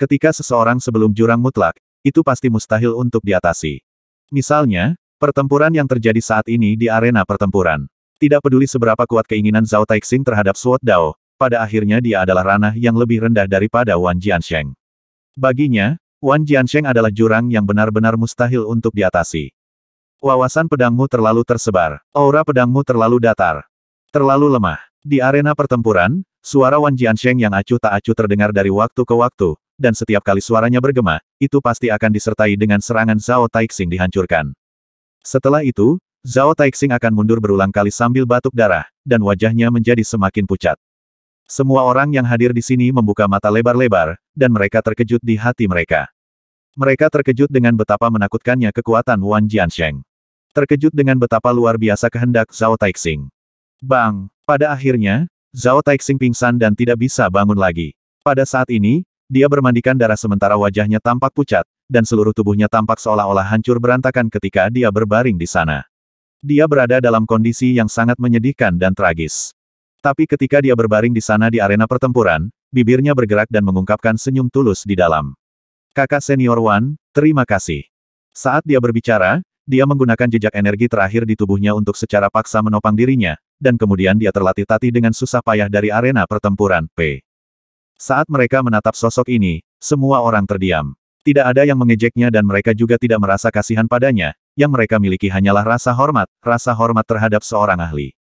Ketika seseorang sebelum jurang mutlak, itu pasti mustahil untuk diatasi. Misalnya, pertempuran yang terjadi saat ini di arena pertempuran. Tidak peduli seberapa kuat keinginan Zhao Taixing terhadap Suot Dao, pada akhirnya dia adalah ranah yang lebih rendah daripada Wan Jiansheng. Baginya, Wan Jiansheng adalah jurang yang benar-benar mustahil untuk diatasi. Wawasan pedangmu terlalu tersebar, aura pedangmu terlalu datar, terlalu lemah. Di arena pertempuran, suara Wan Jiansheng yang acuh tak acuh terdengar dari waktu ke waktu, dan setiap kali suaranya bergema, itu pasti akan disertai dengan serangan Zhao Taixing dihancurkan. Setelah itu, Zhao Taixing akan mundur berulang kali sambil batuk darah, dan wajahnya menjadi semakin pucat. Semua orang yang hadir di sini membuka mata lebar-lebar, dan mereka terkejut di hati mereka. Mereka terkejut dengan betapa menakutkannya kekuatan Wan Jiansheng. Terkejut dengan betapa luar biasa kehendak Zhao Taixing. Bang! Pada akhirnya, Zhao Taixing pingsan dan tidak bisa bangun lagi. Pada saat ini, dia bermandikan darah sementara wajahnya tampak pucat, dan seluruh tubuhnya tampak seolah-olah hancur berantakan ketika dia berbaring di sana. Dia berada dalam kondisi yang sangat menyedihkan dan tragis. Tapi ketika dia berbaring di sana di arena pertempuran, bibirnya bergerak dan mengungkapkan senyum tulus di dalam. Kakak senior Wan, terima kasih. Saat dia berbicara, dia menggunakan jejak energi terakhir di tubuhnya untuk secara paksa menopang dirinya, dan kemudian dia terlatih-tatih dengan susah payah dari arena pertempuran, P. Saat mereka menatap sosok ini, semua orang terdiam. Tidak ada yang mengejeknya dan mereka juga tidak merasa kasihan padanya, yang mereka miliki hanyalah rasa hormat, rasa hormat terhadap seorang ahli.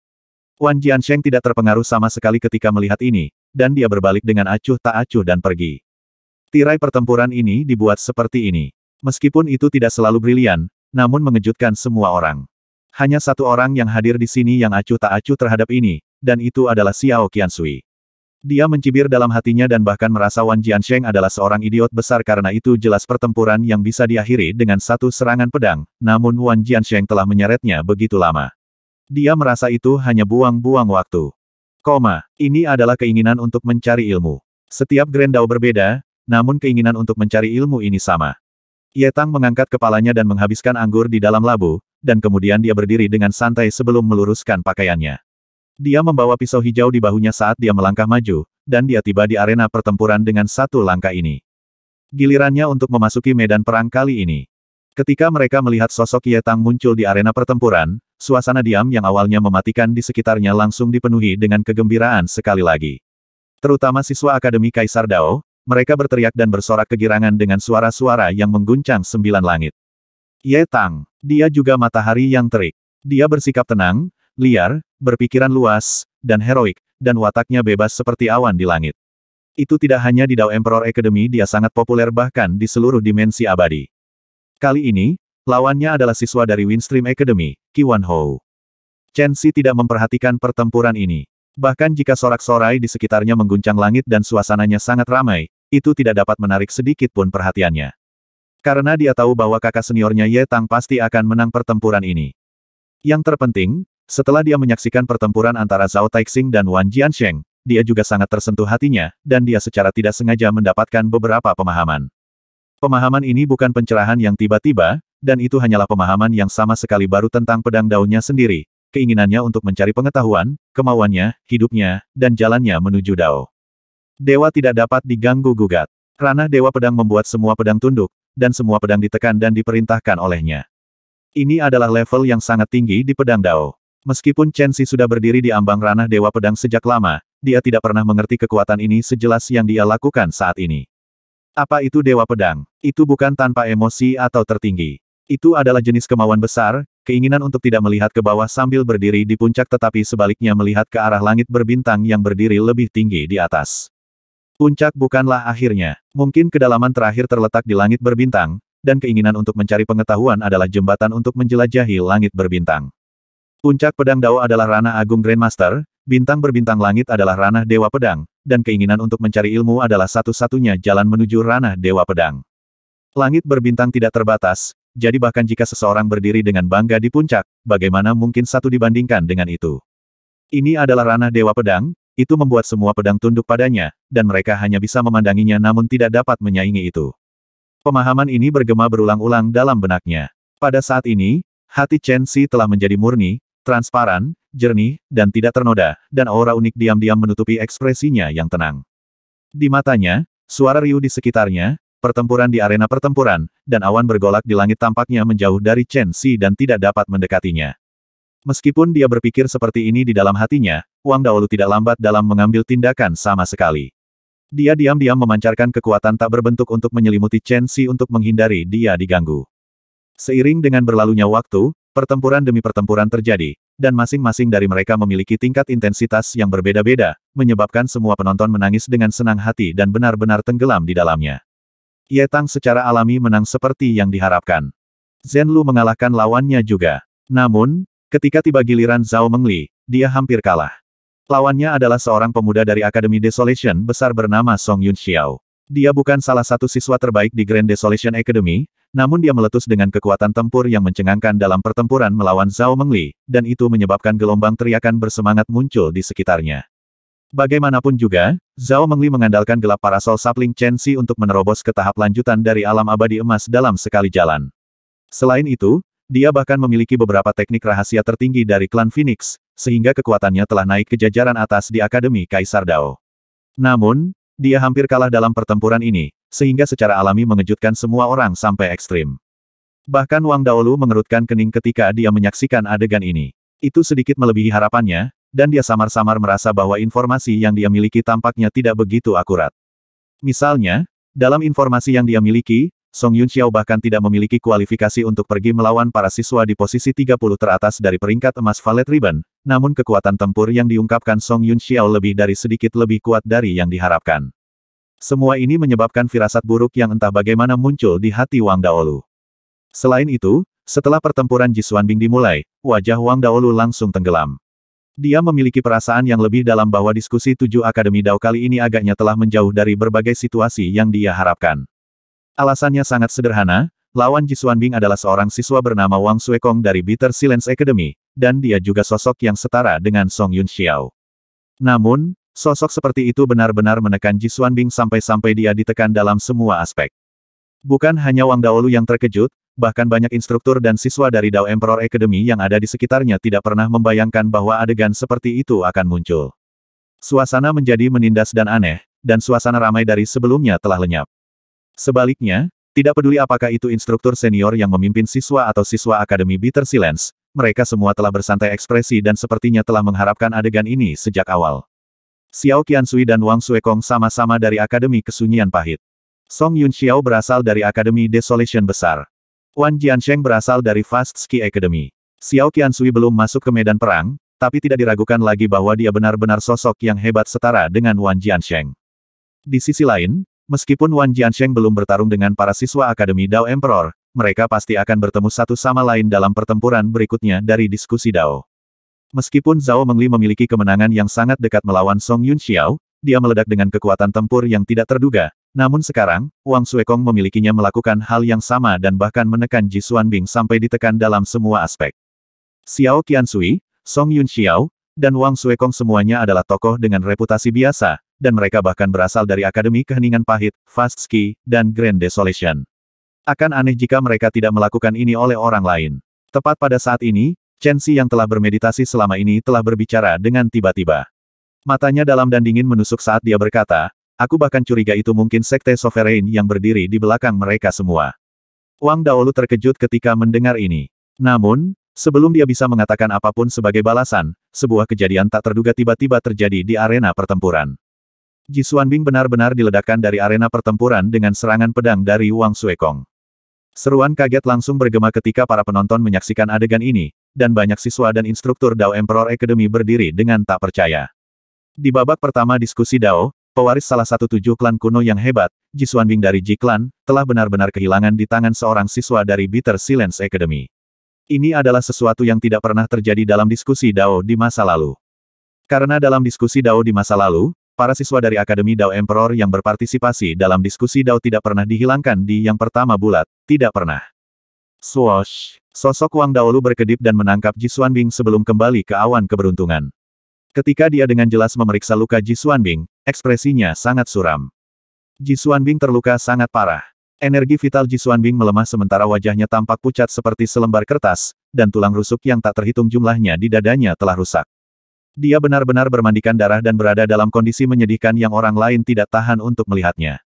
Wan Jiansheng tidak terpengaruh sama sekali ketika melihat ini, dan dia berbalik dengan acuh tak acuh dan pergi. Tirai pertempuran ini dibuat seperti ini. Meskipun itu tidak selalu brilian, namun mengejutkan semua orang. Hanya satu orang yang hadir di sini yang acuh tak acuh terhadap ini, dan itu adalah Xiao Qiansui. Dia mencibir dalam hatinya dan bahkan merasa Wan Jiansheng adalah seorang idiot besar karena itu jelas pertempuran yang bisa diakhiri dengan satu serangan pedang, namun Wan Jiansheng telah menyeretnya begitu lama. Dia merasa itu hanya buang-buang waktu. Koma, ini adalah keinginan untuk mencari ilmu. Setiap Grendau berbeda, namun keinginan untuk mencari ilmu ini sama. Tang mengangkat kepalanya dan menghabiskan anggur di dalam labu, dan kemudian dia berdiri dengan santai sebelum meluruskan pakaiannya. Dia membawa pisau hijau di bahunya saat dia melangkah maju, dan dia tiba di arena pertempuran dengan satu langkah ini. Gilirannya untuk memasuki medan perang kali ini. Ketika mereka melihat sosok Ye Tang muncul di arena pertempuran, suasana diam yang awalnya mematikan di sekitarnya langsung dipenuhi dengan kegembiraan sekali lagi. Terutama siswa Akademi Kaisar Dao, mereka berteriak dan bersorak kegirangan dengan suara-suara yang mengguncang sembilan langit. Ye Tang, dia juga matahari yang terik. Dia bersikap tenang, liar, berpikiran luas, dan heroik, dan wataknya bebas seperti awan di langit. Itu tidak hanya di Dao Emperor Academy dia sangat populer bahkan di seluruh dimensi abadi. Kali ini, lawannya adalah siswa dari Windstream Academy, Kiwan Hou. Chen Xi tidak memperhatikan pertempuran ini. Bahkan jika sorak-sorai di sekitarnya mengguncang langit dan suasananya sangat ramai, itu tidak dapat menarik sedikit pun perhatiannya. Karena dia tahu bahwa kakak seniornya Ye Tang pasti akan menang pertempuran ini. Yang terpenting, setelah dia menyaksikan pertempuran antara Zhao Taixing dan Wan Jiansheng, dia juga sangat tersentuh hatinya, dan dia secara tidak sengaja mendapatkan beberapa pemahaman. Pemahaman ini bukan pencerahan yang tiba-tiba, dan itu hanyalah pemahaman yang sama sekali baru tentang pedang daunnya sendiri, keinginannya untuk mencari pengetahuan, kemauannya, hidupnya, dan jalannya menuju Dao. Dewa tidak dapat diganggu-gugat. Ranah Dewa Pedang membuat semua pedang tunduk, dan semua pedang ditekan dan diperintahkan olehnya. Ini adalah level yang sangat tinggi di pedang Dao. Meskipun Chen Xi sudah berdiri di ambang ranah Dewa Pedang sejak lama, dia tidak pernah mengerti kekuatan ini sejelas yang dia lakukan saat ini. Apa itu Dewa Pedang? Itu bukan tanpa emosi atau tertinggi. Itu adalah jenis kemauan besar, keinginan untuk tidak melihat ke bawah sambil berdiri di puncak tetapi sebaliknya melihat ke arah langit berbintang yang berdiri lebih tinggi di atas. Puncak bukanlah akhirnya. Mungkin kedalaman terakhir terletak di langit berbintang, dan keinginan untuk mencari pengetahuan adalah jembatan untuk menjelajahi langit berbintang. Puncak pedang Dao adalah ranah agung Grandmaster, bintang berbintang langit adalah ranah Dewa Pedang, dan keinginan untuk mencari ilmu adalah satu-satunya jalan menuju ranah Dewa Pedang. Langit berbintang tidak terbatas, jadi bahkan jika seseorang berdiri dengan bangga di puncak, bagaimana mungkin satu dibandingkan dengan itu? Ini adalah ranah Dewa Pedang, itu membuat semua pedang tunduk padanya, dan mereka hanya bisa memandanginya namun tidak dapat menyaingi itu. Pemahaman ini bergema berulang-ulang dalam benaknya. Pada saat ini, hati Chen Xi telah menjadi murni, transparan, jernih, dan tidak ternoda, dan aura unik diam-diam menutupi ekspresinya yang tenang. Di matanya, suara riuh di sekitarnya, pertempuran di arena pertempuran, dan awan bergolak di langit tampaknya menjauh dari Chen Xi dan tidak dapat mendekatinya. Meskipun dia berpikir seperti ini di dalam hatinya, Wang Daolu tidak lambat dalam mengambil tindakan sama sekali. Dia diam-diam memancarkan kekuatan tak berbentuk untuk menyelimuti Chen Xi untuk menghindari dia diganggu. Seiring dengan berlalunya waktu, Pertempuran demi pertempuran terjadi, dan masing-masing dari mereka memiliki tingkat intensitas yang berbeda-beda, menyebabkan semua penonton menangis dengan senang hati dan benar-benar tenggelam di dalamnya. Ye Tang secara alami menang seperti yang diharapkan. Zhen Lu mengalahkan lawannya juga. Namun, ketika tiba giliran Zhao Mengli, dia hampir kalah. Lawannya adalah seorang pemuda dari Akademi Desolation besar bernama Song Yun Xiao. Dia bukan salah satu siswa terbaik di Grand Desolation Academy, namun dia meletus dengan kekuatan tempur yang mencengangkan dalam pertempuran melawan Zhao Mengli, dan itu menyebabkan gelombang teriakan bersemangat muncul di sekitarnya. Bagaimanapun juga, Zhao Mengli mengandalkan gelap parasol sapling Chen Xi untuk menerobos ke tahap lanjutan dari alam abadi emas dalam sekali jalan. Selain itu, dia bahkan memiliki beberapa teknik rahasia tertinggi dari klan Phoenix, sehingga kekuatannya telah naik ke jajaran atas di Akademi Kaisar Dao. Namun, dia hampir kalah dalam pertempuran ini, sehingga secara alami mengejutkan semua orang sampai ekstrim. Bahkan Wang Daolu mengerutkan kening ketika dia menyaksikan adegan ini. Itu sedikit melebihi harapannya, dan dia samar-samar merasa bahwa informasi yang dia miliki tampaknya tidak begitu akurat. Misalnya, dalam informasi yang dia miliki, Song Yun Xiao bahkan tidak memiliki kualifikasi untuk pergi melawan para siswa di posisi 30 teratas dari peringkat emas Valet Ribbon, namun kekuatan tempur yang diungkapkan Song Yun Xiao lebih dari sedikit lebih kuat dari yang diharapkan. Semua ini menyebabkan firasat buruk yang entah bagaimana muncul di hati Wang Daolu. Selain itu, setelah pertempuran Jisuan Bing dimulai, wajah Wang Daolu langsung tenggelam. Dia memiliki perasaan yang lebih dalam bahwa diskusi tujuh Akademi Dao kali ini agaknya telah menjauh dari berbagai situasi yang dia harapkan. Alasannya sangat sederhana, lawan Ji Bing adalah seorang siswa bernama Wang Suekong dari Bitter Silence Academy, dan dia juga sosok yang setara dengan Song Yun Xiao. Namun, sosok seperti itu benar-benar menekan Ji Bing sampai-sampai dia ditekan dalam semua aspek. Bukan hanya Wang Daolu yang terkejut, bahkan banyak instruktur dan siswa dari Dao Emperor Academy yang ada di sekitarnya tidak pernah membayangkan bahwa adegan seperti itu akan muncul. Suasana menjadi menindas dan aneh, dan suasana ramai dari sebelumnya telah lenyap. Sebaliknya, tidak peduli apakah itu instruktur senior yang memimpin siswa atau siswa Akademi Bitter Silence, mereka semua telah bersantai ekspresi dan sepertinya telah mengharapkan adegan ini sejak awal. Xiao Qiansui dan Wang Suekong sama-sama dari Akademi Kesunyian Pahit. Song Yun Xiao berasal dari Akademi Desolation Besar. Wan Jiansheng berasal dari Fast Ski Academy. Xiao Qiansui belum masuk ke medan perang, tapi tidak diragukan lagi bahwa dia benar-benar sosok yang hebat setara dengan Wan Jiansheng. Di sisi lain, Meskipun Wan Jiansheng belum bertarung dengan para siswa Akademi Dao Emperor, mereka pasti akan bertemu satu sama lain dalam pertempuran berikutnya dari diskusi Dao. Meskipun Zhao Mengli memiliki kemenangan yang sangat dekat melawan Song Yun Xiao, dia meledak dengan kekuatan tempur yang tidak terduga, namun sekarang, Wang Suekong memilikinya melakukan hal yang sama dan bahkan menekan Ji Xuanbing sampai ditekan dalam semua aspek. Xiao Qiansui, Song Yun Xiao, dan Wang Suekong semuanya adalah tokoh dengan reputasi biasa, dan mereka bahkan berasal dari Akademi Keheningan Pahit, Fast Ski, dan Grand Desolation. Akan aneh jika mereka tidak melakukan ini oleh orang lain. Tepat pada saat ini, Chen Xi yang telah bermeditasi selama ini telah berbicara dengan tiba-tiba. Matanya dalam dan dingin menusuk saat dia berkata, aku bahkan curiga itu mungkin sekte sovereign yang berdiri di belakang mereka semua. Wang Daolu terkejut ketika mendengar ini. Namun, sebelum dia bisa mengatakan apapun sebagai balasan, sebuah kejadian tak terduga tiba-tiba terjadi di arena pertempuran. Ji Xuanbing benar-benar diledakkan dari arena pertempuran dengan serangan pedang dari Wang Suekong. Seruan kaget langsung bergema ketika para penonton menyaksikan adegan ini, dan banyak siswa dan instruktur Dao Emperor Academy berdiri dengan tak percaya. Di babak pertama diskusi Dao, pewaris salah satu tujuh klan kuno yang hebat, Ji Xuanbing dari Ji Klan, telah benar-benar kehilangan di tangan seorang siswa dari Bitter Silence Academy. Ini adalah sesuatu yang tidak pernah terjadi dalam diskusi Dao di masa lalu. Karena dalam diskusi Dao di masa lalu, para siswa dari Akademi Dao Emperor yang berpartisipasi dalam diskusi Dao tidak pernah dihilangkan di yang pertama bulat, tidak pernah. Swoosh! Sosok Wang Daolu berkedip dan menangkap Jisuan Bing sebelum kembali ke awan keberuntungan. Ketika dia dengan jelas memeriksa luka Jisuan Bing, ekspresinya sangat suram. Jisuan Bing terluka sangat parah. Energi vital Ji Xuanbing melemah sementara wajahnya tampak pucat seperti selembar kertas, dan tulang rusuk yang tak terhitung jumlahnya di dadanya telah rusak. Dia benar-benar bermandikan darah dan berada dalam kondisi menyedihkan yang orang lain tidak tahan untuk melihatnya.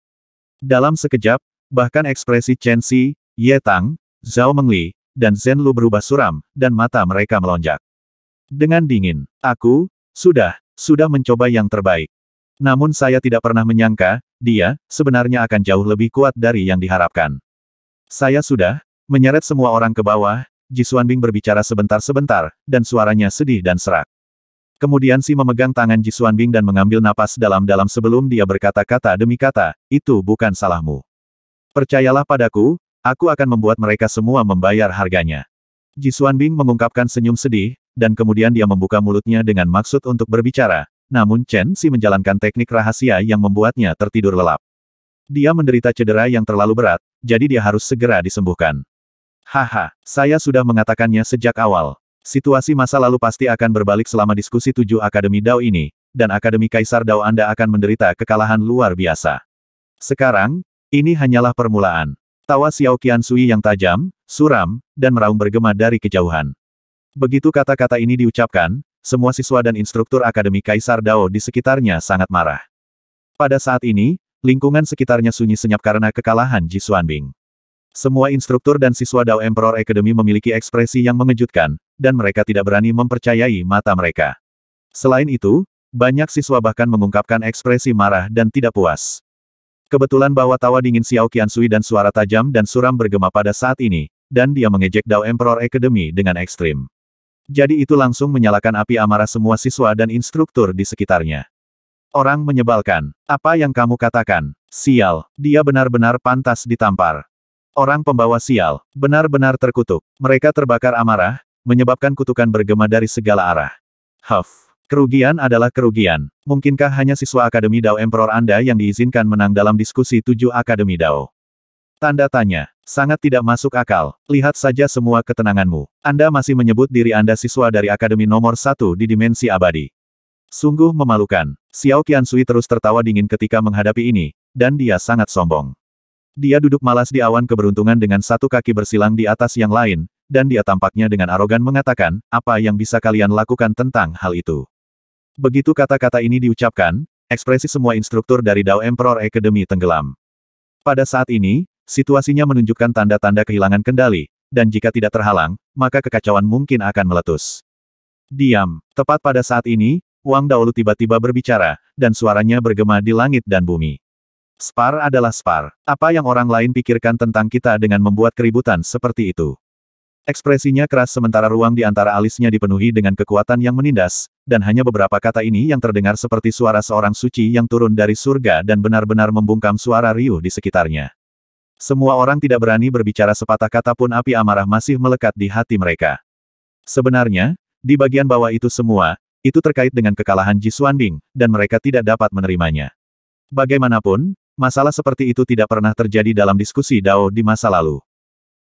Dalam sekejap, bahkan ekspresi Chen Xi, Ye Tang, Zhao Mengli, dan Zhen Lu berubah suram, dan mata mereka melonjak. Dengan dingin, aku, sudah, sudah mencoba yang terbaik. Namun saya tidak pernah menyangka, dia, sebenarnya akan jauh lebih kuat dari yang diharapkan. Saya sudah, menyeret semua orang ke bawah, Jisuan Bing berbicara sebentar-sebentar, dan suaranya sedih dan serak. Kemudian si memegang tangan Jisuan Bing dan mengambil napas dalam-dalam sebelum dia berkata kata demi kata, itu bukan salahmu. Percayalah padaku, aku akan membuat mereka semua membayar harganya. Jisuan Bing mengungkapkan senyum sedih, dan kemudian dia membuka mulutnya dengan maksud untuk berbicara, namun Chen Si menjalankan teknik rahasia yang membuatnya tertidur lelap. Dia menderita cedera yang terlalu berat, jadi dia harus segera disembuhkan. Haha, saya sudah mengatakannya sejak awal. Situasi masa lalu pasti akan berbalik selama diskusi tujuh Akademi Dao ini, dan Akademi Kaisar Dao Anda akan menderita kekalahan luar biasa. Sekarang, ini hanyalah permulaan. Tawa Xiao Qian Sui yang tajam, suram, dan meraung bergema dari kejauhan. Begitu kata-kata ini diucapkan, semua siswa dan instruktur Akademi Kaisar Dao di sekitarnya sangat marah. Pada saat ini, lingkungan sekitarnya sunyi senyap karena kekalahan Ji Xuanbing. Semua instruktur dan siswa Dao Emperor Academy memiliki ekspresi yang mengejutkan, dan mereka tidak berani mempercayai mata mereka. Selain itu, banyak siswa bahkan mengungkapkan ekspresi marah dan tidak puas. Kebetulan bahwa tawa dingin Xiao Qiansui dan suara tajam dan suram bergema pada saat ini, dan dia mengejek Dao Emperor Academy dengan ekstrim jadi itu langsung menyalakan api amarah semua siswa dan instruktur di sekitarnya. Orang menyebalkan. Apa yang kamu katakan? Sial, dia benar-benar pantas ditampar. Orang pembawa sial, benar-benar terkutuk. Mereka terbakar amarah, menyebabkan kutukan bergema dari segala arah. Huff. Kerugian adalah kerugian. Mungkinkah hanya siswa Akademi Dao Emperor Anda yang diizinkan menang dalam diskusi tujuh Akademi Dao? Tanda tanya. Sangat tidak masuk akal. Lihat saja semua ketenanganmu. Anda masih menyebut diri Anda siswa dari Akademi Nomor Satu di Dimensi Abadi. Sungguh memalukan. Xiao Qian Sui terus tertawa dingin ketika menghadapi ini, dan dia sangat sombong. Dia duduk malas di awan keberuntungan dengan satu kaki bersilang di atas yang lain, dan dia tampaknya dengan arogan mengatakan, apa yang bisa kalian lakukan tentang hal itu. Begitu kata-kata ini diucapkan, ekspresi semua instruktur dari Dao Emperor Academy tenggelam. Pada saat ini, situasinya menunjukkan tanda-tanda kehilangan kendali, dan jika tidak terhalang, maka kekacauan mungkin akan meletus. Diam. Tepat pada saat ini, Wang Daolu tiba-tiba berbicara, dan suaranya bergema di langit dan bumi. Spar adalah spar. Apa yang orang lain pikirkan tentang kita dengan membuat keributan seperti itu? Ekspresinya keras sementara ruang di antara alisnya dipenuhi dengan kekuatan yang menindas, dan hanya beberapa kata ini yang terdengar seperti suara seorang suci yang turun dari surga dan benar-benar membungkam suara riuh di sekitarnya. Semua orang tidak berani berbicara sepatah kata pun api amarah masih melekat di hati mereka. Sebenarnya, di bagian bawah itu semua, itu terkait dengan kekalahan Ji Xuanbing, dan mereka tidak dapat menerimanya. Bagaimanapun, masalah seperti itu tidak pernah terjadi dalam diskusi Dao di masa lalu.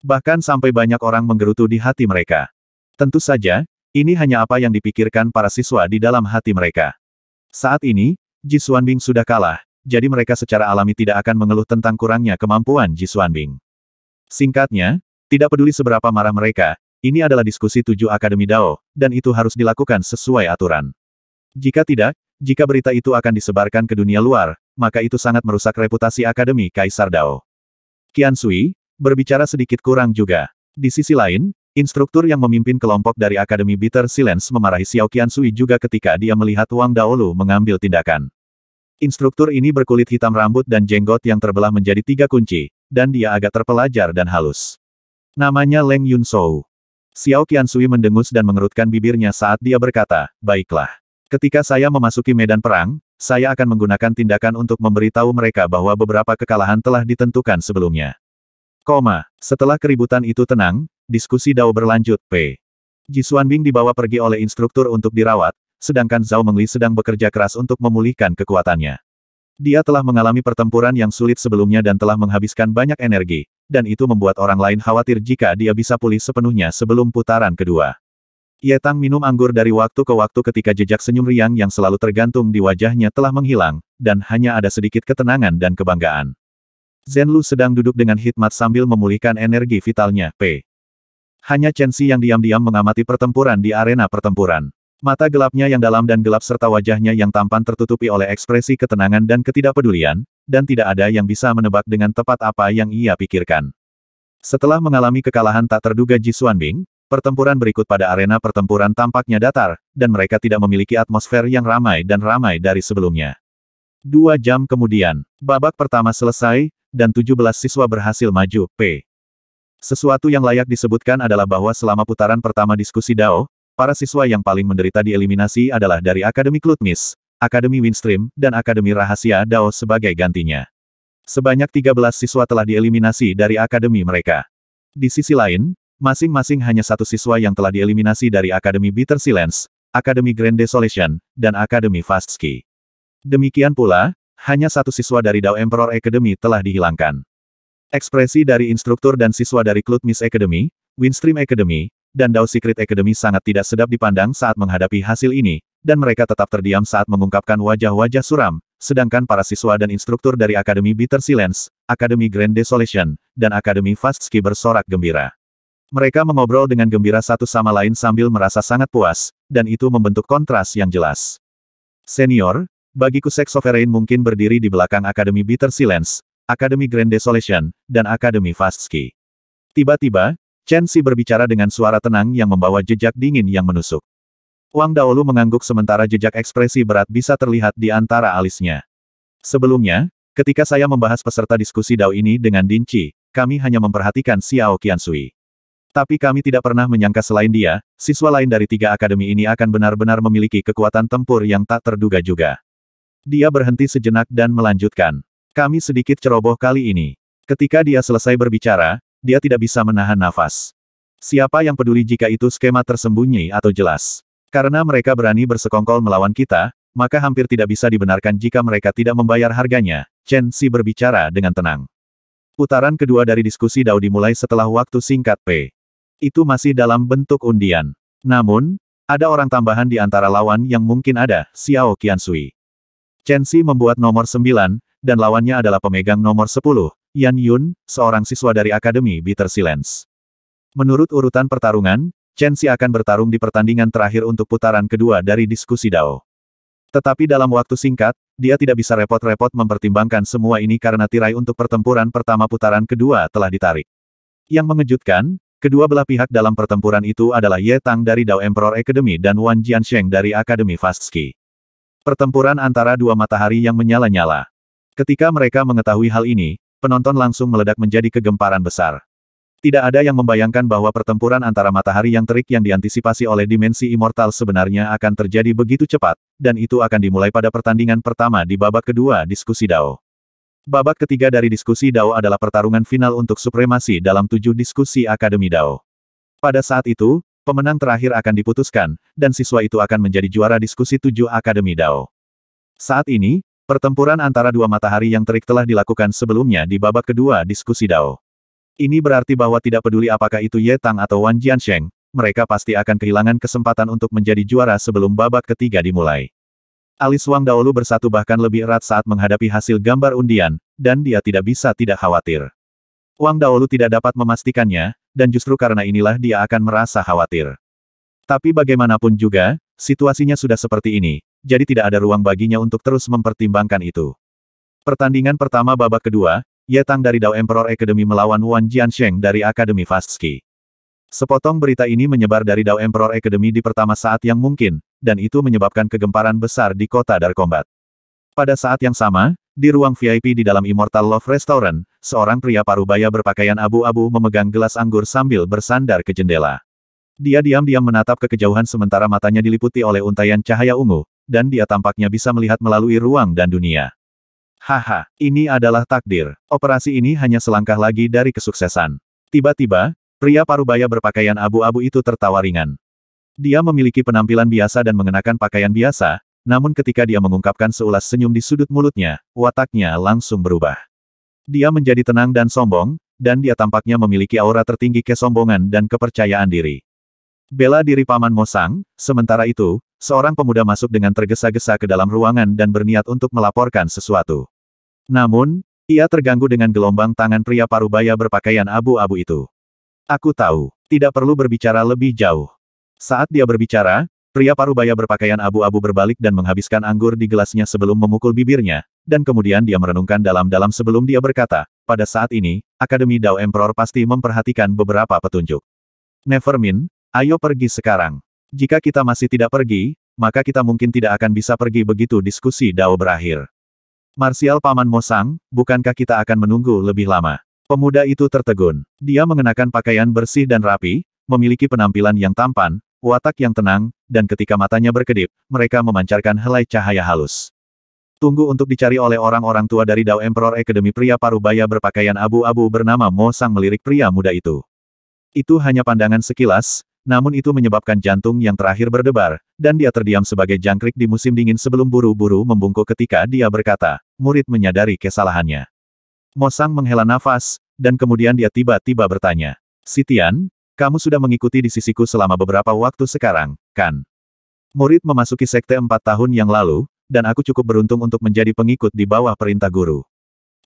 Bahkan sampai banyak orang menggerutu di hati mereka. Tentu saja, ini hanya apa yang dipikirkan para siswa di dalam hati mereka. Saat ini, Ji Xuanbing sudah kalah, jadi mereka secara alami tidak akan mengeluh tentang kurangnya kemampuan Ji Xuanbing. Singkatnya, tidak peduli seberapa marah mereka, ini adalah diskusi tujuh Akademi Dao, dan itu harus dilakukan sesuai aturan. Jika tidak, jika berita itu akan disebarkan ke dunia luar, maka itu sangat merusak reputasi Akademi Kaisar Dao. Qian Sui, berbicara sedikit kurang juga. Di sisi lain, instruktur yang memimpin kelompok dari Akademi Bitter Silence memarahi Xiao Qian Sui juga ketika dia melihat Wang Daolu mengambil tindakan. Instruktur ini berkulit hitam rambut dan jenggot yang terbelah menjadi tiga kunci, dan dia agak terpelajar dan halus. Namanya Leng Yun Sou. Xiao Sui mendengus dan mengerutkan bibirnya saat dia berkata, Baiklah. Ketika saya memasuki medan perang, saya akan menggunakan tindakan untuk memberitahu mereka bahwa beberapa kekalahan telah ditentukan sebelumnya. Koma, setelah keributan itu tenang, diskusi Dao berlanjut, P. Bing dibawa pergi oleh instruktur untuk dirawat, sedangkan Zhao Mengli sedang bekerja keras untuk memulihkan kekuatannya. Dia telah mengalami pertempuran yang sulit sebelumnya dan telah menghabiskan banyak energi, dan itu membuat orang lain khawatir jika dia bisa pulih sepenuhnya sebelum putaran kedua. Ye Tang minum anggur dari waktu ke waktu ketika jejak senyum riang yang selalu tergantung di wajahnya telah menghilang, dan hanya ada sedikit ketenangan dan kebanggaan. Zhen Lu sedang duduk dengan hikmat sambil memulihkan energi vitalnya, P. Hanya Chen Xi yang diam-diam mengamati pertempuran di arena pertempuran. Mata gelapnya yang dalam dan gelap serta wajahnya yang tampan tertutupi oleh ekspresi ketenangan dan ketidakpedulian, dan tidak ada yang bisa menebak dengan tepat apa yang ia pikirkan. Setelah mengalami kekalahan tak terduga Ji Xuanbing, pertempuran berikut pada arena pertempuran tampaknya datar, dan mereka tidak memiliki atmosfer yang ramai dan ramai dari sebelumnya. Dua jam kemudian, babak pertama selesai, dan 17 siswa berhasil maju, P. Sesuatu yang layak disebutkan adalah bahwa selama putaran pertama diskusi Dao, Para siswa yang paling menderita dieliminasi adalah dari Akademi Klutmis, Akademi Windstream, dan Akademi Rahasia Dao sebagai gantinya. Sebanyak 13 siswa telah dieliminasi dari akademi mereka. Di sisi lain, masing-masing hanya satu siswa yang telah dieliminasi dari Akademi Bitter Silence, Akademi Grand Desolation, dan Akademi Fastski. Demikian pula, hanya satu siswa dari Dao Emperor Academy telah dihilangkan. Ekspresi dari instruktur dan siswa dari Klutmis Academy, Windstream Academy, dan Dao Secret Academy sangat tidak sedap dipandang saat menghadapi hasil ini, dan mereka tetap terdiam saat mengungkapkan wajah-wajah suram, sedangkan para siswa dan instruktur dari Akademi Bitter Silence, Akademi Grand Desolation, dan Akademi Fast Ski bersorak gembira. Mereka mengobrol dengan gembira satu sama lain sambil merasa sangat puas, dan itu membentuk kontras yang jelas. Senior, bagiku Sex Sovereign mungkin berdiri di belakang Akademi Bitter Silence, Akademi Grand Desolation, dan Akademi Fast Ski. Tiba-tiba, Chen Xi berbicara dengan suara tenang yang membawa jejak dingin yang menusuk. Wang Daolu mengangguk sementara jejak ekspresi berat bisa terlihat di antara alisnya. Sebelumnya, ketika saya membahas peserta diskusi Dao ini dengan Din Qi, kami hanya memperhatikan Xiao Qiansui. Tapi kami tidak pernah menyangka selain dia, siswa lain dari tiga akademi ini akan benar-benar memiliki kekuatan tempur yang tak terduga juga. Dia berhenti sejenak dan melanjutkan. Kami sedikit ceroboh kali ini. Ketika dia selesai berbicara, dia tidak bisa menahan nafas. Siapa yang peduli jika itu skema tersembunyi atau jelas? Karena mereka berani bersekongkol melawan kita, maka hampir tidak bisa dibenarkan jika mereka tidak membayar harganya, Chen Xi berbicara dengan tenang. Putaran kedua dari diskusi Dao dimulai setelah waktu singkat P. Itu masih dalam bentuk undian. Namun, ada orang tambahan di antara lawan yang mungkin ada, Xiao Qiansui. Chen Xi membuat nomor 9, dan lawannya adalah pemegang nomor 10, Yan Yun, seorang siswa dari Akademi Bitter Silence. Menurut urutan pertarungan, Chen Xi akan bertarung di pertandingan terakhir untuk putaran kedua dari diskusi Dao. Tetapi dalam waktu singkat, dia tidak bisa repot-repot mempertimbangkan semua ini karena tirai untuk pertempuran pertama putaran kedua telah ditarik. Yang mengejutkan, kedua belah pihak dalam pertempuran itu adalah Ye Tang dari Dao Emperor Academy dan Wan Jiansheng dari Akademi Fastski. Pertempuran antara dua matahari yang menyala-nyala. Ketika mereka mengetahui hal ini, penonton langsung meledak menjadi kegemparan besar. Tidak ada yang membayangkan bahwa pertempuran antara matahari yang terik yang diantisipasi oleh dimensi immortal sebenarnya akan terjadi begitu cepat, dan itu akan dimulai pada pertandingan pertama di babak kedua diskusi Dao. Babak ketiga dari diskusi Dao adalah pertarungan final untuk supremasi dalam tujuh diskusi Akademi Dao. Pada saat itu, pemenang terakhir akan diputuskan, dan siswa itu akan menjadi juara diskusi tujuh Akademi Dao. Saat ini, Pertempuran antara dua matahari yang terik telah dilakukan sebelumnya di babak kedua diskusi Dao. Ini berarti bahwa tidak peduli apakah itu Ye Tang atau Wan Jiansheng, mereka pasti akan kehilangan kesempatan untuk menjadi juara sebelum babak ketiga dimulai. Alis Wang Daolu bersatu bahkan lebih erat saat menghadapi hasil gambar undian, dan dia tidak bisa tidak khawatir. Wang Daolu tidak dapat memastikannya, dan justru karena inilah dia akan merasa khawatir. Tapi bagaimanapun juga, situasinya sudah seperti ini, jadi tidak ada ruang baginya untuk terus mempertimbangkan itu. Pertandingan pertama babak kedua, Ye Tang dari Dao Emperor Academy melawan Wan Jiansheng dari Akademi Fast Sepotong berita ini menyebar dari Dao Emperor Academy di pertama saat yang mungkin, dan itu menyebabkan kegemparan besar di kota Darkombat. Pada saat yang sama, di ruang VIP di dalam Immortal Love Restaurant, seorang pria parubaya berpakaian abu-abu memegang gelas anggur sambil bersandar ke jendela. Dia diam-diam menatap ke kejauhan sementara matanya diliputi oleh untaian cahaya ungu, dan dia tampaknya bisa melihat melalui ruang dan dunia. Haha, ini adalah takdir. Operasi ini hanya selangkah lagi dari kesuksesan. Tiba-tiba, pria parubaya berpakaian abu-abu itu tertawa ringan. Dia memiliki penampilan biasa dan mengenakan pakaian biasa, namun ketika dia mengungkapkan seulas senyum di sudut mulutnya, wataknya langsung berubah. Dia menjadi tenang dan sombong, dan dia tampaknya memiliki aura tertinggi kesombongan dan kepercayaan diri. Bela diri Paman Mosang, sementara itu, Seorang pemuda masuk dengan tergesa-gesa ke dalam ruangan dan berniat untuk melaporkan sesuatu. Namun, ia terganggu dengan gelombang tangan pria parubaya berpakaian abu-abu itu. Aku tahu, tidak perlu berbicara lebih jauh. Saat dia berbicara, pria parubaya berpakaian abu-abu berbalik dan menghabiskan anggur di gelasnya sebelum memukul bibirnya, dan kemudian dia merenungkan dalam-dalam sebelum dia berkata, pada saat ini, Akademi Dao Emperor pasti memperhatikan beberapa petunjuk. Nevermin, ayo pergi sekarang. Jika kita masih tidak pergi, maka kita mungkin tidak akan bisa pergi begitu diskusi Dao berakhir. Marsial Paman Mosang, bukankah kita akan menunggu lebih lama? Pemuda itu tertegun. Dia mengenakan pakaian bersih dan rapi, memiliki penampilan yang tampan, watak yang tenang, dan ketika matanya berkedip, mereka memancarkan helai cahaya halus. Tunggu untuk dicari oleh orang-orang tua dari Dao Emperor Academy pria parubaya berpakaian abu-abu bernama Mosang melirik pria muda itu. Itu hanya pandangan sekilas, namun itu menyebabkan jantung yang terakhir berdebar, dan dia terdiam sebagai jangkrik di musim dingin sebelum buru-buru membungkuk ketika dia berkata, murid menyadari kesalahannya. Mosang menghela nafas, dan kemudian dia tiba-tiba bertanya, Sitian, kamu sudah mengikuti di sisiku selama beberapa waktu sekarang, kan? Murid memasuki sekte empat tahun yang lalu, dan aku cukup beruntung untuk menjadi pengikut di bawah perintah guru.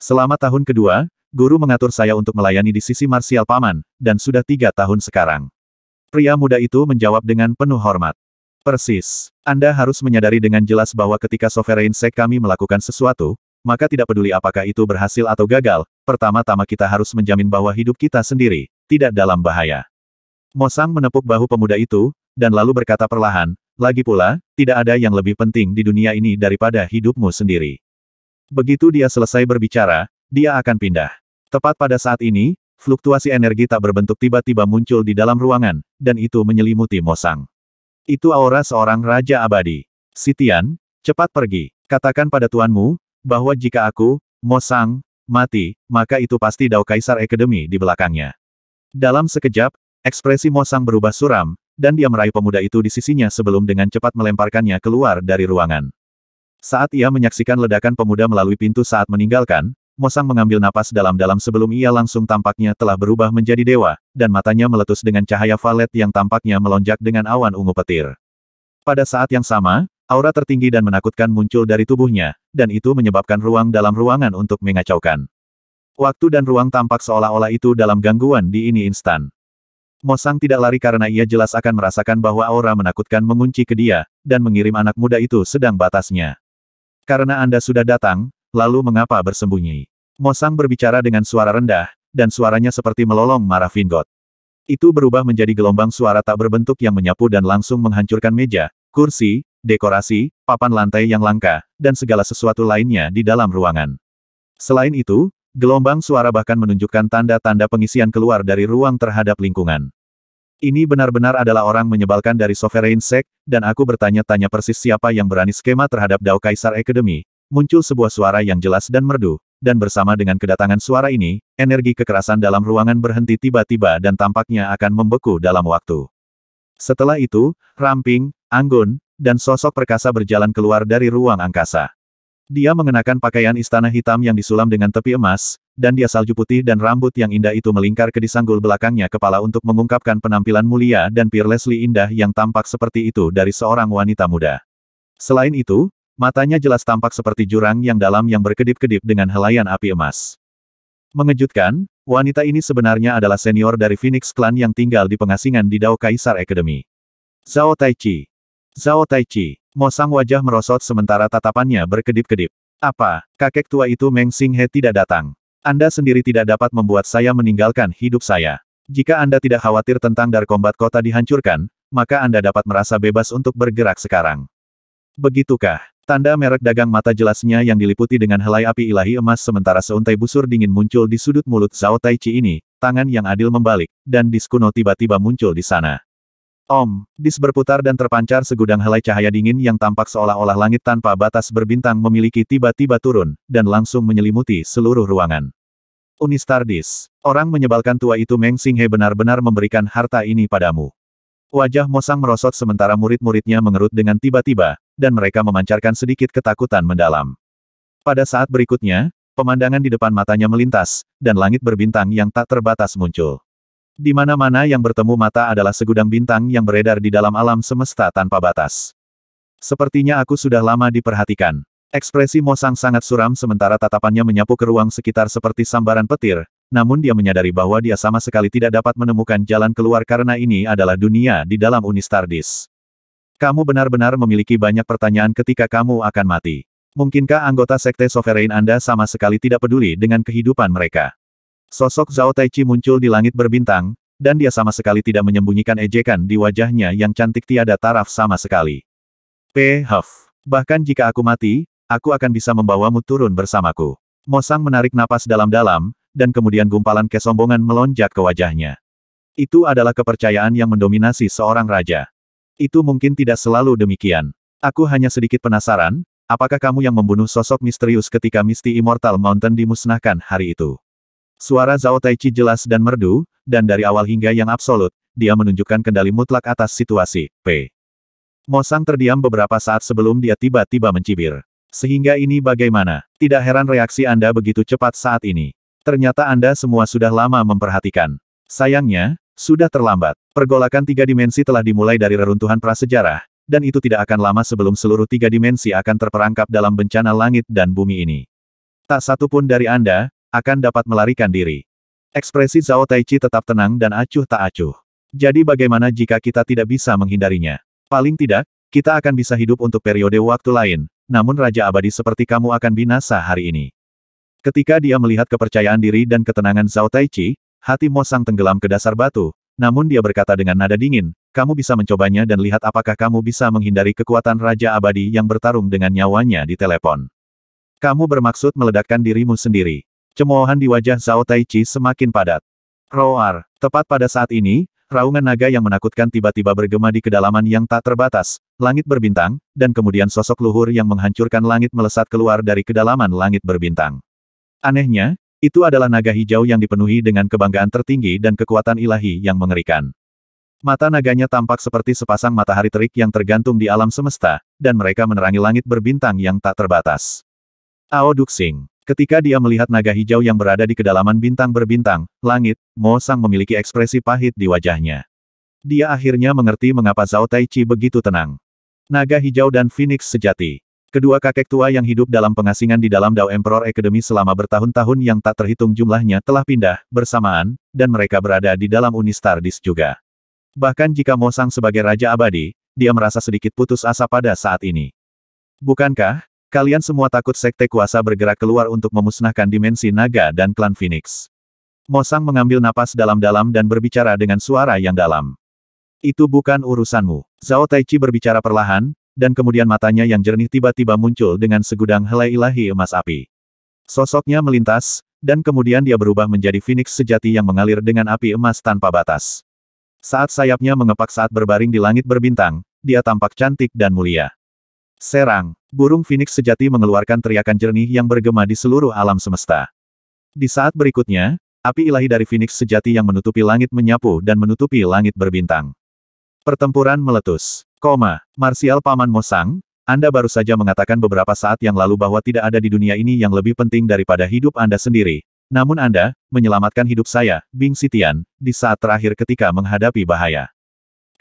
Selama tahun kedua, guru mengatur saya untuk melayani di sisi marsial paman, dan sudah tiga tahun sekarang. Pria muda itu menjawab dengan penuh hormat. Persis. Anda harus menyadari dengan jelas bahwa ketika Sovereign Sek kami melakukan sesuatu, maka tidak peduli apakah itu berhasil atau gagal, pertama-tama kita harus menjamin bahwa hidup kita sendiri, tidak dalam bahaya. Mosang menepuk bahu pemuda itu, dan lalu berkata perlahan, lagi pula, tidak ada yang lebih penting di dunia ini daripada hidupmu sendiri. Begitu dia selesai berbicara, dia akan pindah. Tepat pada saat ini, Fluktuasi energi tak berbentuk tiba-tiba muncul di dalam ruangan, dan itu menyelimuti Mosang. Itu aura seorang Raja Abadi. Sitian, cepat pergi. Katakan pada tuanmu, bahwa jika aku, Mosang, mati, maka itu pasti Dao Kaisar Akademi di belakangnya. Dalam sekejap, ekspresi Mosang berubah suram, dan dia meraih pemuda itu di sisinya sebelum dengan cepat melemparkannya keluar dari ruangan. Saat ia menyaksikan ledakan pemuda melalui pintu saat meninggalkan, Mosang mengambil napas dalam-dalam sebelum ia langsung tampaknya telah berubah menjadi dewa, dan matanya meletus dengan cahaya valet yang tampaknya melonjak dengan awan ungu petir. Pada saat yang sama, aura tertinggi dan menakutkan muncul dari tubuhnya, dan itu menyebabkan ruang dalam ruangan untuk mengacaukan. Waktu dan ruang tampak seolah-olah itu dalam gangguan di ini instan. Mosang tidak lari karena ia jelas akan merasakan bahwa aura menakutkan mengunci ke dia, dan mengirim anak muda itu sedang batasnya. Karena Anda sudah datang, lalu mengapa bersembunyi? Mosang berbicara dengan suara rendah, dan suaranya seperti melolong marah Vingot. Itu berubah menjadi gelombang suara tak berbentuk yang menyapu dan langsung menghancurkan meja, kursi, dekorasi, papan lantai yang langka, dan segala sesuatu lainnya di dalam ruangan. Selain itu, gelombang suara bahkan menunjukkan tanda-tanda pengisian keluar dari ruang terhadap lingkungan. Ini benar-benar adalah orang menyebalkan dari Sovereign Sect, dan aku bertanya-tanya persis siapa yang berani skema terhadap Dao Kaisar Academy, muncul sebuah suara yang jelas dan merdu, dan bersama dengan kedatangan suara ini, energi kekerasan dalam ruangan berhenti tiba-tiba dan tampaknya akan membeku dalam waktu. Setelah itu, Ramping, Anggun, dan sosok perkasa berjalan keluar dari ruang angkasa. Dia mengenakan pakaian istana hitam yang disulam dengan tepi emas, dan dia salju putih dan rambut yang indah itu melingkar ke disanggul belakangnya kepala untuk mengungkapkan penampilan mulia dan peerlessly indah yang tampak seperti itu dari seorang wanita muda. Selain itu, Matanya jelas tampak seperti jurang yang dalam yang berkedip-kedip dengan helaian api emas. Mengejutkan, wanita ini sebenarnya adalah senior dari Phoenix Clan yang tinggal di pengasingan di Dao Kaisar Academy. Zhao Taichi. Zhao Taichi. Sang wajah merosot sementara tatapannya berkedip-kedip. Apa, kakek tua itu Meng Xinghe tidak datang? Anda sendiri tidak dapat membuat saya meninggalkan hidup saya. Jika Anda tidak khawatir tentang dar kombat kota dihancurkan, maka Anda dapat merasa bebas untuk bergerak sekarang. Begitukah? Tanda merek dagang mata jelasnya yang diliputi dengan helai api ilahi emas sementara seuntai busur dingin muncul di sudut mulut Zhao Tai Chi ini, tangan yang adil membalik, dan diskuno tiba-tiba muncul di sana. Om, dis berputar dan terpancar segudang helai cahaya dingin yang tampak seolah-olah langit tanpa batas berbintang memiliki tiba-tiba turun, dan langsung menyelimuti seluruh ruangan. Unistardis, orang menyebalkan tua itu Meng Xinghe benar-benar memberikan harta ini padamu. Wajah Mosang merosot sementara murid-muridnya mengerut dengan tiba-tiba, dan mereka memancarkan sedikit ketakutan mendalam. Pada saat berikutnya, pemandangan di depan matanya melintas, dan langit berbintang yang tak terbatas muncul. Di mana-mana yang bertemu mata adalah segudang bintang yang beredar di dalam alam semesta tanpa batas. Sepertinya aku sudah lama diperhatikan. Ekspresi Mosang sangat suram sementara tatapannya menyapu ke ruang sekitar seperti sambaran petir, namun dia menyadari bahwa dia sama sekali tidak dapat menemukan jalan keluar karena ini adalah dunia di dalam Unistardis. Kamu benar-benar memiliki banyak pertanyaan ketika kamu akan mati. Mungkinkah anggota Sekte Sovereign Anda sama sekali tidak peduli dengan kehidupan mereka? Sosok Zhao Taichi muncul di langit berbintang, dan dia sama sekali tidak menyembunyikan ejekan di wajahnya yang cantik tiada taraf sama sekali. P. Huff. Bahkan jika aku mati, aku akan bisa membawamu turun bersamaku. Mosang menarik napas dalam-dalam, dan kemudian gumpalan kesombongan melonjak ke wajahnya. Itu adalah kepercayaan yang mendominasi seorang raja. Itu mungkin tidak selalu demikian. Aku hanya sedikit penasaran, apakah kamu yang membunuh sosok misterius ketika Misty Immortal Mountain dimusnahkan hari itu? Suara Zhao Taichi jelas dan merdu, dan dari awal hingga yang absolut, dia menunjukkan kendali mutlak atas situasi, P. Mosang terdiam beberapa saat sebelum dia tiba-tiba mencibir. Sehingga ini bagaimana? Tidak heran reaksi Anda begitu cepat saat ini. Ternyata Anda semua sudah lama memperhatikan. Sayangnya, sudah terlambat. Pergolakan tiga dimensi telah dimulai dari reruntuhan prasejarah, dan itu tidak akan lama sebelum seluruh tiga dimensi akan terperangkap dalam bencana langit dan bumi ini. Tak satu pun dari Anda, akan dapat melarikan diri. Ekspresi Zhao Taichi tetap tenang dan acuh tak acuh. Jadi bagaimana jika kita tidak bisa menghindarinya? Paling tidak, kita akan bisa hidup untuk periode waktu lain, namun Raja Abadi seperti kamu akan binasa hari ini. Ketika dia melihat kepercayaan diri dan ketenangan Zhao Taichi, hati Mo Sang tenggelam ke dasar batu, namun dia berkata dengan nada dingin, kamu bisa mencobanya dan lihat apakah kamu bisa menghindari kekuatan Raja Abadi yang bertarung dengan nyawanya di telepon. Kamu bermaksud meledakkan dirimu sendiri. Cemoohan di wajah Zhao Taichi semakin padat. Roar, tepat pada saat ini, raungan naga yang menakutkan tiba-tiba bergema di kedalaman yang tak terbatas, langit berbintang, dan kemudian sosok luhur yang menghancurkan langit melesat keluar dari kedalaman langit berbintang. Anehnya, itu adalah naga hijau yang dipenuhi dengan kebanggaan tertinggi dan kekuatan ilahi yang mengerikan. Mata naganya tampak seperti sepasang matahari terik yang tergantung di alam semesta, dan mereka menerangi langit berbintang yang tak terbatas. Ao Duxing. Ketika dia melihat naga hijau yang berada di kedalaman bintang berbintang, langit, Mo Sang memiliki ekspresi pahit di wajahnya. Dia akhirnya mengerti mengapa Zhao Taichi begitu tenang. Naga hijau dan Phoenix sejati. Kedua kakek tua yang hidup dalam pengasingan di dalam Dao Emperor Academy selama bertahun-tahun yang tak terhitung jumlahnya telah pindah, bersamaan, dan mereka berada di dalam Unistardis juga. Bahkan jika Mo Sang sebagai Raja Abadi, dia merasa sedikit putus asa pada saat ini. Bukankah, kalian semua takut sekte kuasa bergerak keluar untuk memusnahkan dimensi naga dan klan Phoenix? Mo Sang mengambil napas dalam-dalam dan berbicara dengan suara yang dalam. Itu bukan urusanmu. Zhao Taichi berbicara perlahan, dan kemudian matanya yang jernih tiba-tiba muncul dengan segudang helai ilahi emas api. Sosoknya melintas, dan kemudian dia berubah menjadi Phoenix sejati yang mengalir dengan api emas tanpa batas. Saat sayapnya mengepak saat berbaring di langit berbintang, dia tampak cantik dan mulia. Serang, burung Phoenix sejati mengeluarkan teriakan jernih yang bergema di seluruh alam semesta. Di saat berikutnya, api ilahi dari Phoenix sejati yang menutupi langit menyapu dan menutupi langit berbintang. Pertempuran meletus. Koma, Marsial Paman Mosang, Anda baru saja mengatakan beberapa saat yang lalu bahwa tidak ada di dunia ini yang lebih penting daripada hidup Anda sendiri. Namun Anda, menyelamatkan hidup saya, Bing Sitian, di saat terakhir ketika menghadapi bahaya.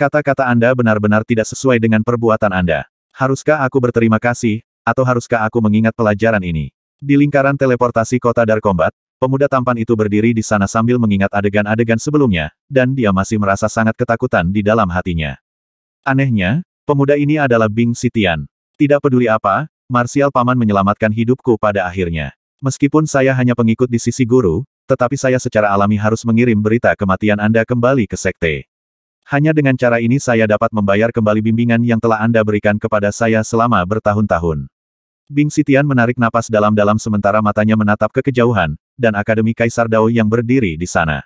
Kata-kata Anda benar-benar tidak sesuai dengan perbuatan Anda. Haruskah aku berterima kasih, atau haruskah aku mengingat pelajaran ini? Di lingkaran teleportasi kota Darkombat, Pemuda tampan itu berdiri di sana sambil mengingat adegan-adegan sebelumnya, dan dia masih merasa sangat ketakutan di dalam hatinya. Anehnya, pemuda ini adalah Bing Sitian. Tidak peduli apa, Marsial Paman menyelamatkan hidupku pada akhirnya. Meskipun saya hanya pengikut di sisi guru, tetapi saya secara alami harus mengirim berita kematian Anda kembali ke sekte. Hanya dengan cara ini saya dapat membayar kembali bimbingan yang telah Anda berikan kepada saya selama bertahun-tahun. Bing Sitian menarik napas dalam-dalam sementara matanya menatap ke kejauhan, dan Akademi Kaisar Dao yang berdiri di sana.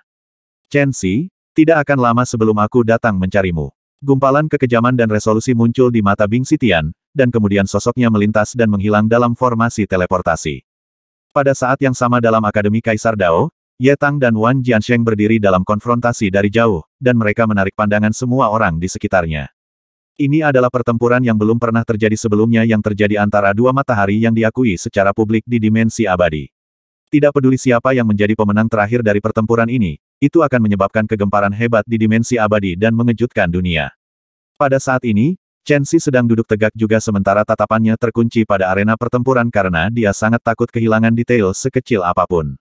Chen Xi, tidak akan lama sebelum aku datang mencarimu. Gumpalan kekejaman dan resolusi muncul di mata Bing Sitian, dan kemudian sosoknya melintas dan menghilang dalam formasi teleportasi. Pada saat yang sama dalam Akademi Kaisar Dao, Ye Tang dan Wan Jiansheng berdiri dalam konfrontasi dari jauh, dan mereka menarik pandangan semua orang di sekitarnya. Ini adalah pertempuran yang belum pernah terjadi sebelumnya yang terjadi antara dua matahari yang diakui secara publik di dimensi abadi. Tidak peduli siapa yang menjadi pemenang terakhir dari pertempuran ini, itu akan menyebabkan kegemparan hebat di dimensi abadi dan mengejutkan dunia. Pada saat ini, Chen Xi sedang duduk tegak juga sementara tatapannya terkunci pada arena pertempuran karena dia sangat takut kehilangan detail sekecil apapun.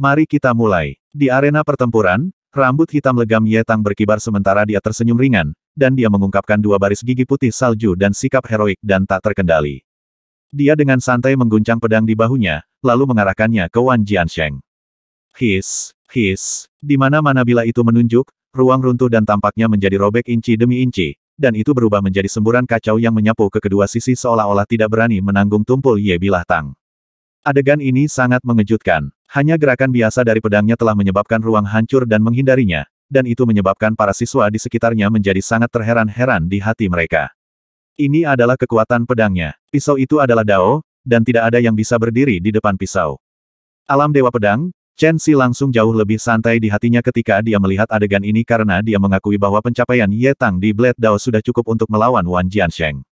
Mari kita mulai. Di arena pertempuran, rambut hitam legam Ye Tang berkibar sementara dia tersenyum ringan, dan dia mengungkapkan dua baris gigi putih salju dan sikap heroik dan tak terkendali. Dia dengan santai mengguncang pedang di bahunya, lalu mengarahkannya ke Wan Jiansheng. His, His. Di mana-mana bila itu menunjuk, ruang runtuh dan tampaknya menjadi robek inci demi inci, dan itu berubah menjadi semburan kacau yang menyapu ke kedua sisi seolah-olah tidak berani menanggung tumpul Ye Bilah Tang. Adegan ini sangat mengejutkan. Hanya gerakan biasa dari pedangnya telah menyebabkan ruang hancur dan menghindarinya, dan itu menyebabkan para siswa di sekitarnya menjadi sangat terheran-heran di hati mereka. Ini adalah kekuatan pedangnya. Pisau itu adalah Dao, dan tidak ada yang bisa berdiri di depan pisau. Alam Dewa Pedang, Chen Xi langsung jauh lebih santai di hatinya ketika dia melihat adegan ini karena dia mengakui bahwa pencapaian Ye Tang di Blade Dao sudah cukup untuk melawan Wan Jiansheng.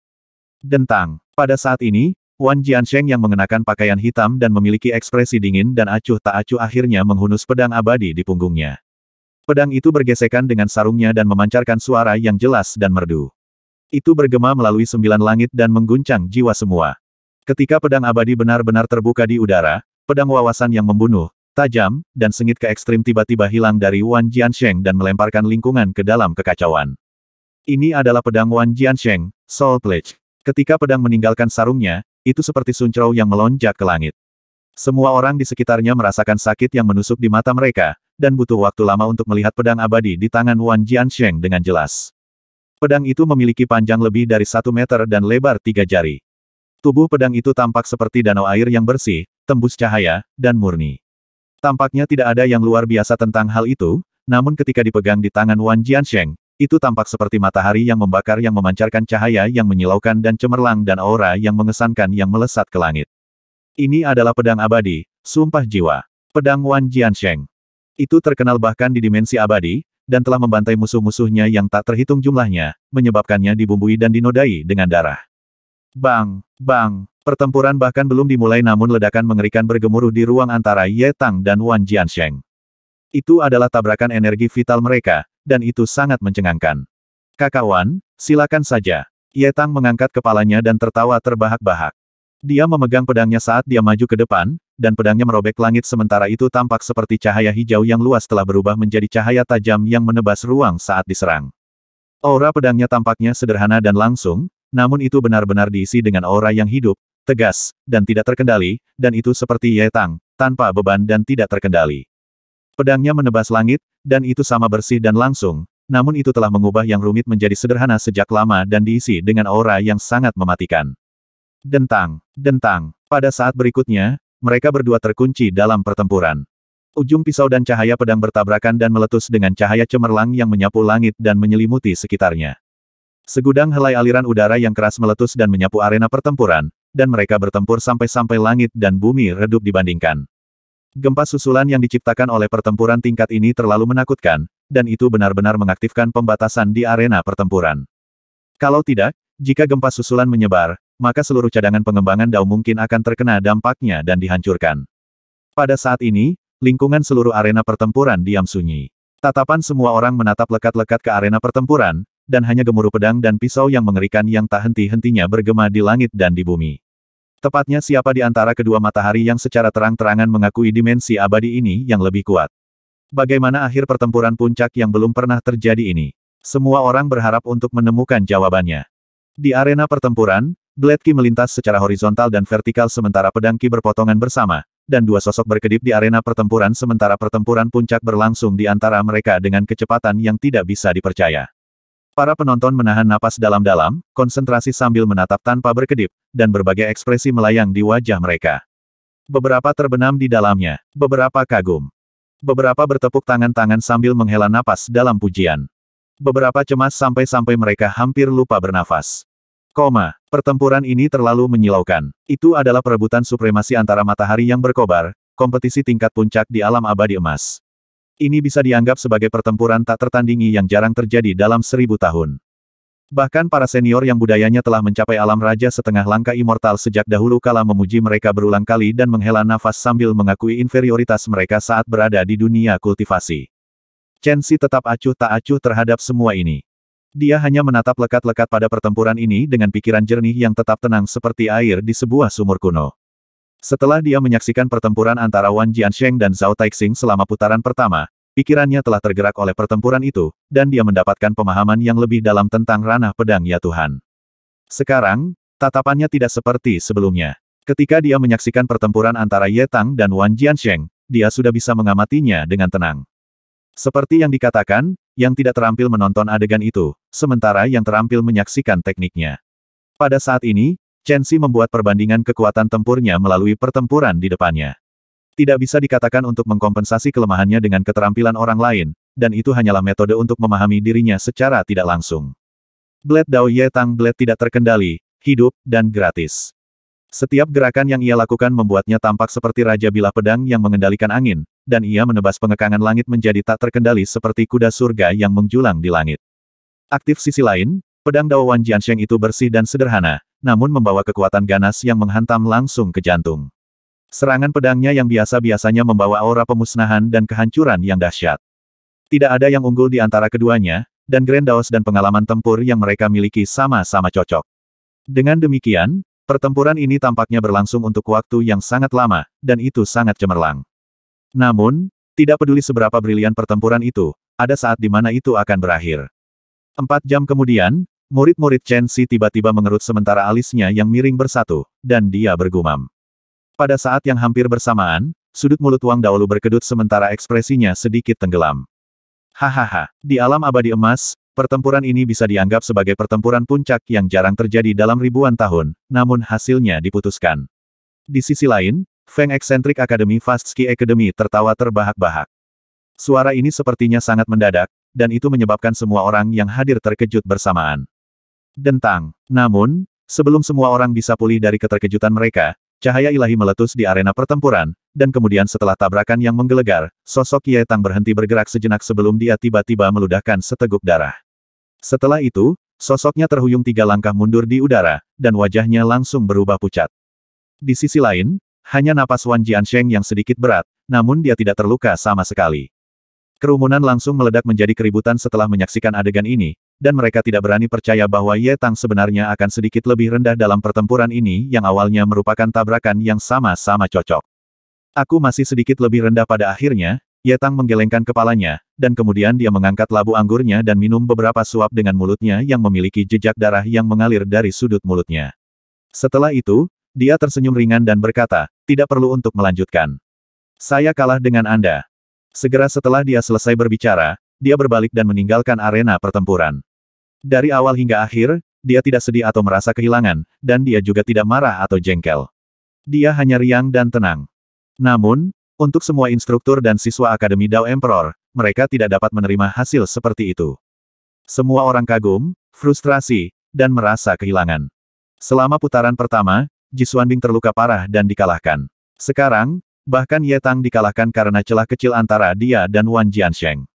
Dentang. Pada saat ini, Wan Jiansheng yang mengenakan pakaian hitam dan memiliki ekspresi dingin dan acuh tak acuh akhirnya menghunus pedang abadi di punggungnya. Pedang itu bergesekan dengan sarungnya dan memancarkan suara yang jelas dan merdu. Itu bergema melalui sembilan langit dan mengguncang jiwa semua. Ketika pedang abadi benar-benar terbuka di udara, pedang wawasan yang membunuh, tajam, dan sengit ke ekstrim tiba-tiba hilang dari Wan Jiansheng dan melemparkan lingkungan ke dalam kekacauan. Ini adalah pedang Wan Jiansheng, Soul Pledge. Ketika pedang meninggalkan sarungnya, itu seperti suncrow yang melonjak ke langit. Semua orang di sekitarnya merasakan sakit yang menusuk di mata mereka, dan butuh waktu lama untuk melihat pedang abadi di tangan Wan Jiansheng dengan jelas. Pedang itu memiliki panjang lebih dari satu meter dan lebar tiga jari. Tubuh pedang itu tampak seperti danau air yang bersih, tembus cahaya, dan murni. Tampaknya tidak ada yang luar biasa tentang hal itu, namun ketika dipegang di tangan Wan Jiansheng, itu tampak seperti matahari yang membakar yang memancarkan cahaya yang menyilaukan dan cemerlang dan aura yang mengesankan yang melesat ke langit. Ini adalah pedang abadi, sumpah jiwa. Pedang Wan Jiansheng. Itu terkenal bahkan di dimensi abadi, dan telah membantai musuh-musuhnya yang tak terhitung jumlahnya, menyebabkannya dibumbui dan dinodai dengan darah. Bang! Bang! Pertempuran bahkan belum dimulai namun ledakan mengerikan bergemuruh di ruang antara Ye Tang dan Wan Jiansheng. Itu adalah tabrakan energi vital mereka, dan itu sangat mencengangkan. Kakak Wan, silakan saja. Ye Tang mengangkat kepalanya dan tertawa terbahak-bahak. Dia memegang pedangnya saat dia maju ke depan, dan pedangnya merobek langit sementara itu tampak seperti cahaya hijau yang luas telah berubah menjadi cahaya tajam yang menebas ruang saat diserang. Aura pedangnya tampaknya sederhana dan langsung, namun itu benar-benar diisi dengan aura yang hidup, tegas, dan tidak terkendali, dan itu seperti Yetang, tanpa beban dan tidak terkendali. Pedangnya menebas langit, dan itu sama bersih dan langsung, namun itu telah mengubah yang rumit menjadi sederhana sejak lama dan diisi dengan aura yang sangat mematikan. Dentang, dentang. Pada saat berikutnya, mereka berdua terkunci dalam pertempuran. Ujung pisau dan cahaya pedang bertabrakan dan meletus dengan cahaya cemerlang yang menyapu langit dan menyelimuti sekitarnya. Segudang helai aliran udara yang keras meletus dan menyapu arena pertempuran, dan mereka bertempur sampai-sampai langit dan bumi redup dibandingkan. Gempa susulan yang diciptakan oleh pertempuran tingkat ini terlalu menakutkan, dan itu benar-benar mengaktifkan pembatasan di arena pertempuran. Kalau tidak, jika gempa susulan menyebar, maka seluruh cadangan pengembangan Dao mungkin akan terkena dampaknya dan dihancurkan. Pada saat ini, lingkungan seluruh arena pertempuran diam sunyi. Tatapan semua orang menatap lekat-lekat ke arena pertempuran, dan hanya gemuruh pedang dan pisau yang mengerikan yang tak henti-hentinya bergema di langit dan di bumi. Tepatnya siapa di antara kedua matahari yang secara terang-terangan mengakui dimensi abadi ini yang lebih kuat. Bagaimana akhir pertempuran puncak yang belum pernah terjadi ini? Semua orang berharap untuk menemukan jawabannya. Di arena pertempuran, Blade melintas secara horizontal dan vertikal sementara pedang Ki berpotongan bersama, dan dua sosok berkedip di arena pertempuran sementara pertempuran puncak berlangsung di antara mereka dengan kecepatan yang tidak bisa dipercaya. Para penonton menahan napas dalam-dalam, konsentrasi sambil menatap tanpa berkedip, dan berbagai ekspresi melayang di wajah mereka. Beberapa terbenam di dalamnya, beberapa kagum. Beberapa bertepuk tangan-tangan sambil menghela napas dalam pujian. Beberapa cemas sampai-sampai mereka hampir lupa bernafas. Koma, pertempuran ini terlalu menyilaukan. Itu adalah perebutan supremasi antara matahari yang berkobar, kompetisi tingkat puncak di alam abadi emas. Ini bisa dianggap sebagai pertempuran tak tertandingi yang jarang terjadi dalam seribu tahun. Bahkan para senior yang budayanya telah mencapai alam raja setengah langkah immortal sejak dahulu kala memuji mereka berulang kali dan menghela nafas sambil mengakui inferioritas mereka saat berada di dunia kultivasi. Chen Xi tetap acuh tak acuh terhadap semua ini. Dia hanya menatap lekat-lekat pada pertempuran ini dengan pikiran jernih yang tetap tenang seperti air di sebuah sumur kuno. Setelah dia menyaksikan pertempuran antara Wan Jiansheng dan Zhao Taixing selama putaran pertama, pikirannya telah tergerak oleh pertempuran itu, dan dia mendapatkan pemahaman yang lebih dalam tentang ranah pedang ya Tuhan. Sekarang, tatapannya tidak seperti sebelumnya. Ketika dia menyaksikan pertempuran antara Ye Tang dan Wan Jiansheng, dia sudah bisa mengamatinya dengan tenang. Seperti yang dikatakan, yang tidak terampil menonton adegan itu, sementara yang terampil menyaksikan tekniknya. Pada saat ini, Chen Xi membuat perbandingan kekuatan tempurnya melalui pertempuran di depannya. Tidak bisa dikatakan untuk mengkompensasi kelemahannya dengan keterampilan orang lain, dan itu hanyalah metode untuk memahami dirinya secara tidak langsung. Blade Dao Ye Tang Blade tidak terkendali, hidup, dan gratis. Setiap gerakan yang ia lakukan membuatnya tampak seperti Raja Bilah Pedang yang mengendalikan angin, dan ia menebas pengekangan langit menjadi tak terkendali seperti kuda surga yang menjulang di langit. Aktif sisi lain, pedang Dao Wan Jiansheng itu bersih dan sederhana, namun membawa kekuatan ganas yang menghantam langsung ke jantung. Serangan pedangnya yang biasa-biasanya membawa aura pemusnahan dan kehancuran yang dahsyat. Tidak ada yang unggul di antara keduanya, dan Grendaus dan pengalaman tempur yang mereka miliki sama-sama cocok. Dengan demikian, pertempuran ini tampaknya berlangsung untuk waktu yang sangat lama, dan itu sangat cemerlang. Namun, tidak peduli seberapa brilian pertempuran itu, ada saat di mana itu akan berakhir. Empat jam kemudian, Murid-murid Chen Si tiba-tiba mengerut sementara alisnya yang miring bersatu, dan dia bergumam. Pada saat yang hampir bersamaan, sudut mulut Wang Daolu berkedut sementara ekspresinya sedikit tenggelam. Hahaha, di alam abadi emas, pertempuran ini bisa dianggap sebagai pertempuran puncak yang jarang terjadi dalam ribuan tahun, namun hasilnya diputuskan. Di sisi lain, Feng Eccentric Academy Fast Ski Academy tertawa terbahak-bahak. Suara ini sepertinya sangat mendadak, dan itu menyebabkan semua orang yang hadir terkejut bersamaan. Dentang. Namun, sebelum semua orang bisa pulih dari keterkejutan mereka, cahaya ilahi meletus di arena pertempuran, dan kemudian setelah tabrakan yang menggelegar, sosok Ye Tang berhenti bergerak sejenak sebelum dia tiba-tiba meludahkan seteguk darah. Setelah itu, sosoknya terhuyung tiga langkah mundur di udara, dan wajahnya langsung berubah pucat. Di sisi lain, hanya napas Wan Jiansheng yang sedikit berat, namun dia tidak terluka sama sekali. Kerumunan langsung meledak menjadi keributan setelah menyaksikan adegan ini, dan mereka tidak berani percaya bahwa Ye Tang sebenarnya akan sedikit lebih rendah dalam pertempuran ini yang awalnya merupakan tabrakan yang sama-sama cocok. Aku masih sedikit lebih rendah pada akhirnya, Ye Tang menggelengkan kepalanya, dan kemudian dia mengangkat labu anggurnya dan minum beberapa suap dengan mulutnya yang memiliki jejak darah yang mengalir dari sudut mulutnya. Setelah itu, dia tersenyum ringan dan berkata, tidak perlu untuk melanjutkan. Saya kalah dengan Anda. Segera setelah dia selesai berbicara, dia berbalik dan meninggalkan arena pertempuran. Dari awal hingga akhir, dia tidak sedih atau merasa kehilangan, dan dia juga tidak marah atau jengkel. Dia hanya riang dan tenang. Namun, untuk semua instruktur dan siswa Akademi Dao Emperor, mereka tidak dapat menerima hasil seperti itu. Semua orang kagum, frustrasi, dan merasa kehilangan. Selama putaran pertama, Ji Bing terluka parah dan dikalahkan. Sekarang, Bahkan Ye Tang dikalahkan karena celah kecil antara dia dan Wan Jiansheng.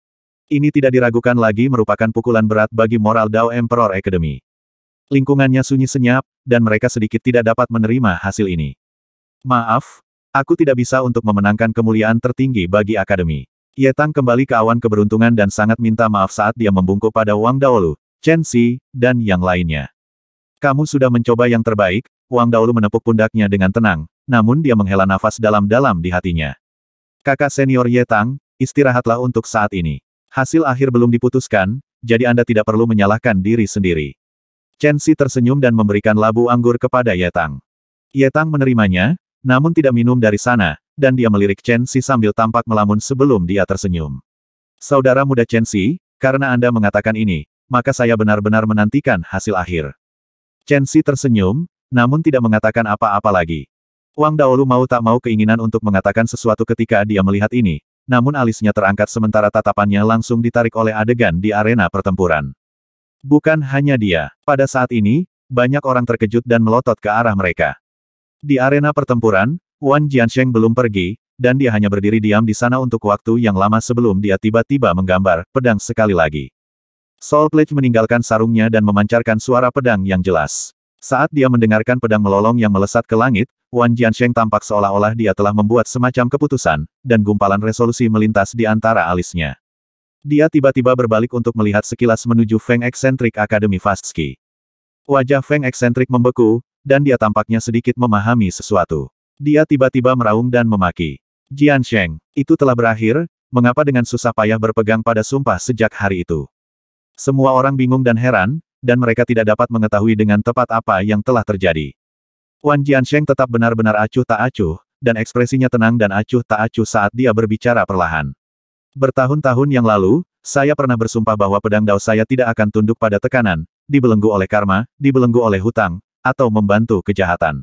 Ini tidak diragukan lagi merupakan pukulan berat bagi moral Dao Emperor Academy. Lingkungannya sunyi senyap, dan mereka sedikit tidak dapat menerima hasil ini. Maaf, aku tidak bisa untuk memenangkan kemuliaan tertinggi bagi Akademi. Ye Tang kembali ke awan keberuntungan dan sangat minta maaf saat dia membungkuk pada Wang Daolu, Chen Xi, dan yang lainnya. Kamu sudah mencoba yang terbaik, Wang Daolu menepuk pundaknya dengan tenang, namun dia menghela nafas dalam-dalam di hatinya. Kakak senior Ye Tang, istirahatlah untuk saat ini. Hasil akhir belum diputuskan, jadi Anda tidak perlu menyalahkan diri sendiri. Chen Xi tersenyum dan memberikan labu anggur kepada Ye Tang. Ye Tang menerimanya, namun tidak minum dari sana, dan dia melirik Chen Xi sambil tampak melamun sebelum dia tersenyum. Saudara muda Chen Xi, karena Anda mengatakan ini, maka saya benar-benar menantikan hasil akhir. Chen Xi tersenyum, namun tidak mengatakan apa-apa lagi. Wang Daolu mau tak mau keinginan untuk mengatakan sesuatu ketika dia melihat ini, namun alisnya terangkat sementara tatapannya langsung ditarik oleh adegan di arena pertempuran. Bukan hanya dia, pada saat ini, banyak orang terkejut dan melotot ke arah mereka. Di arena pertempuran, Wan Jiansheng belum pergi, dan dia hanya berdiri diam di sana untuk waktu yang lama sebelum dia tiba-tiba menggambar pedang sekali lagi. Soul Pledge meninggalkan sarungnya dan memancarkan suara pedang yang jelas. Saat dia mendengarkan pedang melolong yang melesat ke langit, Wan Jiansheng tampak seolah-olah dia telah membuat semacam keputusan, dan gumpalan resolusi melintas di antara alisnya. Dia tiba-tiba berbalik untuk melihat sekilas menuju Feng Eccentric Academy Fastski. Wajah Feng Eccentric membeku, dan dia tampaknya sedikit memahami sesuatu. Dia tiba-tiba meraung dan memaki. Jiansheng, itu telah berakhir, mengapa dengan susah payah berpegang pada sumpah sejak hari itu? Semua orang bingung dan heran, dan mereka tidak dapat mengetahui dengan tepat apa yang telah terjadi. Wan Jiansheng tetap benar-benar acuh tak acuh, dan ekspresinya tenang dan acuh tak acuh saat dia berbicara perlahan. Bertahun-tahun yang lalu, saya pernah bersumpah bahwa pedang dao saya tidak akan tunduk pada tekanan, dibelenggu oleh karma, dibelenggu oleh hutang, atau membantu kejahatan.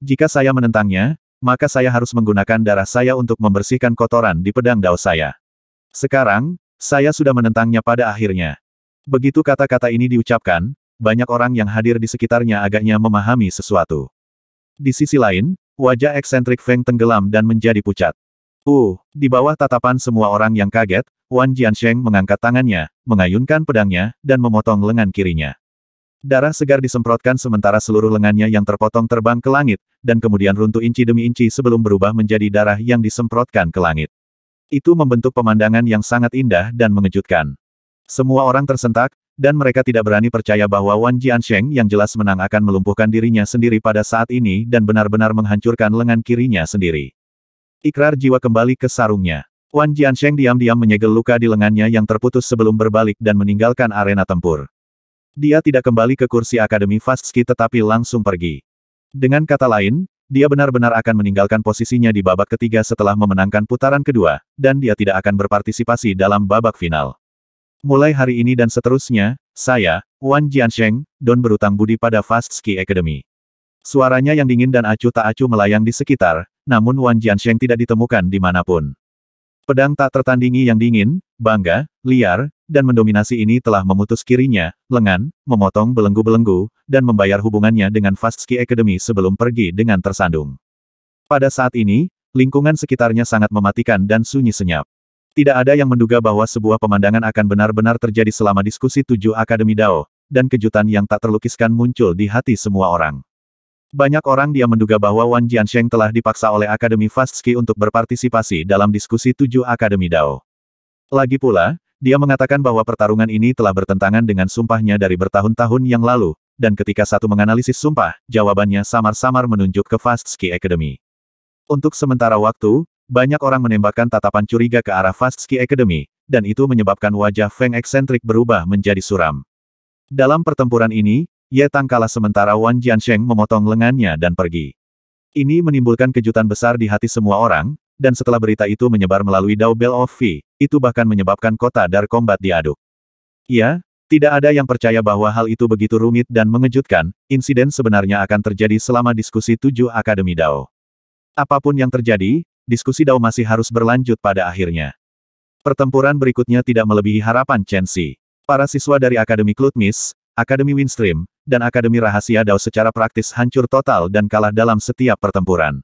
Jika saya menentangnya, maka saya harus menggunakan darah saya untuk membersihkan kotoran di pedang dao saya. Sekarang, saya sudah menentangnya pada akhirnya. Begitu kata-kata ini diucapkan, banyak orang yang hadir di sekitarnya agaknya memahami sesuatu. Di sisi lain, wajah eksentrik Feng tenggelam dan menjadi pucat. Uh, di bawah tatapan semua orang yang kaget, Wan Jiansheng mengangkat tangannya, mengayunkan pedangnya, dan memotong lengan kirinya. Darah segar disemprotkan sementara seluruh lengannya yang terpotong terbang ke langit, dan kemudian runtuh inci demi inci sebelum berubah menjadi darah yang disemprotkan ke langit. Itu membentuk pemandangan yang sangat indah dan mengejutkan. Semua orang tersentak, dan mereka tidak berani percaya bahwa Wan Jiansheng yang jelas menang akan melumpuhkan dirinya sendiri pada saat ini dan benar-benar menghancurkan lengan kirinya sendiri. Ikrar jiwa kembali ke sarungnya. Wan Jiansheng diam-diam menyegel luka di lengannya yang terputus sebelum berbalik dan meninggalkan arena tempur. Dia tidak kembali ke kursi Akademi Fast tetapi langsung pergi. Dengan kata lain, dia benar-benar akan meninggalkan posisinya di babak ketiga setelah memenangkan putaran kedua, dan dia tidak akan berpartisipasi dalam babak final. Mulai hari ini dan seterusnya, saya, Wan Jiansheng, don berutang budi pada Fast Ski Academy. Suaranya yang dingin dan acuh tak acuh melayang di sekitar, namun Wan Jiansheng tidak ditemukan di dimanapun. Pedang tak tertandingi yang dingin, bangga, liar, dan mendominasi ini telah memutus kirinya, lengan, memotong belenggu-belenggu, dan membayar hubungannya dengan Fast Ski Academy sebelum pergi dengan tersandung. Pada saat ini, lingkungan sekitarnya sangat mematikan dan sunyi senyap. Tidak ada yang menduga bahwa sebuah pemandangan akan benar-benar terjadi selama diskusi tujuh Akademi Dao, dan kejutan yang tak terlukiskan muncul di hati semua orang. Banyak orang dia menduga bahwa Wan Jiansheng telah dipaksa oleh Akademi Fastski untuk berpartisipasi dalam diskusi tujuh Akademi Dao. Lagi pula, dia mengatakan bahwa pertarungan ini telah bertentangan dengan sumpahnya dari bertahun-tahun yang lalu, dan ketika satu menganalisis sumpah, jawabannya samar-samar menunjuk ke Fastski Academy. Untuk sementara waktu, banyak orang menembakkan tatapan curiga ke arah Fast Ski Academy, dan itu menyebabkan wajah Feng eksentrik berubah menjadi suram. Dalam pertempuran ini, Ye Tang kalah sementara Wan Jiansheng memotong lengannya dan pergi. Ini menimbulkan kejutan besar di hati semua orang, dan setelah berita itu menyebar melalui Dao Bell of Fee, itu bahkan menyebabkan kota Dark Combat diaduk. Ya, tidak ada yang percaya bahwa hal itu begitu rumit dan mengejutkan, insiden sebenarnya akan terjadi selama diskusi tujuh Akademi Dao. Apapun yang terjadi, diskusi Dao masih harus berlanjut pada akhirnya. Pertempuran berikutnya tidak melebihi harapan Chen Xi. Para siswa dari Akademi Klutmis, Akademi Windstream, dan Akademi Rahasia Dao secara praktis hancur total dan kalah dalam setiap pertempuran.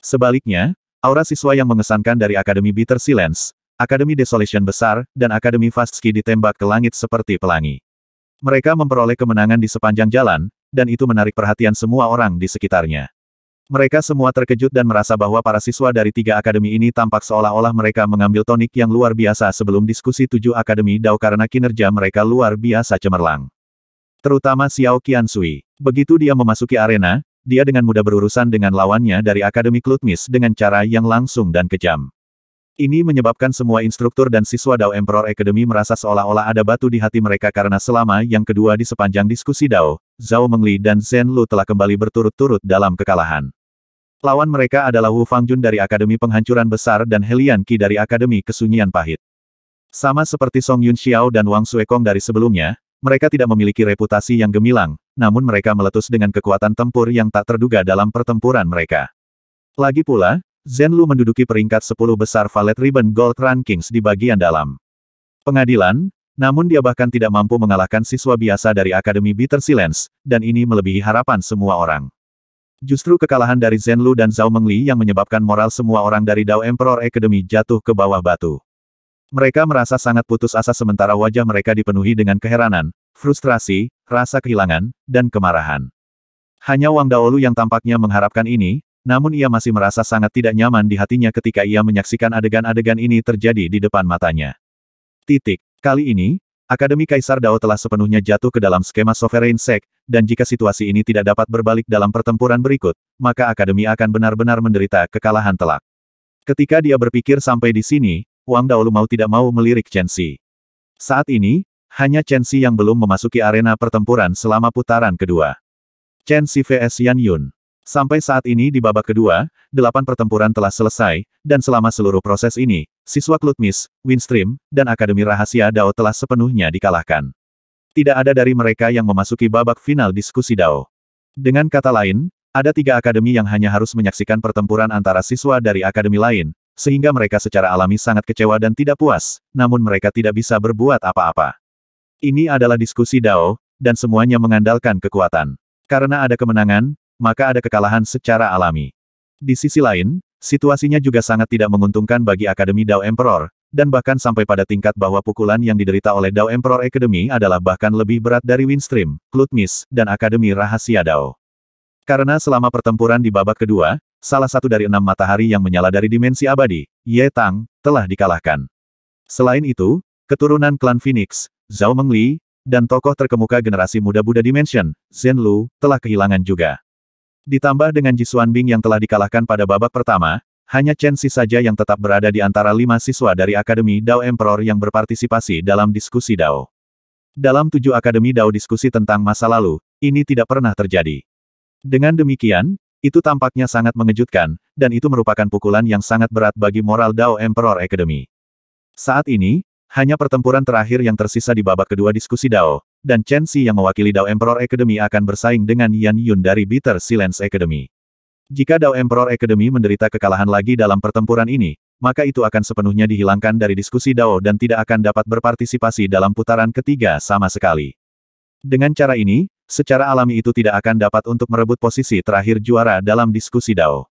Sebaliknya, aura siswa yang mengesankan dari Akademi Bitter Silence, Akademi Desolation Besar, dan Akademi Fastski ditembak ke langit seperti pelangi. Mereka memperoleh kemenangan di sepanjang jalan, dan itu menarik perhatian semua orang di sekitarnya. Mereka semua terkejut dan merasa bahwa para siswa dari tiga akademi ini tampak seolah-olah mereka mengambil tonik yang luar biasa sebelum diskusi tujuh akademi Dao karena kinerja mereka luar biasa cemerlang. Terutama Xiao Qiansui. Begitu dia memasuki arena, dia dengan mudah berurusan dengan lawannya dari Akademi Klutmis dengan cara yang langsung dan kejam. Ini menyebabkan semua instruktur dan siswa Dao Emperor Academy merasa seolah-olah ada batu di hati mereka karena selama yang kedua di sepanjang diskusi Dao, Zhao Mengli dan Zhen Lu telah kembali berturut-turut dalam kekalahan. Lawan mereka adalah Wu Fangjun dari Akademi Penghancuran Besar dan Helian Qi dari Akademi Kesunyian Pahit. Sama seperti Song Yun Xiao dan Wang Suekong dari sebelumnya, mereka tidak memiliki reputasi yang gemilang, namun mereka meletus dengan kekuatan tempur yang tak terduga dalam pertempuran mereka. Lagi pula, Zhen Lu menduduki peringkat 10 besar Valet Ribbon Gold Rankings di bagian dalam. Pengadilan, namun dia bahkan tidak mampu mengalahkan siswa biasa dari Akademi Bitter Silence, dan ini melebihi harapan semua orang. Justru kekalahan dari Zhenlu dan Zhao Mengli yang menyebabkan moral semua orang dari Dao Emperor Academy jatuh ke bawah batu. Mereka merasa sangat putus asa sementara wajah mereka dipenuhi dengan keheranan, frustrasi, rasa kehilangan, dan kemarahan. Hanya Wang Daolu yang tampaknya mengharapkan ini, namun ia masih merasa sangat tidak nyaman di hatinya ketika ia menyaksikan adegan-adegan ini terjadi di depan matanya. Titik. Kali ini, Akademi Kaisar Dao telah sepenuhnya jatuh ke dalam skema Sovereign Sect, dan jika situasi ini tidak dapat berbalik dalam pertempuran berikut, maka Akademi akan benar-benar menderita kekalahan telak. Ketika dia berpikir sampai di sini, Wang Daolu mau tidak mau melirik Chen Xi. Saat ini, hanya Chen Xi yang belum memasuki arena pertempuran selama putaran kedua. Chen Xi vs Yan Yun Sampai saat ini di babak kedua, delapan pertempuran telah selesai, dan selama seluruh proses ini, siswa Klutmis, windstream dan Akademi Rahasia Dao telah sepenuhnya dikalahkan. Tidak ada dari mereka yang memasuki babak final diskusi Dao. Dengan kata lain, ada tiga akademi yang hanya harus menyaksikan pertempuran antara siswa dari akademi lain, sehingga mereka secara alami sangat kecewa dan tidak puas, namun mereka tidak bisa berbuat apa-apa. Ini adalah diskusi Dao, dan semuanya mengandalkan kekuatan. Karena ada kemenangan, maka ada kekalahan secara alami. Di sisi lain, situasinya juga sangat tidak menguntungkan bagi Akademi Dao Emperor, dan bahkan sampai pada tingkat bahwa pukulan yang diderita oleh Dao Emperor Academy adalah bahkan lebih berat dari Windstream, Klutmis, dan Akademi Rahasia Dao. Karena selama pertempuran di babak kedua, salah satu dari enam matahari yang menyala dari dimensi abadi, Ye Tang, telah dikalahkan. Selain itu, keturunan klan Phoenix, Zhao Mengli, dan tokoh terkemuka generasi muda Buddha Dimension, Zhen Lu, telah kehilangan juga. Ditambah dengan Jisuan Bing yang telah dikalahkan pada babak pertama, hanya Chen Si saja yang tetap berada di antara lima siswa dari Akademi Dao Emperor yang berpartisipasi dalam diskusi Dao. Dalam tujuh Akademi Dao diskusi tentang masa lalu, ini tidak pernah terjadi. Dengan demikian, itu tampaknya sangat mengejutkan, dan itu merupakan pukulan yang sangat berat bagi moral Dao Emperor Academy. Saat ini, hanya pertempuran terakhir yang tersisa di babak kedua diskusi Dao, dan Chen Xi yang mewakili Dao Emperor Academy akan bersaing dengan Yan Yun dari Bitter Silence Academy. Jika Dao Emperor Academy menderita kekalahan lagi dalam pertempuran ini, maka itu akan sepenuhnya dihilangkan dari diskusi Dao dan tidak akan dapat berpartisipasi dalam putaran ketiga sama sekali. Dengan cara ini, secara alami itu tidak akan dapat untuk merebut posisi terakhir juara dalam diskusi Dao.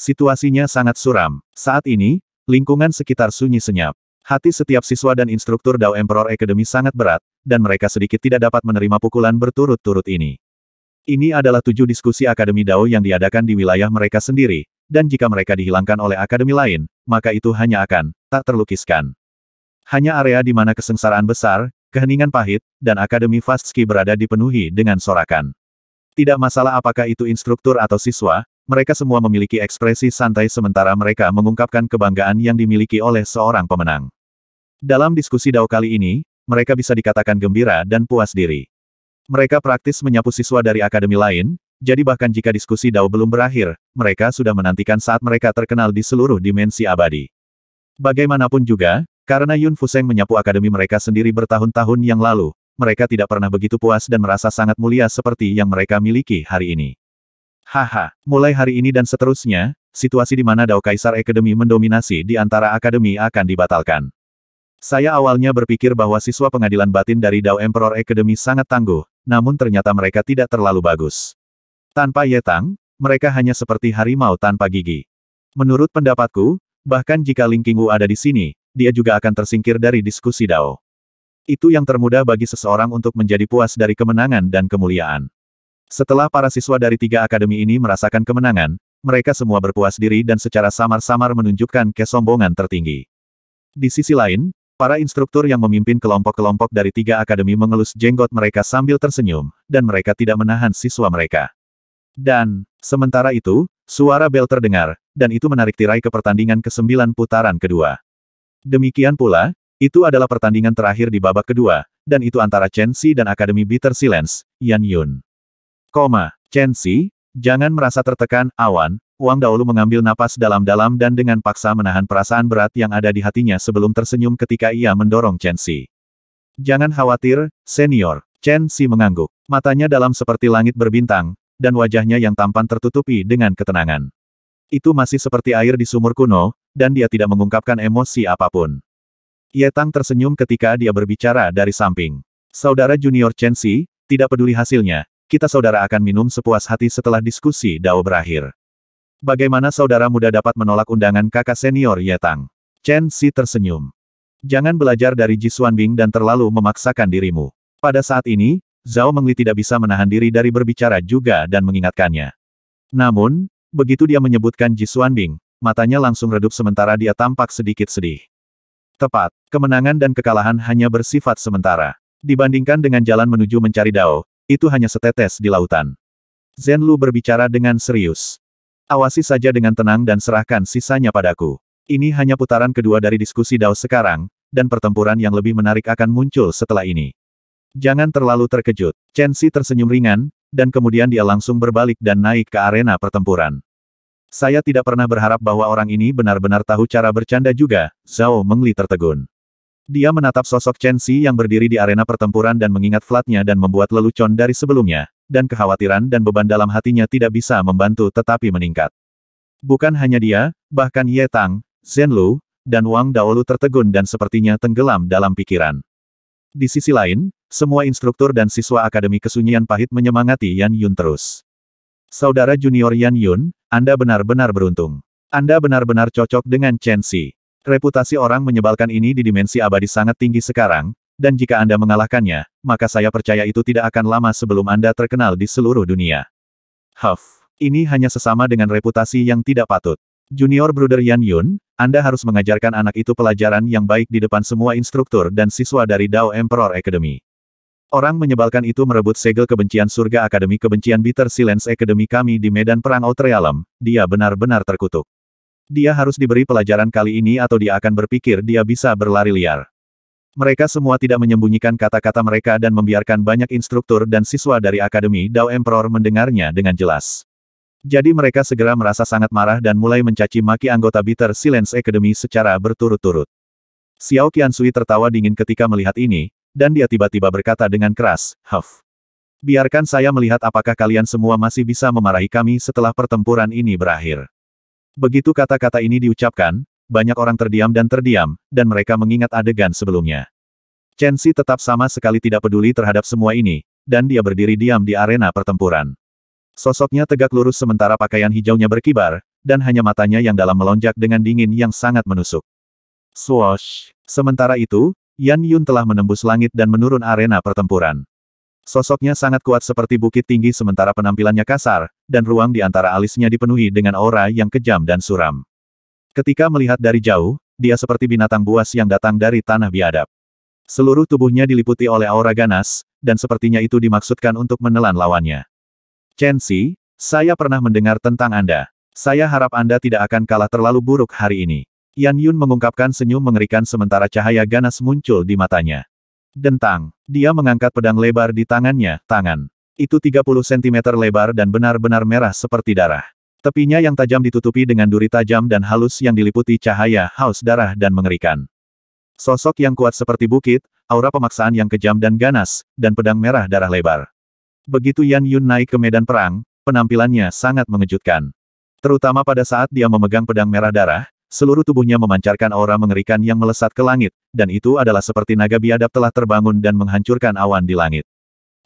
Situasinya sangat suram. Saat ini, lingkungan sekitar sunyi senyap. Hati setiap siswa dan instruktur Dao Emperor Academy sangat berat, dan mereka sedikit tidak dapat menerima pukulan berturut-turut ini. Ini adalah tujuh diskusi Akademi Dao yang diadakan di wilayah mereka sendiri, dan jika mereka dihilangkan oleh akademi lain, maka itu hanya akan tak terlukiskan. Hanya area di mana kesengsaraan besar, keheningan pahit, dan Akademi Vastski berada dipenuhi dengan sorakan. Tidak masalah apakah itu instruktur atau siswa, mereka semua memiliki ekspresi santai sementara mereka mengungkapkan kebanggaan yang dimiliki oleh seorang pemenang. Dalam diskusi Dao kali ini, mereka bisa dikatakan gembira dan puas diri. Mereka praktis menyapu siswa dari akademi lain, jadi bahkan jika diskusi Dao belum berakhir, mereka sudah menantikan saat mereka terkenal di seluruh dimensi abadi. Bagaimanapun juga, karena Yun Fuseng menyapu akademi mereka sendiri bertahun-tahun yang lalu, mereka tidak pernah begitu puas dan merasa sangat mulia seperti yang mereka miliki hari ini. Haha, mulai hari ini dan seterusnya, situasi di mana Dao Kaisar Akademi mendominasi di antara akademi akan dibatalkan. Saya awalnya berpikir bahwa siswa pengadilan batin dari Dao Emperor Academy sangat tangguh, namun ternyata mereka tidak terlalu bagus. Tanpa Yetang, mereka hanya seperti harimau tanpa gigi. Menurut pendapatku, bahkan jika Ling Qingwu ada di sini, dia juga akan tersingkir dari diskusi Dao. Itu yang termudah bagi seseorang untuk menjadi puas dari kemenangan dan kemuliaan. Setelah para siswa dari tiga akademi ini merasakan kemenangan, mereka semua berpuas diri dan secara samar-samar menunjukkan kesombongan tertinggi. Di sisi lain, Para instruktur yang memimpin kelompok-kelompok dari tiga akademi mengelus jenggot mereka sambil tersenyum, dan mereka tidak menahan siswa mereka. Dan, sementara itu, suara bel terdengar, dan itu menarik tirai ke pertandingan ke-9 putaran kedua. Demikian pula, itu adalah pertandingan terakhir di babak kedua, dan itu antara Chen Xi dan Akademi Bitter Silence, Yan Yun. Koma, Chen Xi, Jangan merasa tertekan, Awan. Wang Daolu mengambil napas dalam-dalam dan dengan paksa menahan perasaan berat yang ada di hatinya sebelum tersenyum ketika ia mendorong Chen Xi. Jangan khawatir, senior. Chen Xi mengangguk. Matanya dalam seperti langit berbintang, dan wajahnya yang tampan tertutupi dengan ketenangan. Itu masih seperti air di sumur kuno, dan dia tidak mengungkapkan emosi apapun. Ye Tang tersenyum ketika dia berbicara dari samping. Saudara junior Chen Xi, tidak peduli hasilnya, kita saudara akan minum sepuas hati setelah diskusi Dao berakhir. Bagaimana saudara muda dapat menolak undangan kakak senior Yetang? Chen Si tersenyum. Jangan belajar dari Ji Bing dan terlalu memaksakan dirimu. Pada saat ini, Zhao Mengli tidak bisa menahan diri dari berbicara juga dan mengingatkannya. Namun, begitu dia menyebutkan Ji Bing, matanya langsung redup sementara dia tampak sedikit sedih. Tepat, kemenangan dan kekalahan hanya bersifat sementara. Dibandingkan dengan jalan menuju mencari Dao, itu hanya setetes di lautan. Zen Lu berbicara dengan serius. Awasi saja dengan tenang dan serahkan sisanya padaku. Ini hanya putaran kedua dari diskusi Dao sekarang, dan pertempuran yang lebih menarik akan muncul setelah ini. Jangan terlalu terkejut. Chen Xi tersenyum ringan, dan kemudian dia langsung berbalik dan naik ke arena pertempuran. Saya tidak pernah berharap bahwa orang ini benar-benar tahu cara bercanda juga, Zhao Mengli tertegun. Dia menatap sosok Chen Xi yang berdiri di arena pertempuran dan mengingat flatnya dan membuat lelucon dari sebelumnya, dan kekhawatiran dan beban dalam hatinya tidak bisa membantu tetapi meningkat. Bukan hanya dia, bahkan Ye Tang, Zhen Lu, dan Wang Daolu tertegun dan sepertinya tenggelam dalam pikiran. Di sisi lain, semua instruktur dan siswa Akademi Kesunyian Pahit menyemangati Yan Yun terus. Saudara junior Yan Yun, Anda benar-benar beruntung. Anda benar-benar cocok dengan Chen Xi. Reputasi orang menyebalkan ini di dimensi abadi sangat tinggi sekarang, dan jika Anda mengalahkannya, maka saya percaya itu tidak akan lama sebelum Anda terkenal di seluruh dunia. Huff, ini hanya sesama dengan reputasi yang tidak patut. Junior Brother Yan Yun, Anda harus mengajarkan anak itu pelajaran yang baik di depan semua instruktur dan siswa dari Dao Emperor Academy. Orang menyebalkan itu merebut segel kebencian surga Akademi Kebencian Bitter Silence Academy kami di medan perang Outrealm, dia benar-benar terkutuk. Dia harus diberi pelajaran kali ini atau dia akan berpikir dia bisa berlari liar. Mereka semua tidak menyembunyikan kata-kata mereka dan membiarkan banyak instruktur dan siswa dari Akademi Dao Emperor mendengarnya dengan jelas. Jadi mereka segera merasa sangat marah dan mulai mencaci maki anggota Bitter Silence Academy secara berturut-turut. Xiao Qiansui tertawa dingin ketika melihat ini, dan dia tiba-tiba berkata dengan keras, Huff. Biarkan saya melihat apakah kalian semua masih bisa memarahi kami setelah pertempuran ini berakhir. Begitu kata-kata ini diucapkan, banyak orang terdiam dan terdiam, dan mereka mengingat adegan sebelumnya. Chen Xi tetap sama sekali tidak peduli terhadap semua ini, dan dia berdiri diam di arena pertempuran. Sosoknya tegak lurus sementara pakaian hijaunya berkibar, dan hanya matanya yang dalam melonjak dengan dingin yang sangat menusuk. Swoosh! Sementara itu, Yan Yun telah menembus langit dan menurun arena pertempuran. Sosoknya sangat kuat seperti bukit tinggi sementara penampilannya kasar, dan ruang di antara alisnya dipenuhi dengan aura yang kejam dan suram. Ketika melihat dari jauh, dia seperti binatang buas yang datang dari tanah biadab. Seluruh tubuhnya diliputi oleh aura ganas, dan sepertinya itu dimaksudkan untuk menelan lawannya. Chen Xi, saya pernah mendengar tentang Anda. Saya harap Anda tidak akan kalah terlalu buruk hari ini. Yan Yun mengungkapkan senyum mengerikan sementara cahaya ganas muncul di matanya. Dentang. Dia mengangkat pedang lebar di tangannya, tangan. Itu 30 cm lebar dan benar-benar merah seperti darah. Tepinya yang tajam ditutupi dengan duri tajam dan halus yang diliputi cahaya haus darah dan mengerikan. Sosok yang kuat seperti bukit, aura pemaksaan yang kejam dan ganas, dan pedang merah darah lebar. Begitu Yan Yun naik ke medan perang, penampilannya sangat mengejutkan. Terutama pada saat dia memegang pedang merah darah, Seluruh tubuhnya memancarkan aura mengerikan yang melesat ke langit, dan itu adalah seperti naga biadab telah terbangun dan menghancurkan awan di langit.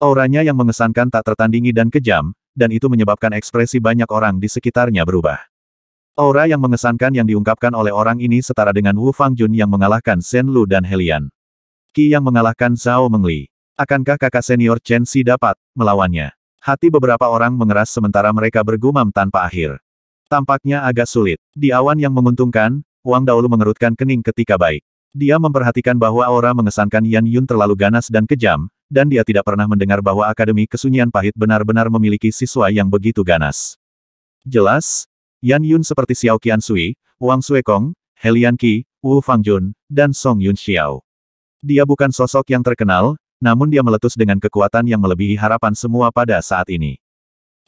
Auranya yang mengesankan tak tertandingi dan kejam, dan itu menyebabkan ekspresi banyak orang di sekitarnya berubah. Aura yang mengesankan yang diungkapkan oleh orang ini setara dengan Wu Fangjun yang mengalahkan Shen Lu dan Helian. Qi yang mengalahkan Zhao Mengli. Akankah kakak senior Chen Si dapat melawannya? Hati beberapa orang mengeras sementara mereka bergumam tanpa akhir. Tampaknya agak sulit. Di awan yang menguntungkan, Wang Daolu mengerutkan kening ketika baik. Dia memperhatikan bahwa aura mengesankan Yan Yun terlalu ganas dan kejam, dan dia tidak pernah mendengar bahwa Akademi Kesunyian Pahit benar-benar memiliki siswa yang begitu ganas. Jelas, Yan Yun seperti Xiao Qian Sui, Wang He Helian Qi, Wu Fangjun, dan Song Yun Xiao. Dia bukan sosok yang terkenal, namun dia meletus dengan kekuatan yang melebihi harapan semua pada saat ini.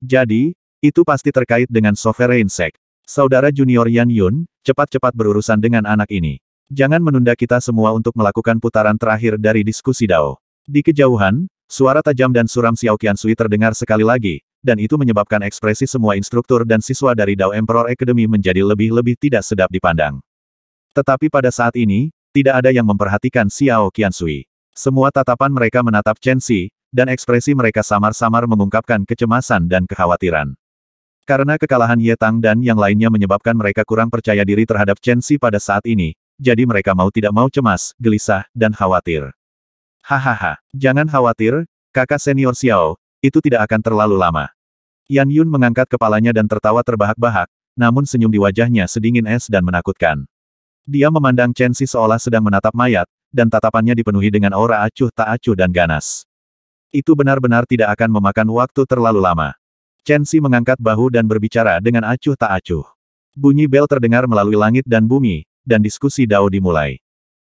Jadi, itu pasti terkait dengan Sovereign Sect. Saudara junior Yan Yun, cepat-cepat berurusan dengan anak ini. Jangan menunda kita semua untuk melakukan putaran terakhir dari diskusi Dao. Di kejauhan, suara tajam dan suram Xiao Qian Sui terdengar sekali lagi, dan itu menyebabkan ekspresi semua instruktur dan siswa dari Dao Emperor Academy menjadi lebih-lebih tidak sedap dipandang. Tetapi pada saat ini, tidak ada yang memperhatikan Xiao Qian Sui. Semua tatapan mereka menatap Chen Xi, dan ekspresi mereka samar-samar mengungkapkan kecemasan dan kekhawatiran. Karena kekalahan Ye Tang dan yang lainnya menyebabkan mereka kurang percaya diri terhadap Chen Xi pada saat ini, jadi mereka mau tidak mau cemas, gelisah, dan khawatir. Hahaha, jangan khawatir, kakak senior Xiao, itu tidak akan terlalu lama. Yan Yun mengangkat kepalanya dan tertawa terbahak-bahak, namun senyum di wajahnya sedingin es dan menakutkan. Dia memandang Chen Xi seolah sedang menatap mayat, dan tatapannya dipenuhi dengan aura acuh tak acuh dan ganas. Itu benar-benar tidak akan memakan waktu terlalu lama. Chen Xi mengangkat bahu dan berbicara dengan acuh tak acuh. Bunyi bel terdengar melalui langit dan bumi, dan diskusi Dao dimulai.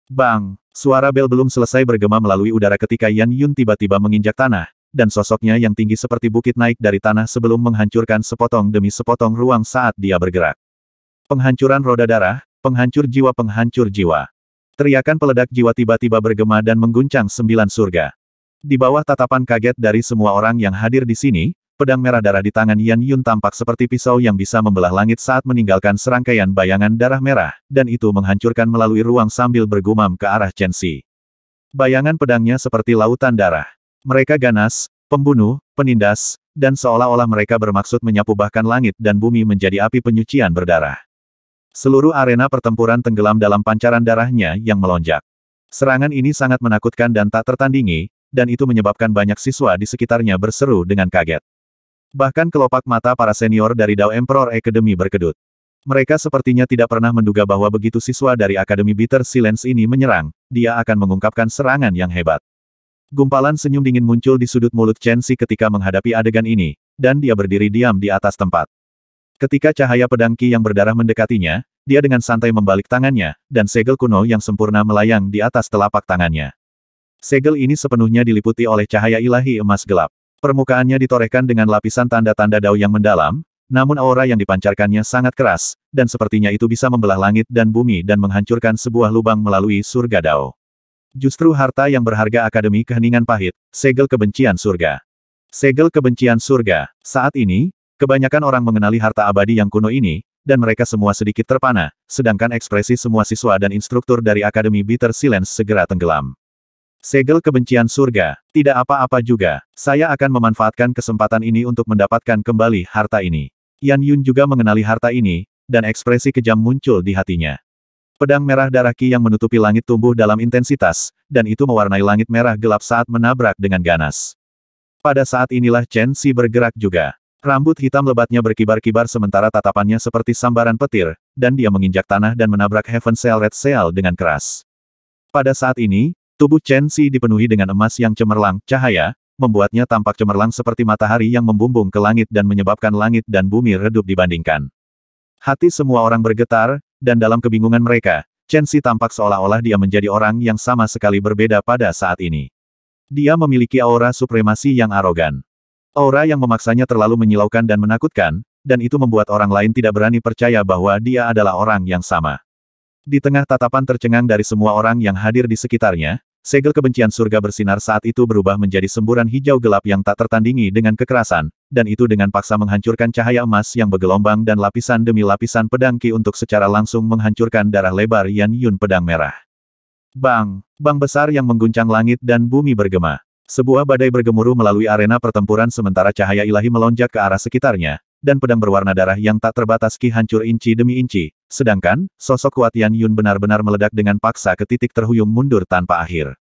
Bang! Suara bel belum selesai bergema melalui udara ketika Yan Yun tiba-tiba menginjak tanah, dan sosoknya yang tinggi seperti bukit naik dari tanah sebelum menghancurkan sepotong demi sepotong ruang saat dia bergerak. Penghancuran roda darah, penghancur jiwa penghancur jiwa. Teriakan peledak jiwa tiba-tiba bergema dan mengguncang sembilan surga. Di bawah tatapan kaget dari semua orang yang hadir di sini, pedang merah darah di tangan Yan Yun tampak seperti pisau yang bisa membelah langit saat meninggalkan serangkaian bayangan darah merah, dan itu menghancurkan melalui ruang sambil bergumam ke arah Chen Xi. Bayangan pedangnya seperti lautan darah. Mereka ganas, pembunuh, penindas, dan seolah-olah mereka bermaksud menyapu bahkan langit dan bumi menjadi api penyucian berdarah. Seluruh arena pertempuran tenggelam dalam pancaran darahnya yang melonjak. Serangan ini sangat menakutkan dan tak tertandingi, dan itu menyebabkan banyak siswa di sekitarnya berseru dengan kaget. Bahkan kelopak mata para senior dari Dao Emperor Academy berkedut. Mereka sepertinya tidak pernah menduga bahwa begitu siswa dari Akademi Bitter Silence ini menyerang, dia akan mengungkapkan serangan yang hebat. Gumpalan senyum dingin muncul di sudut mulut Chen Xi ketika menghadapi adegan ini, dan dia berdiri diam di atas tempat. Ketika cahaya pedang Qi yang berdarah mendekatinya, dia dengan santai membalik tangannya, dan segel kuno yang sempurna melayang di atas telapak tangannya. Segel ini sepenuhnya diliputi oleh cahaya ilahi emas gelap. Permukaannya ditorehkan dengan lapisan tanda-tanda dao yang mendalam, namun aura yang dipancarkannya sangat keras, dan sepertinya itu bisa membelah langit dan bumi dan menghancurkan sebuah lubang melalui surga dao. Justru harta yang berharga Akademi Keheningan Pahit, segel kebencian surga. Segel kebencian surga. Saat ini, kebanyakan orang mengenali harta abadi yang kuno ini, dan mereka semua sedikit terpana, sedangkan ekspresi semua siswa dan instruktur dari Akademi Bitter Silence segera tenggelam. Segel kebencian surga, tidak apa-apa juga, saya akan memanfaatkan kesempatan ini untuk mendapatkan kembali harta ini. Yan Yun juga mengenali harta ini, dan ekspresi kejam muncul di hatinya. Pedang merah darah Ki yang menutupi langit tumbuh dalam intensitas, dan itu mewarnai langit merah gelap saat menabrak dengan ganas. Pada saat inilah Chen Si bergerak juga. Rambut hitam lebatnya berkibar-kibar sementara tatapannya seperti sambaran petir, dan dia menginjak tanah dan menabrak Heaven Cell Red Seal dengan keras. Pada saat ini, Tubuh Chen Xi dipenuhi dengan emas yang cemerlang, cahaya, membuatnya tampak cemerlang seperti matahari yang membumbung ke langit dan menyebabkan langit dan bumi redup dibandingkan. Hati semua orang bergetar, dan dalam kebingungan mereka, Chen Xi tampak seolah-olah dia menjadi orang yang sama sekali berbeda pada saat ini. Dia memiliki aura supremasi yang arogan. Aura yang memaksanya terlalu menyilaukan dan menakutkan, dan itu membuat orang lain tidak berani percaya bahwa dia adalah orang yang sama. Di tengah tatapan tercengang dari semua orang yang hadir di sekitarnya, segel kebencian surga bersinar saat itu berubah menjadi semburan hijau gelap yang tak tertandingi dengan kekerasan, dan itu dengan paksa menghancurkan cahaya emas yang bergelombang dan lapisan demi lapisan pedang Ki untuk secara langsung menghancurkan darah lebar Yan Yun pedang merah. Bang! Bang besar yang mengguncang langit dan bumi bergema. Sebuah badai bergemuruh melalui arena pertempuran sementara cahaya ilahi melonjak ke arah sekitarnya, dan pedang berwarna darah yang tak terbatas ki hancur inci demi inci, sedangkan, sosok kuat Yan Yun benar-benar meledak dengan paksa ke titik terhuyung mundur tanpa akhir.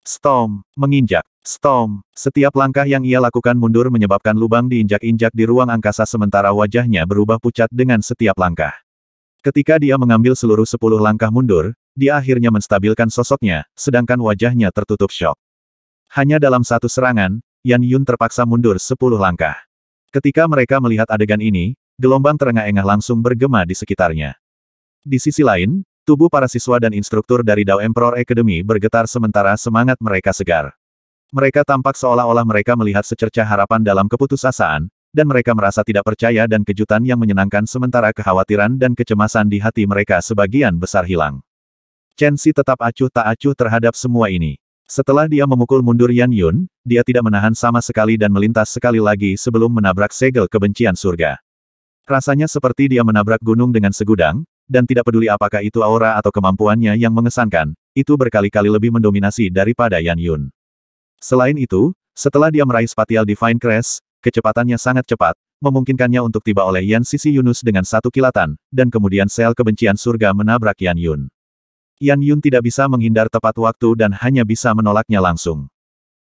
Storm, menginjak, storm, setiap langkah yang ia lakukan mundur menyebabkan lubang diinjak-injak di ruang angkasa sementara wajahnya berubah pucat dengan setiap langkah. Ketika dia mengambil seluruh sepuluh langkah mundur, dia akhirnya menstabilkan sosoknya, sedangkan wajahnya tertutup shock. Hanya dalam satu serangan, Yan Yun terpaksa mundur sepuluh langkah. Ketika mereka melihat adegan ini, gelombang terengah-engah langsung bergema di sekitarnya. Di sisi lain, tubuh para siswa dan instruktur dari Dao Emperor Academy bergetar sementara semangat mereka segar. Mereka tampak seolah-olah mereka melihat secercah harapan dalam keputusasaan, dan mereka merasa tidak percaya dan kejutan yang menyenangkan sementara kekhawatiran dan kecemasan di hati mereka sebagian besar hilang. Chen Si tetap acuh tak acuh terhadap semua ini. Setelah dia memukul mundur Yan Yun, dia tidak menahan sama sekali dan melintas sekali lagi sebelum menabrak segel kebencian surga. Rasanya seperti dia menabrak gunung dengan segudang, dan tidak peduli apakah itu aura atau kemampuannya yang mengesankan, itu berkali-kali lebih mendominasi daripada Yan Yun. Selain itu, setelah dia meraih spatial Divine Crest, kecepatannya sangat cepat, memungkinkannya untuk tiba oleh Yan Sisi Yunus dengan satu kilatan, dan kemudian sel kebencian surga menabrak Yan Yun. Yan Yun tidak bisa menghindar tepat waktu dan hanya bisa menolaknya langsung.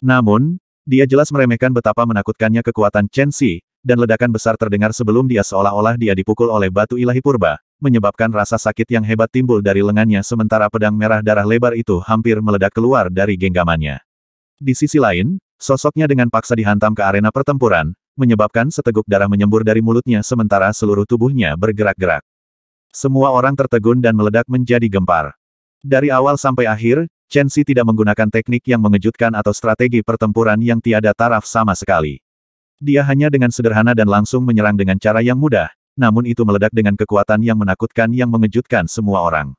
Namun, dia jelas meremehkan betapa menakutkannya kekuatan Chen Xi, dan ledakan besar terdengar sebelum dia seolah-olah dia dipukul oleh batu ilahi purba, menyebabkan rasa sakit yang hebat timbul dari lengannya sementara pedang merah darah lebar itu hampir meledak keluar dari genggamannya. Di sisi lain, sosoknya dengan paksa dihantam ke arena pertempuran, menyebabkan seteguk darah menyembur dari mulutnya sementara seluruh tubuhnya bergerak-gerak. Semua orang tertegun dan meledak menjadi gempar. Dari awal sampai akhir, Chen Xi tidak menggunakan teknik yang mengejutkan atau strategi pertempuran yang tiada taraf sama sekali. Dia hanya dengan sederhana dan langsung menyerang dengan cara yang mudah, namun itu meledak dengan kekuatan yang menakutkan yang mengejutkan semua orang.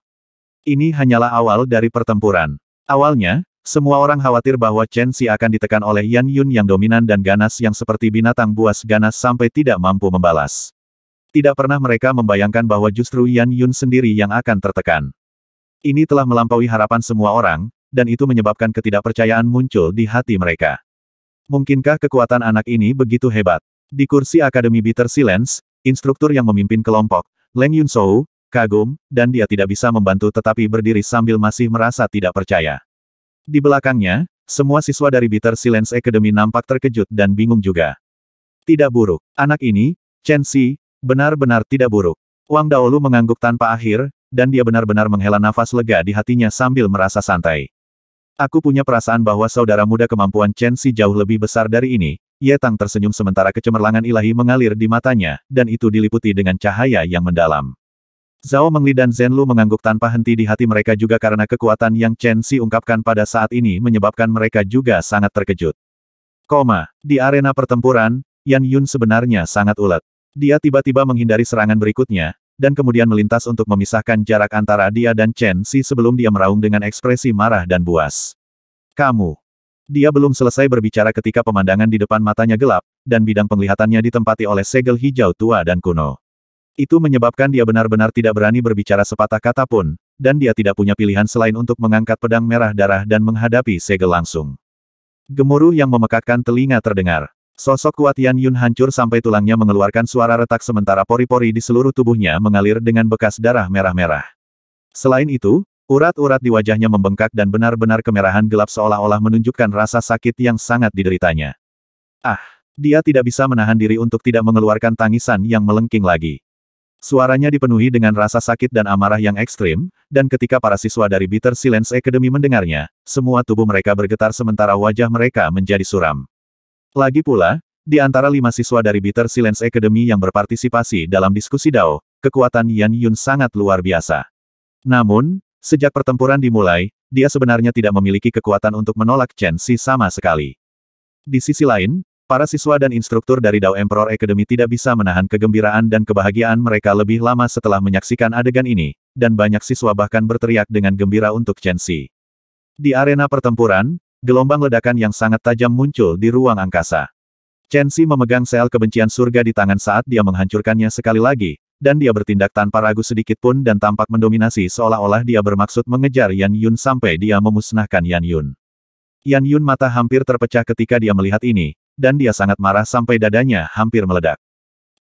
Ini hanyalah awal dari pertempuran. Awalnya, semua orang khawatir bahwa Chen Xi akan ditekan oleh Yan Yun yang dominan dan ganas yang seperti binatang buas ganas sampai tidak mampu membalas. Tidak pernah mereka membayangkan bahwa justru Yan Yun sendiri yang akan tertekan. Ini telah melampaui harapan semua orang, dan itu menyebabkan ketidakpercayaan muncul di hati mereka. Mungkinkah kekuatan anak ini begitu hebat? Di kursi Akademi Bitter Silence, instruktur yang memimpin kelompok, Leng Yun Sou, kagum, dan dia tidak bisa membantu tetapi berdiri sambil masih merasa tidak percaya. Di belakangnya, semua siswa dari Bitter Silence Academy nampak terkejut dan bingung juga. Tidak buruk. Anak ini, Chen Si, benar-benar tidak buruk. Wang Daolu mengangguk tanpa akhir, dan dia benar-benar menghela nafas lega di hatinya sambil merasa santai. Aku punya perasaan bahwa saudara muda kemampuan Chen Si jauh lebih besar dari ini, Ye Tang tersenyum sementara kecemerlangan ilahi mengalir di matanya, dan itu diliputi dengan cahaya yang mendalam. Zhao Mengli dan Zhen Lu mengangguk tanpa henti di hati mereka juga karena kekuatan yang Chen Si ungkapkan pada saat ini menyebabkan mereka juga sangat terkejut. Koma, di arena pertempuran, Yan Yun sebenarnya sangat ulet. Dia tiba-tiba menghindari serangan berikutnya, dan kemudian melintas untuk memisahkan jarak antara dia dan Chen Xi sebelum dia meraung dengan ekspresi marah dan buas. Kamu. Dia belum selesai berbicara ketika pemandangan di depan matanya gelap, dan bidang penglihatannya ditempati oleh segel hijau tua dan kuno. Itu menyebabkan dia benar-benar tidak berani berbicara sepatah kata pun, dan dia tidak punya pilihan selain untuk mengangkat pedang merah darah dan menghadapi segel langsung. Gemuruh yang memekakkan telinga terdengar. Sosok kuat Yan Yun hancur sampai tulangnya mengeluarkan suara retak sementara pori-pori di seluruh tubuhnya mengalir dengan bekas darah merah-merah. Selain itu, urat-urat di wajahnya membengkak dan benar-benar kemerahan gelap seolah-olah menunjukkan rasa sakit yang sangat dideritanya. Ah, dia tidak bisa menahan diri untuk tidak mengeluarkan tangisan yang melengking lagi. Suaranya dipenuhi dengan rasa sakit dan amarah yang ekstrim, dan ketika para siswa dari Bitter Silence Academy mendengarnya, semua tubuh mereka bergetar sementara wajah mereka menjadi suram. Lagi pula, di antara lima siswa dari Bitter Silence Academy yang berpartisipasi dalam diskusi DAO, kekuatan Yan Yun sangat luar biasa. Namun, sejak pertempuran dimulai, dia sebenarnya tidak memiliki kekuatan untuk menolak Chen Xi sama sekali. Di sisi lain, para siswa dan instruktur dari Dao Emperor Academy tidak bisa menahan kegembiraan dan kebahagiaan mereka lebih lama setelah menyaksikan adegan ini, dan banyak siswa bahkan berteriak dengan gembira untuk Chen Xi. Di arena pertempuran, gelombang ledakan yang sangat tajam muncul di ruang angkasa. Chen Xi memegang sel kebencian surga di tangan saat dia menghancurkannya sekali lagi, dan dia bertindak tanpa ragu sedikit pun dan tampak mendominasi seolah-olah dia bermaksud mengejar Yan Yun sampai dia memusnahkan Yan Yun. Yan Yun mata hampir terpecah ketika dia melihat ini, dan dia sangat marah sampai dadanya hampir meledak.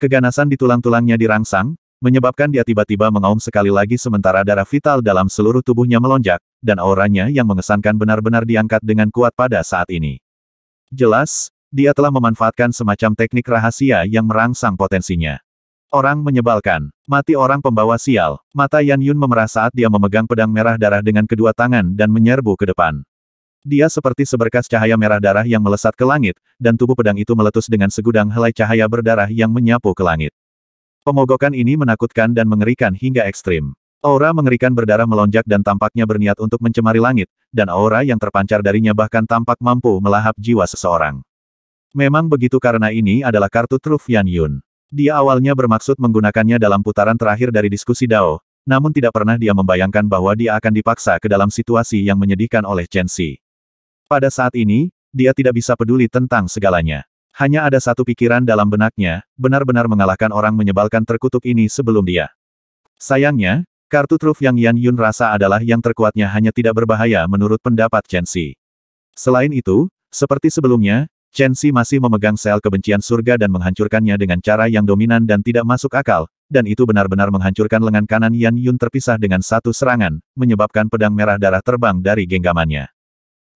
Keganasan di tulang-tulangnya dirangsang, menyebabkan dia tiba-tiba mengaum sekali lagi sementara darah vital dalam seluruh tubuhnya melonjak, dan auranya yang mengesankan benar-benar diangkat dengan kuat pada saat ini. Jelas, dia telah memanfaatkan semacam teknik rahasia yang merangsang potensinya. Orang menyebalkan. Mati orang pembawa sial. Mata Yan Yun memerah saat dia memegang pedang merah darah dengan kedua tangan dan menyerbu ke depan. Dia seperti seberkas cahaya merah darah yang melesat ke langit, dan tubuh pedang itu meletus dengan segudang helai cahaya berdarah yang menyapu ke langit. Pemogokan ini menakutkan dan mengerikan hingga ekstrim. Aura mengerikan berdarah melonjak dan tampaknya berniat untuk mencemari langit, dan aura yang terpancar darinya bahkan tampak mampu melahap jiwa seseorang. Memang begitu karena ini adalah kartu truf Yan Yun. Dia awalnya bermaksud menggunakannya dalam putaran terakhir dari diskusi Dao, namun tidak pernah dia membayangkan bahwa dia akan dipaksa ke dalam situasi yang menyedihkan oleh Chen Xi. Pada saat ini, dia tidak bisa peduli tentang segalanya. Hanya ada satu pikiran dalam benaknya, benar-benar mengalahkan orang menyebalkan terkutuk ini sebelum dia. Sayangnya, kartu truf yang Yan Yun rasa adalah yang terkuatnya hanya tidak berbahaya menurut pendapat Chen Xi. Selain itu, seperti sebelumnya, Chen Xi masih memegang sel kebencian surga dan menghancurkannya dengan cara yang dominan dan tidak masuk akal, dan itu benar-benar menghancurkan lengan kanan Yan Yun terpisah dengan satu serangan, menyebabkan pedang merah darah terbang dari genggamannya.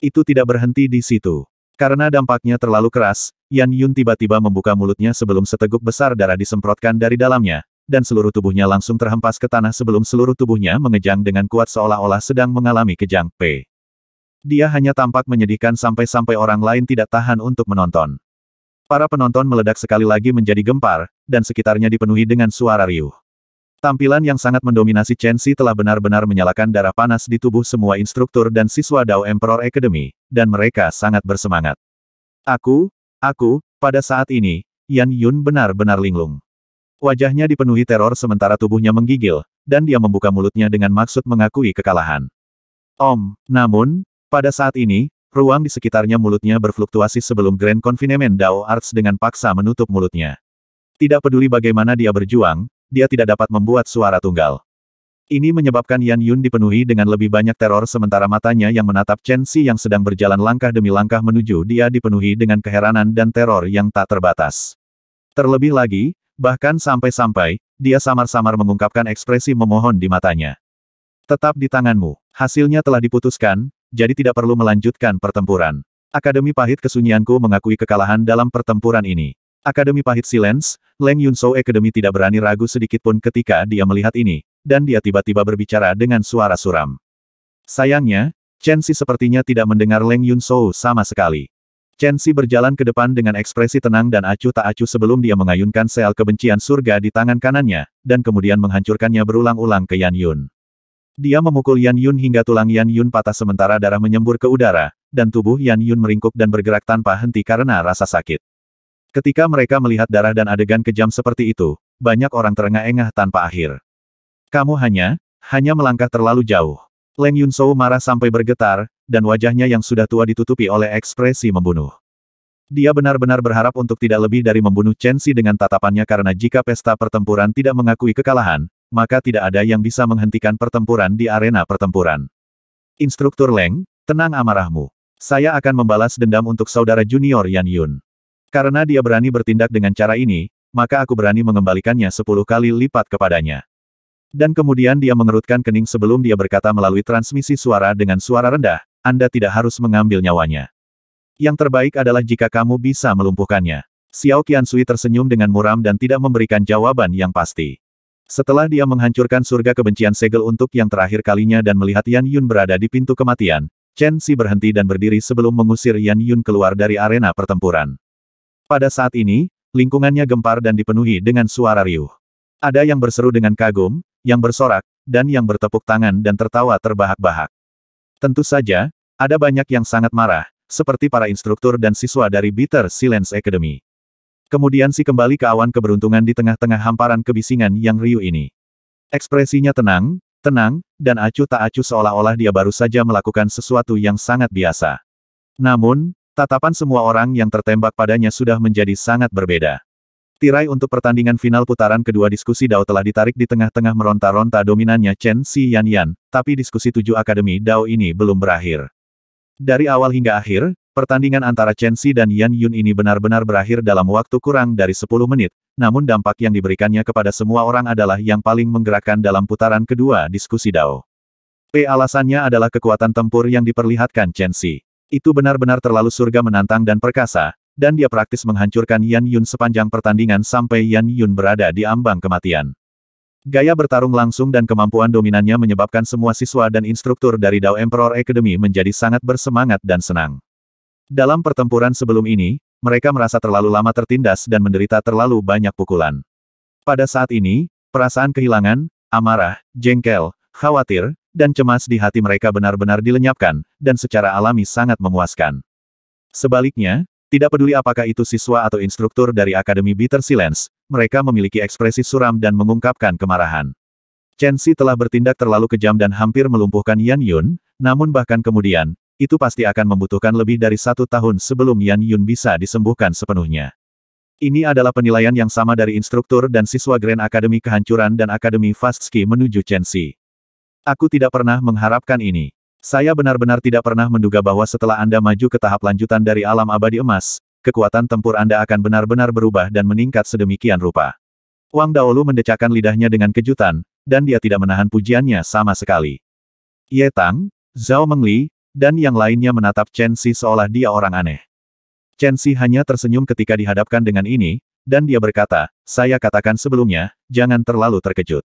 Itu tidak berhenti di situ. Karena dampaknya terlalu keras, Yan Yun tiba-tiba membuka mulutnya sebelum seteguk besar darah disemprotkan dari dalamnya, dan seluruh tubuhnya langsung terhempas ke tanah sebelum seluruh tubuhnya mengejang dengan kuat seolah-olah sedang mengalami kejang P. Dia hanya tampak menyedihkan sampai-sampai orang lain tidak tahan untuk menonton. Para penonton meledak sekali lagi menjadi gempar, dan sekitarnya dipenuhi dengan suara riuh. Tampilan yang sangat mendominasi Chen Xi telah benar-benar menyalakan darah panas di tubuh semua instruktur dan siswa Dao Emperor Academy, dan mereka sangat bersemangat. Aku, aku, pada saat ini, Yan Yun benar-benar linglung. Wajahnya dipenuhi teror sementara tubuhnya menggigil, dan dia membuka mulutnya dengan maksud mengakui kekalahan. Om, namun, pada saat ini, ruang di sekitarnya mulutnya berfluktuasi sebelum Grand Confinement Dao Arts dengan paksa menutup mulutnya. Tidak peduli bagaimana dia berjuang, dia tidak dapat membuat suara tunggal. Ini menyebabkan Yan Yun dipenuhi dengan lebih banyak teror sementara matanya yang menatap Chen Xi yang sedang berjalan langkah demi langkah menuju dia dipenuhi dengan keheranan dan teror yang tak terbatas. Terlebih lagi, bahkan sampai-sampai, dia samar-samar mengungkapkan ekspresi memohon di matanya. Tetap di tanganmu. Hasilnya telah diputuskan, jadi tidak perlu melanjutkan pertempuran. Akademi Pahit Kesunyianku mengakui kekalahan dalam pertempuran ini. Akademi Pahit Silence, Leng Yunso akademi Academy tidak berani ragu sedikitpun ketika dia melihat ini, dan dia tiba-tiba berbicara dengan suara suram. Sayangnya, Chen Xi sepertinya tidak mendengar Leng Yunso sama sekali. Chen Xi berjalan ke depan dengan ekspresi tenang dan acuh tak acuh sebelum dia mengayunkan sel kebencian surga di tangan kanannya, dan kemudian menghancurkannya berulang-ulang ke Yan Yun. Dia memukul Yan Yun hingga tulang Yan Yun patah sementara darah menyembur ke udara, dan tubuh Yan Yun meringkuk dan bergerak tanpa henti karena rasa sakit. Ketika mereka melihat darah dan adegan kejam seperti itu, banyak orang terengah-engah tanpa akhir. Kamu hanya, hanya melangkah terlalu jauh. Leng Yun Sou marah sampai bergetar, dan wajahnya yang sudah tua ditutupi oleh ekspresi membunuh. Dia benar-benar berharap untuk tidak lebih dari membunuh Chen Xi dengan tatapannya karena jika pesta pertempuran tidak mengakui kekalahan, maka tidak ada yang bisa menghentikan pertempuran di arena pertempuran. Instruktur Leng, tenang amarahmu. Saya akan membalas dendam untuk saudara junior Yan Yun. Karena dia berani bertindak dengan cara ini, maka aku berani mengembalikannya sepuluh kali lipat kepadanya. Dan kemudian dia mengerutkan kening sebelum dia berkata melalui transmisi suara dengan suara rendah, Anda tidak harus mengambil nyawanya. Yang terbaik adalah jika kamu bisa melumpuhkannya. Xiao Qiansui tersenyum dengan muram dan tidak memberikan jawaban yang pasti. Setelah dia menghancurkan surga kebencian segel untuk yang terakhir kalinya dan melihat Yan Yun berada di pintu kematian, Chen Si berhenti dan berdiri sebelum mengusir Yan Yun keluar dari arena pertempuran. Pada saat ini, lingkungannya gempar dan dipenuhi dengan suara riuh. Ada yang berseru dengan kagum, yang bersorak, dan yang bertepuk tangan dan tertawa terbahak-bahak. Tentu saja, ada banyak yang sangat marah, seperti para instruktur dan siswa dari Bitter Silence Academy. Kemudian si kembali ke awan keberuntungan di tengah-tengah hamparan kebisingan yang riuh ini. Ekspresinya tenang, tenang, dan acuh tak acuh seolah-olah dia baru saja melakukan sesuatu yang sangat biasa. Namun, Tatapan semua orang yang tertembak padanya sudah menjadi sangat berbeda. Tirai untuk pertandingan final putaran kedua diskusi Dao telah ditarik di tengah-tengah meronta-ronta dominannya Chen Si Yan Yan, tapi diskusi tujuh akademi Dao ini belum berakhir. Dari awal hingga akhir, pertandingan antara Chen Si dan Yan Yun ini benar-benar berakhir dalam waktu kurang dari 10 menit, namun dampak yang diberikannya kepada semua orang adalah yang paling menggerakkan dalam putaran kedua diskusi Dao. P. Alasannya adalah kekuatan tempur yang diperlihatkan Chen Si. Itu benar-benar terlalu surga menantang dan perkasa, dan dia praktis menghancurkan Yan Yun sepanjang pertandingan sampai Yan Yun berada di ambang kematian. Gaya bertarung langsung dan kemampuan dominannya menyebabkan semua siswa dan instruktur dari Dao Emperor Academy menjadi sangat bersemangat dan senang. Dalam pertempuran sebelum ini, mereka merasa terlalu lama tertindas dan menderita terlalu banyak pukulan. Pada saat ini, perasaan kehilangan, amarah, jengkel, khawatir, dan cemas di hati mereka benar-benar dilenyapkan, dan secara alami sangat memuaskan. Sebaliknya, tidak peduli apakah itu siswa atau instruktur dari Akademi Bitter Silence, mereka memiliki ekspresi suram dan mengungkapkan kemarahan. Chen Xi telah bertindak terlalu kejam dan hampir melumpuhkan Yan Yun, namun bahkan kemudian, itu pasti akan membutuhkan lebih dari satu tahun sebelum Yan Yun bisa disembuhkan sepenuhnya. Ini adalah penilaian yang sama dari instruktur dan siswa Grand Academy Kehancuran dan Akademi Fast menuju Chen Xi. Aku tidak pernah mengharapkan ini. Saya benar-benar tidak pernah menduga bahwa setelah Anda maju ke tahap lanjutan dari alam abadi emas, kekuatan tempur Anda akan benar-benar berubah dan meningkat sedemikian rupa. Wang Daolu mendecakkan lidahnya dengan kejutan, dan dia tidak menahan pujiannya sama sekali. Ye Tang, Zhao Mengli, dan yang lainnya menatap Chen Xi seolah dia orang aneh. Chen Xi hanya tersenyum ketika dihadapkan dengan ini, dan dia berkata, saya katakan sebelumnya, jangan terlalu terkejut.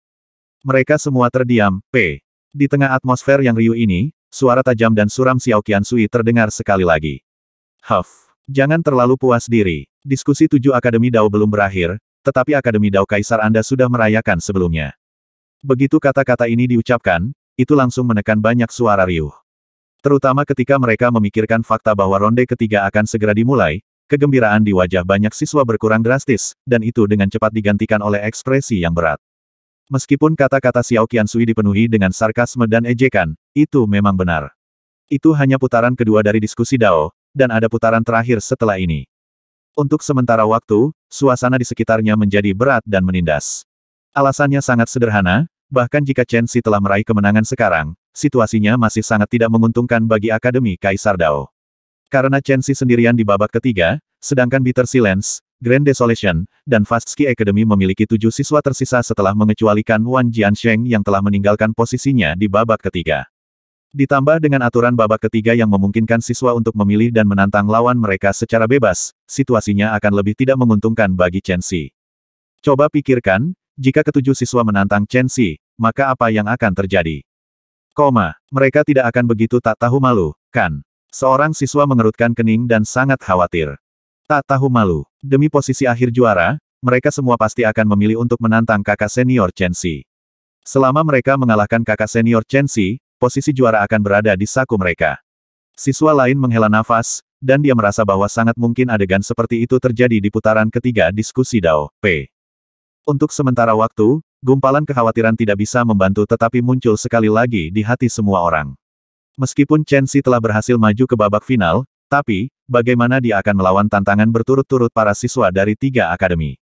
Mereka semua terdiam, P. Di tengah atmosfer yang riuh ini, suara tajam dan suram Xiao Qian Sui terdengar sekali lagi. Huff! Jangan terlalu puas diri. Diskusi tujuh Akademi Dao belum berakhir, tetapi Akademi Dao Kaisar Anda sudah merayakan sebelumnya. Begitu kata-kata ini diucapkan, itu langsung menekan banyak suara riuh. Terutama ketika mereka memikirkan fakta bahwa ronde ketiga akan segera dimulai, kegembiraan di wajah banyak siswa berkurang drastis, dan itu dengan cepat digantikan oleh ekspresi yang berat. Meskipun kata-kata Xiao Qiansui dipenuhi dengan sarkasme dan ejekan, itu memang benar. Itu hanya putaran kedua dari diskusi Dao, dan ada putaran terakhir setelah ini. Untuk sementara waktu, suasana di sekitarnya menjadi berat dan menindas. Alasannya sangat sederhana, bahkan jika Chen Xi telah meraih kemenangan sekarang, situasinya masih sangat tidak menguntungkan bagi Akademi Kaisar Dao. Karena Chen Xi sendirian di babak ketiga, sedangkan Bitter Silence, Grand Desolation, dan Fast Ski Academy memiliki tujuh siswa tersisa setelah mengecualikan Wan Jiansheng yang telah meninggalkan posisinya di babak ketiga. Ditambah dengan aturan babak ketiga yang memungkinkan siswa untuk memilih dan menantang lawan mereka secara bebas, situasinya akan lebih tidak menguntungkan bagi Chen Xi. Coba pikirkan, jika ketujuh siswa menantang Chen Xi, maka apa yang akan terjadi? Koma, mereka tidak akan begitu tak tahu malu, kan? Seorang siswa mengerutkan kening dan sangat khawatir. Tak tahu malu. Demi posisi akhir juara, mereka semua pasti akan memilih untuk menantang kakak senior Chen Xi. Selama mereka mengalahkan kakak senior Chen Xi, posisi juara akan berada di saku mereka. Siswa lain menghela nafas, dan dia merasa bahwa sangat mungkin adegan seperti itu terjadi di putaran ketiga diskusi Dao P. Untuk sementara waktu, gumpalan kekhawatiran tidak bisa membantu tetapi muncul sekali lagi di hati semua orang. Meskipun Chen Xi telah berhasil maju ke babak final, tapi, bagaimana dia akan melawan tantangan berturut-turut para siswa dari tiga akademi.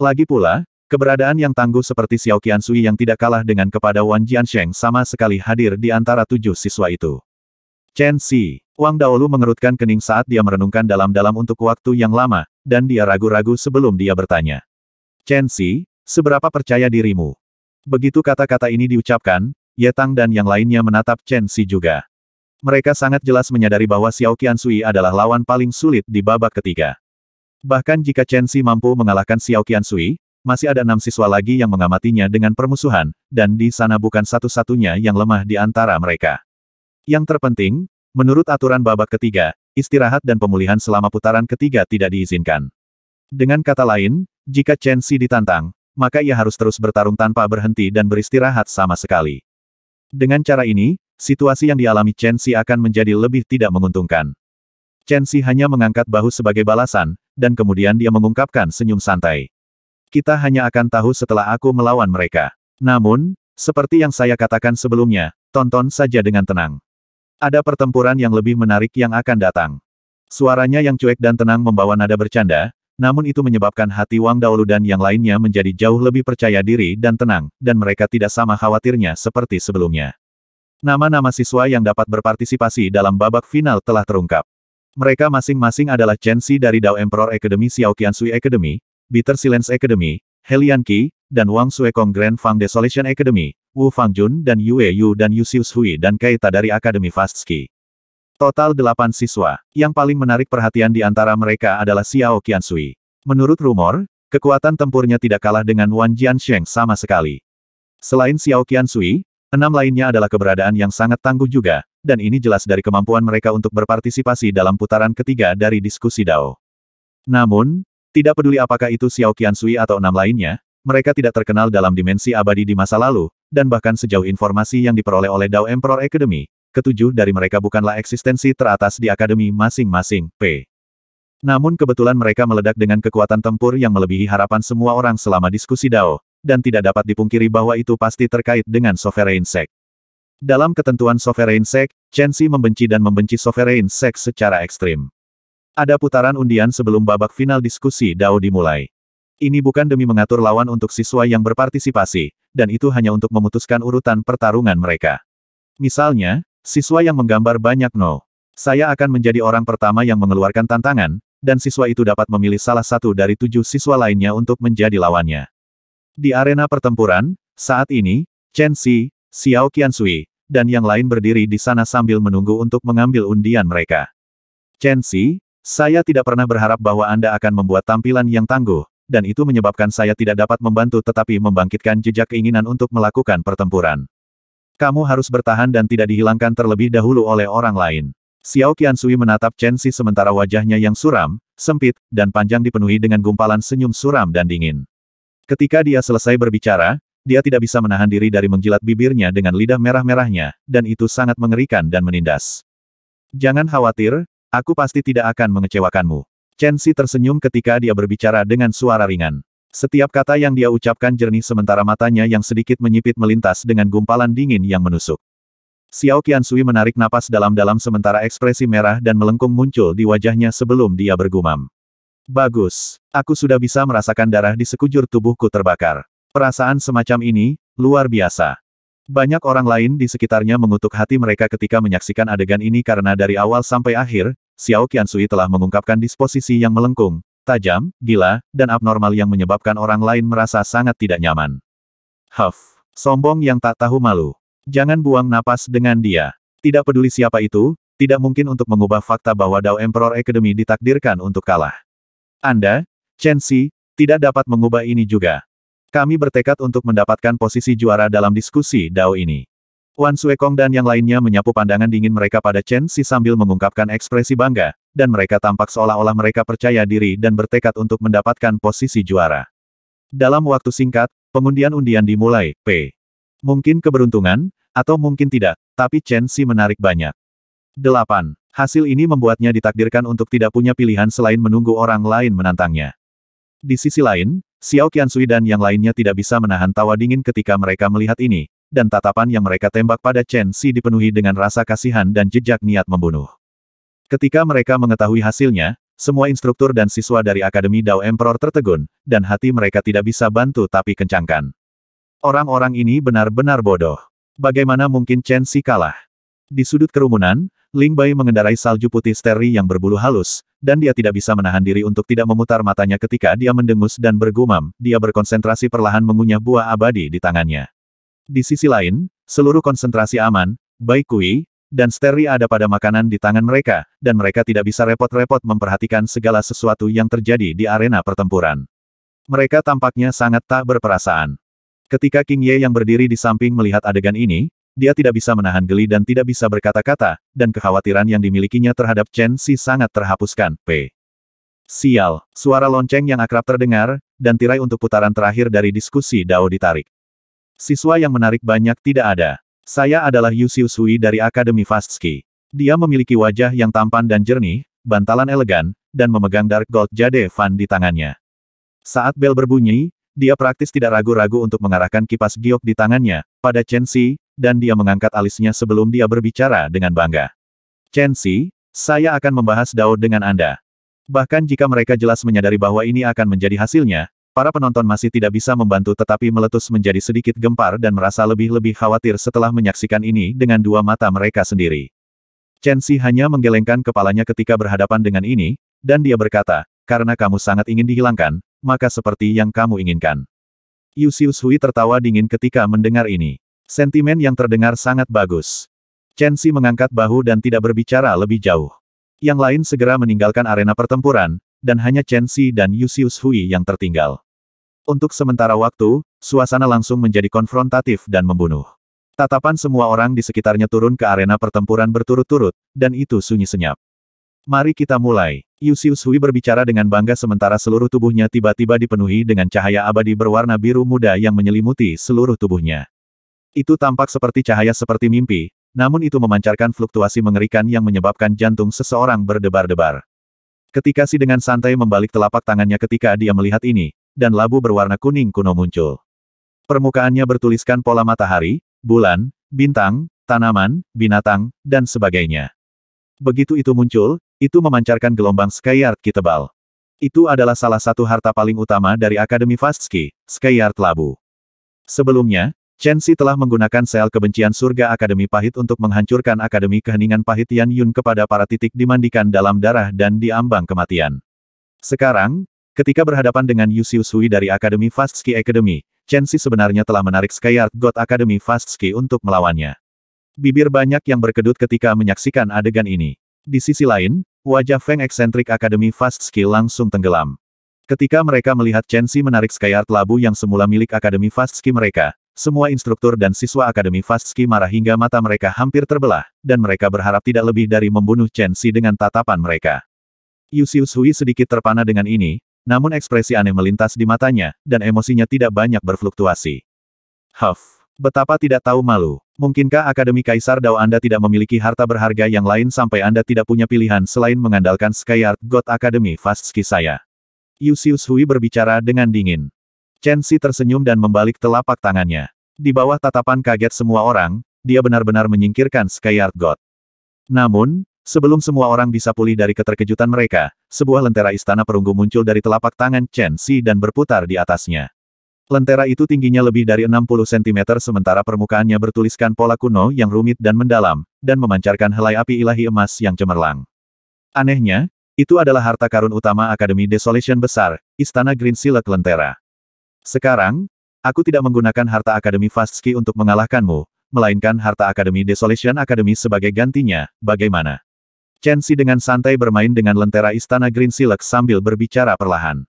Lagi pula, keberadaan yang tangguh seperti Xiao Sui yang tidak kalah dengan kepada Wan Jiansheng sama sekali hadir di antara tujuh siswa itu. Chen Xi, Wang Daolu mengerutkan kening saat dia merenungkan dalam-dalam untuk waktu yang lama, dan dia ragu-ragu sebelum dia bertanya. Chen Xi, seberapa percaya dirimu? Begitu kata-kata ini diucapkan, Ye Tang dan yang lainnya menatap Chen Xi juga. Mereka sangat jelas menyadari bahwa Xiao Qiansui adalah lawan paling sulit di babak ketiga. Bahkan jika Chen Xi mampu mengalahkan Xiao Qiansui, masih ada enam siswa lagi yang mengamatinya dengan permusuhan, dan di sana bukan satu-satunya yang lemah di antara mereka. Yang terpenting, menurut aturan babak ketiga, istirahat dan pemulihan selama putaran ketiga tidak diizinkan. Dengan kata lain, jika Chen Xi ditantang, maka ia harus terus bertarung tanpa berhenti dan beristirahat sama sekali. Dengan cara ini, situasi yang dialami Chen Xi akan menjadi lebih tidak menguntungkan. Chen Xi hanya mengangkat bahu sebagai balasan, dan kemudian dia mengungkapkan senyum santai. Kita hanya akan tahu setelah aku melawan mereka. Namun, seperti yang saya katakan sebelumnya, tonton saja dengan tenang. Ada pertempuran yang lebih menarik yang akan datang. Suaranya yang cuek dan tenang membawa nada bercanda, namun itu menyebabkan hati Wang Daolu dan yang lainnya menjadi jauh lebih percaya diri dan tenang, dan mereka tidak sama khawatirnya seperti sebelumnya. Nama-nama siswa yang dapat berpartisipasi dalam babak final telah terungkap. Mereka masing-masing adalah Chen Xi dari Dao Emperor Academy Xiao Qiansui Academy, Bitter Silence Academy, Helian Qi, dan Wang Kong Grand Fang Desolation Academy, Wu Fangjun dan Yue Yu dan Yusius Hui dan Kaita dari Akademi Fast Ski. Total delapan siswa. Yang paling menarik perhatian di antara mereka adalah Xiao Qiansui. Menurut rumor, kekuatan tempurnya tidak kalah dengan Wan Jiansheng sama sekali. Selain Xiao Qiansui, Enam lainnya adalah keberadaan yang sangat tangguh juga, dan ini jelas dari kemampuan mereka untuk berpartisipasi dalam putaran ketiga dari diskusi Dao. Namun, tidak peduli apakah itu Xiao Qiansui atau enam lainnya, mereka tidak terkenal dalam dimensi abadi di masa lalu, dan bahkan sejauh informasi yang diperoleh oleh Dao Emperor Academy, ketujuh dari mereka bukanlah eksistensi teratas di akademi masing-masing, P. Namun kebetulan mereka meledak dengan kekuatan tempur yang melebihi harapan semua orang selama diskusi Dao, dan tidak dapat dipungkiri bahwa itu pasti terkait dengan Sovereign Sect. Dalam ketentuan Sovereign Sect, Chen Xi membenci dan membenci Sovereign Sect secara ekstrim. Ada putaran undian sebelum babak final diskusi Dao dimulai. Ini bukan demi mengatur lawan untuk siswa yang berpartisipasi, dan itu hanya untuk memutuskan urutan pertarungan mereka. Misalnya, siswa yang menggambar banyak no. Saya akan menjadi orang pertama yang mengeluarkan tantangan, dan siswa itu dapat memilih salah satu dari tujuh siswa lainnya untuk menjadi lawannya. Di arena pertempuran, saat ini, Chen Xi, Xiao Qiansui, dan yang lain berdiri di sana sambil menunggu untuk mengambil undian mereka. Chen Xi, saya tidak pernah berharap bahwa Anda akan membuat tampilan yang tangguh, dan itu menyebabkan saya tidak dapat membantu tetapi membangkitkan jejak keinginan untuk melakukan pertempuran. Kamu harus bertahan dan tidak dihilangkan terlebih dahulu oleh orang lain. Xiao Qiansui menatap Chen Xi sementara wajahnya yang suram, sempit, dan panjang dipenuhi dengan gumpalan senyum suram dan dingin. Ketika dia selesai berbicara, dia tidak bisa menahan diri dari menjilat bibirnya dengan lidah merah-merahnya, dan itu sangat mengerikan dan menindas. Jangan khawatir, aku pasti tidak akan mengecewakanmu. Chen Xi tersenyum ketika dia berbicara dengan suara ringan. Setiap kata yang dia ucapkan jernih sementara matanya yang sedikit menyipit melintas dengan gumpalan dingin yang menusuk. Xiao Qian Sui menarik napas dalam-dalam sementara ekspresi merah dan melengkung muncul di wajahnya sebelum dia bergumam. Bagus. Aku sudah bisa merasakan darah di sekujur tubuhku terbakar. Perasaan semacam ini, luar biasa. Banyak orang lain di sekitarnya mengutuk hati mereka ketika menyaksikan adegan ini karena dari awal sampai akhir, Xiao Qiansui telah mengungkapkan disposisi yang melengkung, tajam, gila, dan abnormal yang menyebabkan orang lain merasa sangat tidak nyaman. Huff, sombong yang tak tahu malu. Jangan buang napas dengan dia. Tidak peduli siapa itu, tidak mungkin untuk mengubah fakta bahwa Dao Emperor Academy ditakdirkan untuk kalah. Anda, Chen Xi, tidak dapat mengubah ini juga. Kami bertekad untuk mendapatkan posisi juara dalam diskusi Dao ini. Wan Suekong dan yang lainnya menyapu pandangan dingin mereka pada Chen Xi sambil mengungkapkan ekspresi bangga, dan mereka tampak seolah-olah mereka percaya diri dan bertekad untuk mendapatkan posisi juara. Dalam waktu singkat, pengundian undian dimulai, P. Mungkin keberuntungan, atau mungkin tidak, tapi Chen Xi menarik banyak. 8. Hasil ini membuatnya ditakdirkan untuk tidak punya pilihan selain menunggu orang lain menantangnya. Di sisi lain, Xiao Qiansui dan yang lainnya tidak bisa menahan tawa dingin ketika mereka melihat ini, dan tatapan yang mereka tembak pada Chen Xi dipenuhi dengan rasa kasihan dan jejak niat membunuh. Ketika mereka mengetahui hasilnya, semua instruktur dan siswa dari Akademi Dao Emperor tertegun, dan hati mereka tidak bisa bantu tapi kencangkan. Orang-orang ini benar-benar bodoh. Bagaimana mungkin Chen Xi kalah? Di sudut kerumunan, Ling Bai mengendarai salju putih steri yang berbulu halus, dan dia tidak bisa menahan diri untuk tidak memutar matanya ketika dia mendengus dan bergumam, dia berkonsentrasi perlahan mengunyah buah abadi di tangannya. Di sisi lain, seluruh konsentrasi aman, Bai Kui, dan steri ada pada makanan di tangan mereka, dan mereka tidak bisa repot-repot memperhatikan segala sesuatu yang terjadi di arena pertempuran. Mereka tampaknya sangat tak berperasaan. Ketika King Ye yang berdiri di samping melihat adegan ini, dia tidak bisa menahan geli dan tidak bisa berkata-kata, dan kekhawatiran yang dimilikinya terhadap Chen Xi sangat terhapuskan. P. Sial, suara lonceng yang akrab terdengar, dan tirai untuk putaran terakhir dari diskusi Dao ditarik. Siswa yang menarik banyak tidak ada. Saya adalah Yusius Hui dari Akademi Fast Dia memiliki wajah yang tampan dan jernih, bantalan elegan, dan memegang Dark Gold Jade Fan di tangannya. Saat bel berbunyi, dia praktis tidak ragu-ragu untuk mengarahkan kipas giok di tangannya, pada Chen Xi, dan dia mengangkat alisnya sebelum dia berbicara dengan bangga. Chen Xi, saya akan membahas Dao dengan Anda. Bahkan jika mereka jelas menyadari bahwa ini akan menjadi hasilnya, para penonton masih tidak bisa membantu tetapi meletus menjadi sedikit gempar dan merasa lebih-lebih khawatir setelah menyaksikan ini dengan dua mata mereka sendiri. Chen Xi hanya menggelengkan kepalanya ketika berhadapan dengan ini, dan dia berkata, karena kamu sangat ingin dihilangkan, maka seperti yang kamu inginkan. Yu Hui tertawa dingin ketika mendengar ini. Sentimen yang terdengar sangat bagus. Chen Xi mengangkat bahu dan tidak berbicara lebih jauh. Yang lain segera meninggalkan arena pertempuran, dan hanya Chen Xi dan Yusius Hui yang tertinggal. Untuk sementara waktu, suasana langsung menjadi konfrontatif dan membunuh. Tatapan semua orang di sekitarnya turun ke arena pertempuran berturut-turut, dan itu sunyi senyap. Mari kita mulai. Yusius Hui berbicara dengan bangga sementara seluruh tubuhnya tiba-tiba dipenuhi dengan cahaya abadi berwarna biru muda yang menyelimuti seluruh tubuhnya. Itu tampak seperti cahaya seperti mimpi, namun itu memancarkan fluktuasi mengerikan yang menyebabkan jantung seseorang berdebar-debar. Ketika si dengan santai membalik telapak tangannya ketika dia melihat ini, dan labu berwarna kuning kuno muncul. Permukaannya bertuliskan pola matahari, bulan, bintang, tanaman, binatang, dan sebagainya. Begitu itu muncul, itu memancarkan gelombang Skyart Ki tebal. Itu adalah salah satu harta paling utama dari Akademi Vastsky, Skyart Labu. Sebelumnya, Chen Xi telah menggunakan sel kebencian surga Akademi Pahit untuk menghancurkan Akademi Keheningan Pahit Yan Yun kepada para titik dimandikan dalam darah dan diambang kematian. Sekarang, ketika berhadapan dengan Yu Xiu Sui dari Akademi Fast Ski Academy, Chen Xi sebenarnya telah menarik Skyard God Akademi Fast Ski untuk melawannya. Bibir banyak yang berkedut ketika menyaksikan adegan ini. Di sisi lain, wajah Feng eksentrik Akademi Fast Ski langsung tenggelam. Ketika mereka melihat Chen Xi menarik Skyard labu yang semula milik Akademi Fast Ski mereka, semua instruktur dan siswa Akademi Fast marah hingga mata mereka hampir terbelah, dan mereka berharap tidak lebih dari membunuh Chen Xi dengan tatapan mereka. Yusius Hui sedikit terpana dengan ini, namun ekspresi aneh melintas di matanya, dan emosinya tidak banyak berfluktuasi. Huff, betapa tidak tahu malu. Mungkinkah Akademi Kaisar Dao Anda tidak memiliki harta berharga yang lain sampai Anda tidak punya pilihan selain mengandalkan Skyart God Academy Fast saya? saya? Yusius Hui berbicara dengan dingin. Chen Xi tersenyum dan membalik telapak tangannya. Di bawah tatapan kaget semua orang, dia benar-benar menyingkirkan Skyard God. Namun, sebelum semua orang bisa pulih dari keterkejutan mereka, sebuah lentera istana perunggu muncul dari telapak tangan Chen Xi dan berputar di atasnya. Lentera itu tingginya lebih dari 60 cm sementara permukaannya bertuliskan pola kuno yang rumit dan mendalam, dan memancarkan helai api ilahi emas yang cemerlang. Anehnya, itu adalah harta karun utama Akademi Desolation besar, Istana Green Silk Lentera. Sekarang, aku tidak menggunakan harta Akademi Vastski untuk mengalahkanmu, melainkan harta Akademi Desolation Academy sebagai gantinya, bagaimana? Chen Xi dengan santai bermain dengan lentera istana Green Silk sambil berbicara perlahan.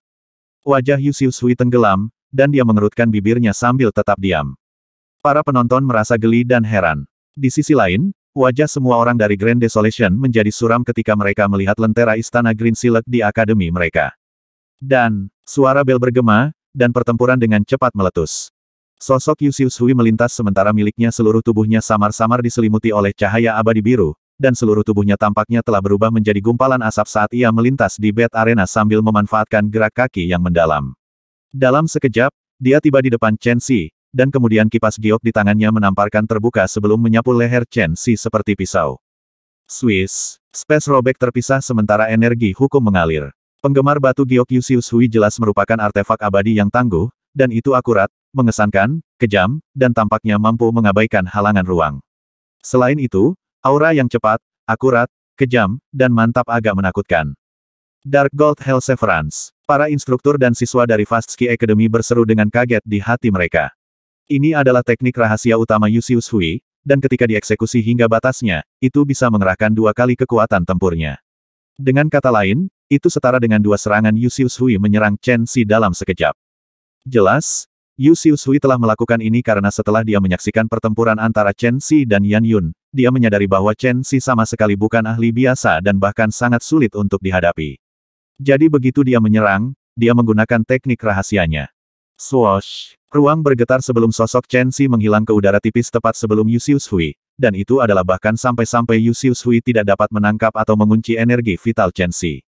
Wajah Yusius Sui tenggelam, dan dia mengerutkan bibirnya sambil tetap diam. Para penonton merasa geli dan heran. Di sisi lain, wajah semua orang dari Grand Desolation menjadi suram ketika mereka melihat lentera istana Green Silk di akademi mereka. Dan, suara bel bergema, dan pertempuran dengan cepat meletus. Sosok Yusius Hui melintas sementara miliknya seluruh tubuhnya samar-samar diselimuti oleh cahaya abadi biru, dan seluruh tubuhnya tampaknya telah berubah menjadi gumpalan asap saat ia melintas di bed arena sambil memanfaatkan gerak kaki yang mendalam. Dalam sekejap, dia tiba di depan Chen Xi, dan kemudian kipas giok di tangannya menamparkan terbuka sebelum menyapu leher Chen Xi seperti pisau. Swiss, space robek terpisah sementara energi hukum mengalir. Penggemar batu giok Yusius Hui jelas merupakan artefak abadi yang tangguh, dan itu akurat, mengesankan, kejam, dan tampaknya mampu mengabaikan halangan ruang. Selain itu, aura yang cepat, akurat, kejam, dan mantap agak menakutkan. Dark Gold Hell Severance. Para instruktur dan siswa dari Fast Ski Academy berseru dengan kaget di hati mereka. Ini adalah teknik rahasia utama Yusius Hui, dan ketika dieksekusi hingga batasnya, itu bisa mengerahkan dua kali kekuatan tempurnya. Dengan kata lain, itu setara dengan dua serangan Yusius Hui menyerang Chen Xi dalam sekejap. Jelas, Yusius Hui telah melakukan ini karena setelah dia menyaksikan pertempuran antara Chen Xi dan Yan Yun, dia menyadari bahwa Chen Xi sama sekali bukan ahli biasa dan bahkan sangat sulit untuk dihadapi. Jadi begitu dia menyerang, dia menggunakan teknik rahasianya. Swoosh! Ruang bergetar sebelum sosok Chen Xi menghilang ke udara tipis tepat sebelum Yusius Hui, dan itu adalah bahkan sampai-sampai Yusius Hui tidak dapat menangkap atau mengunci energi vital Chen Xi.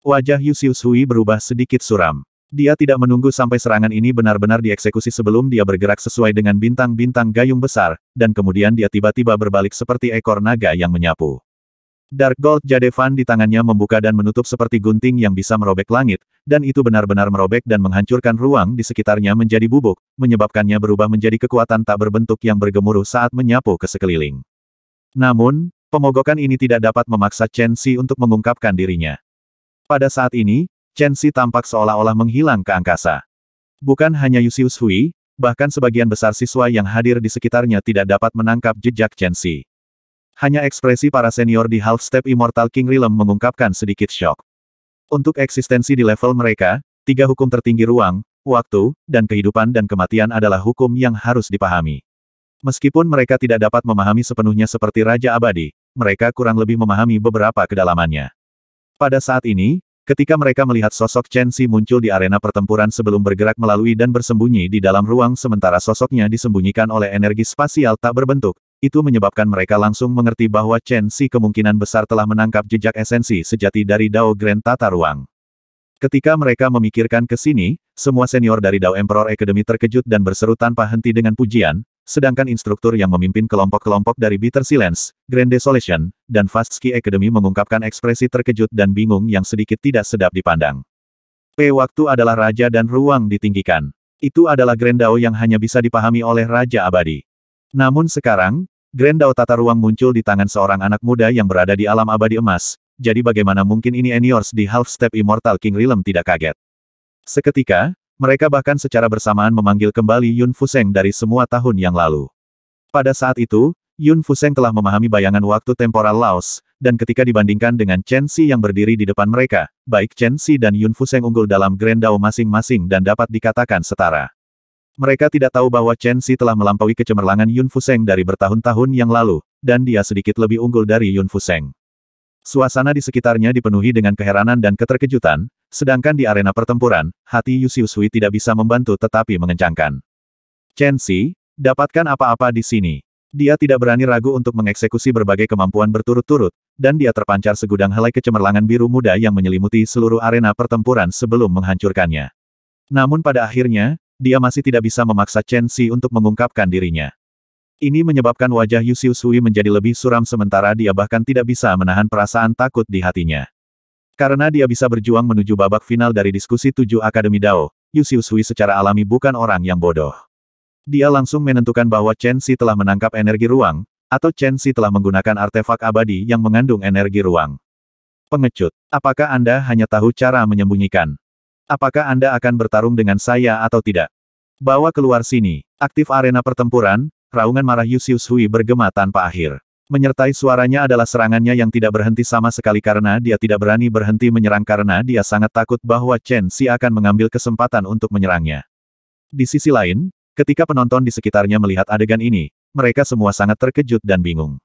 Wajah Yusius Hui berubah sedikit suram. Dia tidak menunggu sampai serangan ini benar-benar dieksekusi sebelum dia bergerak sesuai dengan bintang-bintang gayung besar, dan kemudian dia tiba-tiba berbalik seperti ekor naga yang menyapu. Dark Gold Jadevan di tangannya membuka dan menutup seperti gunting yang bisa merobek langit, dan itu benar-benar merobek dan menghancurkan ruang di sekitarnya menjadi bubuk, menyebabkannya berubah menjadi kekuatan tak berbentuk yang bergemuruh saat menyapu ke sekeliling. Namun, pemogokan ini tidak dapat memaksa Chen Xi untuk mengungkapkan dirinya. Pada saat ini, Chen Xi tampak seolah-olah menghilang ke angkasa. Bukan hanya Yusius Hui, bahkan sebagian besar siswa yang hadir di sekitarnya tidak dapat menangkap jejak Chen Xi. Hanya ekspresi para senior di Half Step Immortal King Realm mengungkapkan sedikit shock. Untuk eksistensi di level mereka, tiga hukum tertinggi ruang, waktu, dan kehidupan dan kematian adalah hukum yang harus dipahami. Meskipun mereka tidak dapat memahami sepenuhnya seperti Raja Abadi, mereka kurang lebih memahami beberapa kedalamannya. Pada saat ini, ketika mereka melihat sosok Chen Xi muncul di arena pertempuran sebelum bergerak melalui dan bersembunyi di dalam ruang sementara sosoknya disembunyikan oleh energi spasial tak berbentuk, itu menyebabkan mereka langsung mengerti bahwa Chen Xi kemungkinan besar telah menangkap jejak esensi sejati dari Dao Grand Tata Ruang. Ketika mereka memikirkan ke sini, semua senior dari Dao Emperor Academy terkejut dan berseru tanpa henti dengan pujian, Sedangkan instruktur yang memimpin kelompok-kelompok dari Bitter Silence, Grand Desolation, dan Fast Ski Academy mengungkapkan ekspresi terkejut dan bingung yang sedikit tidak sedap dipandang. P. Waktu adalah raja dan ruang ditinggikan. Itu adalah Grand Dao yang hanya bisa dipahami oleh Raja Abadi. Namun sekarang, Grand Dao Tata Ruang muncul di tangan seorang anak muda yang berada di alam abadi emas, jadi bagaimana mungkin ini Eniors di Half Step Immortal King Realm tidak kaget. Seketika, mereka bahkan secara bersamaan memanggil kembali Yun Fuseng dari semua tahun yang lalu. Pada saat itu, Yun Fuseng telah memahami bayangan waktu temporal Laos, dan ketika dibandingkan dengan Chen Xi yang berdiri di depan mereka, baik Chen Xi dan Yun Fuseng unggul dalam Grand Dao masing-masing dan dapat dikatakan setara. Mereka tidak tahu bahwa Chen Xi telah melampaui kecemerlangan Yun Fuseng dari bertahun-tahun yang lalu, dan dia sedikit lebih unggul dari Yun Fuseng. Suasana di sekitarnya dipenuhi dengan keheranan dan keterkejutan, sedangkan di arena pertempuran, hati Yusius Hui tidak bisa membantu tetapi mengencangkan. Chen Xi, dapatkan apa-apa di sini. Dia tidak berani ragu untuk mengeksekusi berbagai kemampuan berturut-turut, dan dia terpancar segudang helai kecemerlangan biru muda yang menyelimuti seluruh arena pertempuran sebelum menghancurkannya. Namun pada akhirnya, dia masih tidak bisa memaksa Chen Xi untuk mengungkapkan dirinya. Ini menyebabkan wajah Yu Sui menjadi lebih suram sementara dia bahkan tidak bisa menahan perasaan takut di hatinya. Karena dia bisa berjuang menuju babak final dari diskusi tujuh Akademi Dao, Yu Sui secara alami bukan orang yang bodoh. Dia langsung menentukan bahwa Chen Xi telah menangkap energi ruang, atau Chen Xi telah menggunakan artefak abadi yang mengandung energi ruang. Pengecut, apakah Anda hanya tahu cara menyembunyikan? Apakah Anda akan bertarung dengan saya atau tidak? Bawa keluar sini, aktif arena pertempuran, Raungan marah Yusius Hui bergema tanpa akhir. Menyertai suaranya adalah serangannya yang tidak berhenti sama sekali karena dia tidak berani berhenti menyerang karena dia sangat takut bahwa Chen Xi akan mengambil kesempatan untuk menyerangnya. Di sisi lain, ketika penonton di sekitarnya melihat adegan ini, mereka semua sangat terkejut dan bingung.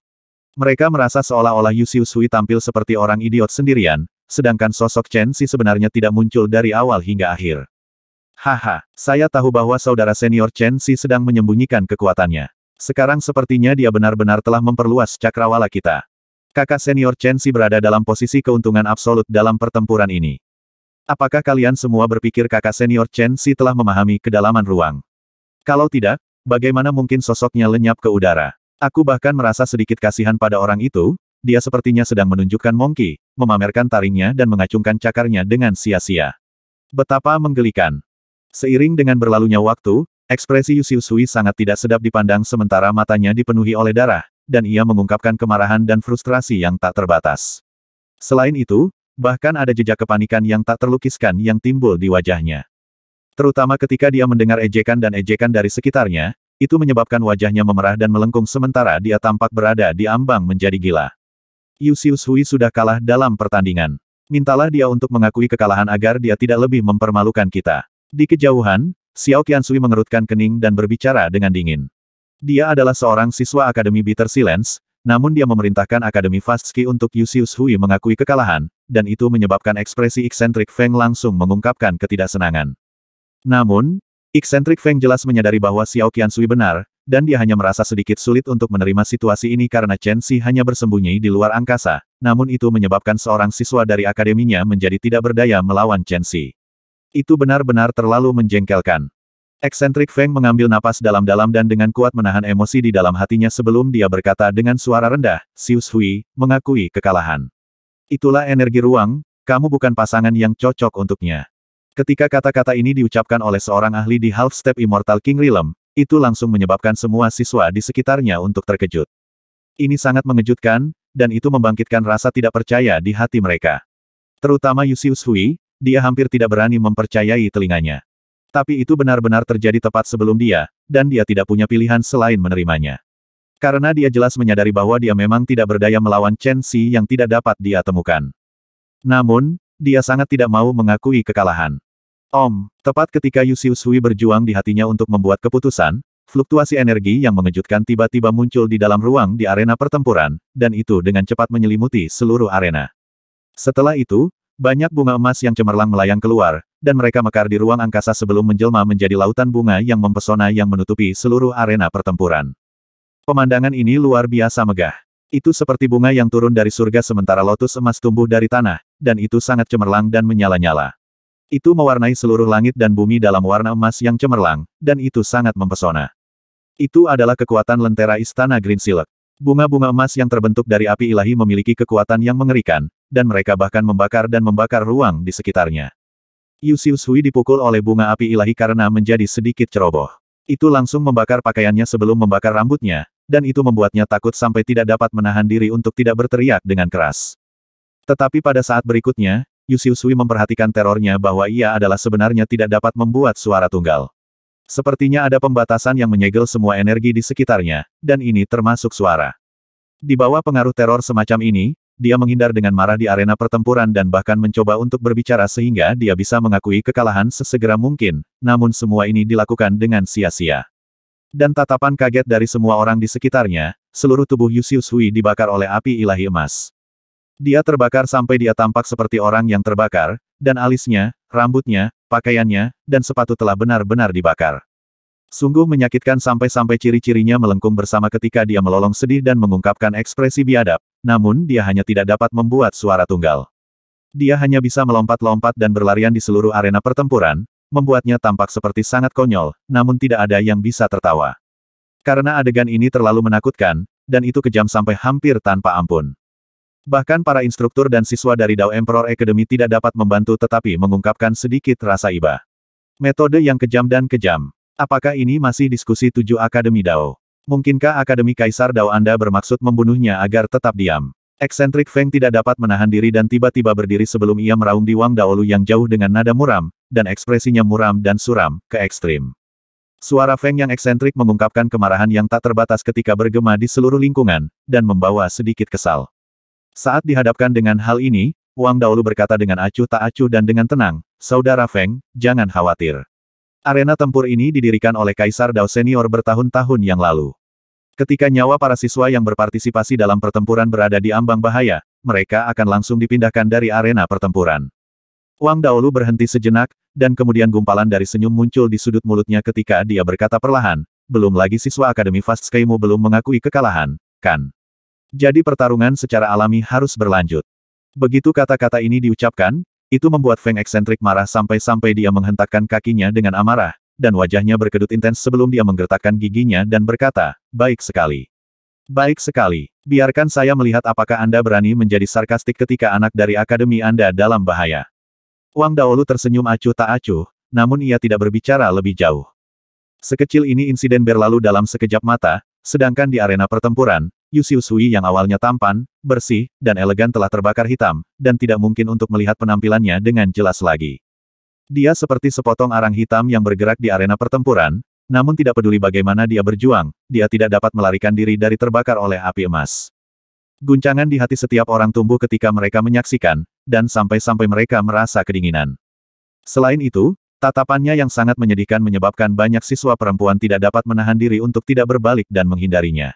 Mereka merasa seolah-olah Yusius Hui tampil seperti orang idiot sendirian, sedangkan sosok Chen Xi sebenarnya tidak muncul dari awal hingga akhir. Haha, saya tahu bahwa saudara senior Chen Si sedang menyembunyikan kekuatannya. Sekarang sepertinya dia benar-benar telah memperluas cakrawala kita. Kakak senior Chen Si berada dalam posisi keuntungan absolut dalam pertempuran ini. Apakah kalian semua berpikir kakak senior Chen Si telah memahami kedalaman ruang? Kalau tidak, bagaimana mungkin sosoknya lenyap ke udara? Aku bahkan merasa sedikit kasihan pada orang itu, dia sepertinya sedang menunjukkan Monkey, memamerkan taringnya dan mengacungkan cakarnya dengan sia-sia. Betapa menggelikan. Seiring dengan berlalunya waktu, ekspresi Yusiu Sui sangat tidak sedap dipandang sementara matanya dipenuhi oleh darah, dan ia mengungkapkan kemarahan dan frustrasi yang tak terbatas. Selain itu, bahkan ada jejak kepanikan yang tak terlukiskan yang timbul di wajahnya. Terutama ketika dia mendengar ejekan dan ejekan dari sekitarnya, itu menyebabkan wajahnya memerah dan melengkung sementara dia tampak berada di ambang menjadi gila. Yusius Hui sudah kalah dalam pertandingan. Mintalah dia untuk mengakui kekalahan agar dia tidak lebih mempermalukan kita. Di kejauhan, Xiao Qiansui mengerutkan kening dan berbicara dengan dingin. Dia adalah seorang siswa Akademi Bitter Silence, namun dia memerintahkan Akademi Fastski untuk Yusius Hui mengakui kekalahan, dan itu menyebabkan ekspresi eksentrik Feng langsung mengungkapkan ketidaksenangan. Namun, eksentrik Feng jelas menyadari bahwa Xiao Qiansui benar, dan dia hanya merasa sedikit sulit untuk menerima situasi ini karena Chen Xi hanya bersembunyi di luar angkasa, namun itu menyebabkan seorang siswa dari akademinya menjadi tidak berdaya melawan Chen Xi. Itu benar-benar terlalu menjengkelkan. Eksentrik Feng mengambil napas dalam-dalam dan dengan kuat menahan emosi di dalam hatinya sebelum dia berkata dengan suara rendah, Sius Hui, mengakui kekalahan. Itulah energi ruang, kamu bukan pasangan yang cocok untuknya. Ketika kata-kata ini diucapkan oleh seorang ahli di Half Step Immortal King Realm, itu langsung menyebabkan semua siswa di sekitarnya untuk terkejut. Ini sangat mengejutkan, dan itu membangkitkan rasa tidak percaya di hati mereka. Terutama Yusius Hui, dia hampir tidak berani mempercayai telinganya. Tapi itu benar-benar terjadi tepat sebelum dia, dan dia tidak punya pilihan selain menerimanya. Karena dia jelas menyadari bahwa dia memang tidak berdaya melawan Chen Xi yang tidak dapat dia temukan. Namun, dia sangat tidak mau mengakui kekalahan. Om, tepat ketika Yusius Hui berjuang di hatinya untuk membuat keputusan, fluktuasi energi yang mengejutkan tiba-tiba muncul di dalam ruang di arena pertempuran, dan itu dengan cepat menyelimuti seluruh arena. Setelah itu, banyak bunga emas yang cemerlang melayang keluar, dan mereka mekar di ruang angkasa sebelum menjelma menjadi lautan bunga yang mempesona yang menutupi seluruh arena pertempuran. Pemandangan ini luar biasa megah. Itu seperti bunga yang turun dari surga sementara lotus emas tumbuh dari tanah, dan itu sangat cemerlang dan menyala-nyala. Itu mewarnai seluruh langit dan bumi dalam warna emas yang cemerlang, dan itu sangat mempesona. Itu adalah kekuatan lentera istana Green Silk. Bunga-bunga emas yang terbentuk dari api ilahi memiliki kekuatan yang mengerikan, dan mereka bahkan membakar dan membakar ruang di sekitarnya. Yusius Hui dipukul oleh bunga api ilahi karena menjadi sedikit ceroboh. Itu langsung membakar pakaiannya sebelum membakar rambutnya, dan itu membuatnya takut sampai tidak dapat menahan diri untuk tidak berteriak dengan keras. Tetapi pada saat berikutnya, Yusius Hui memperhatikan terornya bahwa ia adalah sebenarnya tidak dapat membuat suara tunggal. Sepertinya ada pembatasan yang menyegel semua energi di sekitarnya, dan ini termasuk suara. Di bawah pengaruh teror semacam ini, dia menghindar dengan marah di arena pertempuran dan bahkan mencoba untuk berbicara sehingga dia bisa mengakui kekalahan sesegera mungkin, namun semua ini dilakukan dengan sia-sia. Dan tatapan kaget dari semua orang di sekitarnya, seluruh tubuh Yusius Hui dibakar oleh api ilahi emas. Dia terbakar sampai dia tampak seperti orang yang terbakar, dan alisnya, rambutnya, Pakaiannya, dan sepatu telah benar-benar dibakar. Sungguh menyakitkan sampai-sampai ciri-cirinya melengkung bersama ketika dia melolong sedih dan mengungkapkan ekspresi biadab, namun dia hanya tidak dapat membuat suara tunggal. Dia hanya bisa melompat-lompat dan berlarian di seluruh arena pertempuran, membuatnya tampak seperti sangat konyol, namun tidak ada yang bisa tertawa. Karena adegan ini terlalu menakutkan, dan itu kejam sampai hampir tanpa ampun. Bahkan para instruktur dan siswa dari Dao Emperor Academy tidak dapat membantu tetapi mengungkapkan sedikit rasa iba. Metode yang kejam dan kejam. Apakah ini masih diskusi tujuh Akademi Dao? Mungkinkah Akademi Kaisar Dao Anda bermaksud membunuhnya agar tetap diam? Eksentrik Feng tidak dapat menahan diri dan tiba-tiba berdiri sebelum ia meraung di Wang Daolu yang jauh dengan nada muram, dan ekspresinya muram dan suram, ke ekstrim. Suara Feng yang eksentrik mengungkapkan kemarahan yang tak terbatas ketika bergema di seluruh lingkungan, dan membawa sedikit kesal. Saat dihadapkan dengan hal ini, Wang Daolu berkata dengan acuh tak acuh dan dengan tenang, Saudara Feng, jangan khawatir. Arena tempur ini didirikan oleh Kaisar Dao Senior bertahun-tahun yang lalu. Ketika nyawa para siswa yang berpartisipasi dalam pertempuran berada di ambang bahaya, mereka akan langsung dipindahkan dari arena pertempuran. Wang Daolu berhenti sejenak, dan kemudian gumpalan dari senyum muncul di sudut mulutnya ketika dia berkata perlahan, belum lagi siswa Akademi Fast Skymu belum mengakui kekalahan, kan? Jadi pertarungan secara alami harus berlanjut. Begitu kata-kata ini diucapkan, itu membuat Feng eksentrik marah sampai-sampai dia menghentakkan kakinya dengan amarah, dan wajahnya berkedut intens sebelum dia menggertakkan giginya dan berkata, baik sekali. Baik sekali, biarkan saya melihat apakah Anda berani menjadi sarkastik ketika anak dari akademi Anda dalam bahaya. Wang Daolu tersenyum acuh tak acuh, namun ia tidak berbicara lebih jauh. Sekecil ini insiden berlalu dalam sekejap mata, sedangkan di arena pertempuran, Yusius Hui Sui yang awalnya tampan, bersih, dan elegan telah terbakar hitam, dan tidak mungkin untuk melihat penampilannya dengan jelas lagi. Dia seperti sepotong arang hitam yang bergerak di arena pertempuran, namun tidak peduli bagaimana dia berjuang, dia tidak dapat melarikan diri dari terbakar oleh api emas. Guncangan di hati setiap orang tumbuh ketika mereka menyaksikan, dan sampai-sampai mereka merasa kedinginan. Selain itu, tatapannya yang sangat menyedihkan menyebabkan banyak siswa perempuan tidak dapat menahan diri untuk tidak berbalik dan menghindarinya.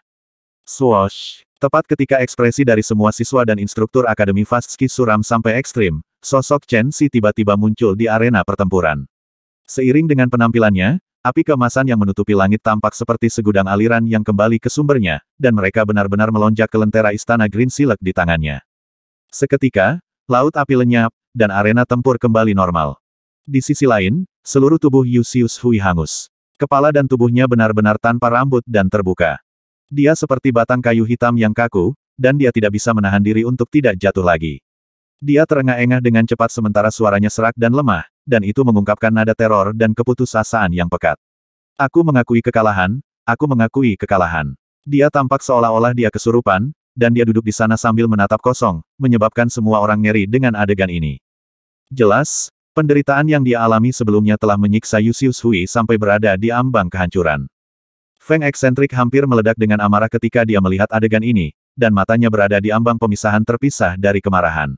Swoosh. Tepat ketika ekspresi dari semua siswa dan instruktur Akademi Fast suram sampai ekstrim, sosok Chen Si tiba-tiba muncul di arena pertempuran. Seiring dengan penampilannya, api kemasan yang menutupi langit tampak seperti segudang aliran yang kembali ke sumbernya, dan mereka benar-benar melonjak ke lentera istana Green Silek di tangannya. Seketika, laut api lenyap, dan arena tempur kembali normal. Di sisi lain, seluruh tubuh Yusius Hui hangus. Kepala dan tubuhnya benar-benar tanpa rambut dan terbuka. Dia seperti batang kayu hitam yang kaku, dan dia tidak bisa menahan diri untuk tidak jatuh lagi. Dia terengah-engah dengan cepat sementara suaranya serak dan lemah, dan itu mengungkapkan nada teror dan keputusasaan yang pekat. Aku mengakui kekalahan, aku mengakui kekalahan. Dia tampak seolah-olah dia kesurupan, dan dia duduk di sana sambil menatap kosong, menyebabkan semua orang ngeri dengan adegan ini. Jelas, penderitaan yang dia alami sebelumnya telah menyiksa Yusius Hui sampai berada di ambang kehancuran. Feng eksentrik hampir meledak dengan amarah ketika dia melihat adegan ini, dan matanya berada di ambang pemisahan terpisah dari kemarahan.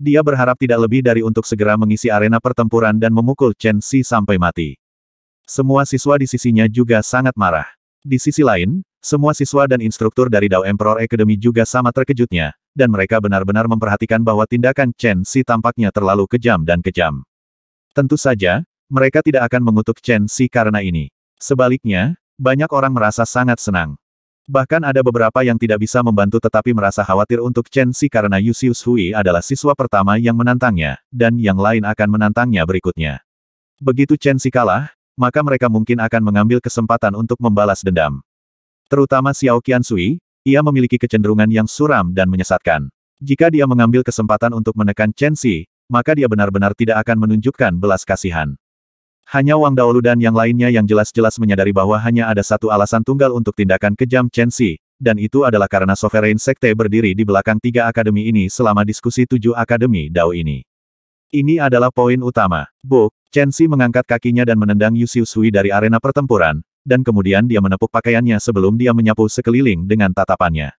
Dia berharap tidak lebih dari untuk segera mengisi arena pertempuran dan memukul Chen Xi sampai mati. Semua siswa di sisinya juga sangat marah. Di sisi lain, semua siswa dan instruktur dari Dao Emperor Academy juga sama terkejutnya, dan mereka benar-benar memperhatikan bahwa tindakan Chen Xi tampaknya terlalu kejam dan kejam. Tentu saja, mereka tidak akan mengutuk Chen Xi karena ini. Sebaliknya, banyak orang merasa sangat senang. Bahkan ada beberapa yang tidak bisa membantu tetapi merasa khawatir untuk Chen Xi karena Yusius Hui adalah siswa pertama yang menantangnya, dan yang lain akan menantangnya berikutnya. Begitu Chen Xi kalah, maka mereka mungkin akan mengambil kesempatan untuk membalas dendam. Terutama Xiao Qian Sui, ia memiliki kecenderungan yang suram dan menyesatkan. Jika dia mengambil kesempatan untuk menekan Chen Xi, maka dia benar-benar tidak akan menunjukkan belas kasihan. Hanya Wang Daolu dan yang lainnya yang jelas-jelas menyadari bahwa hanya ada satu alasan tunggal untuk tindakan kejam Chen Xi, dan itu adalah karena Sovereign Sekte berdiri di belakang tiga akademi ini selama diskusi tujuh akademi Dao ini. Ini adalah poin utama. Bu, Chen Xi mengangkat kakinya dan menendang Yu Xiu Sui dari arena pertempuran, dan kemudian dia menepuk pakaiannya sebelum dia menyapu sekeliling dengan tatapannya.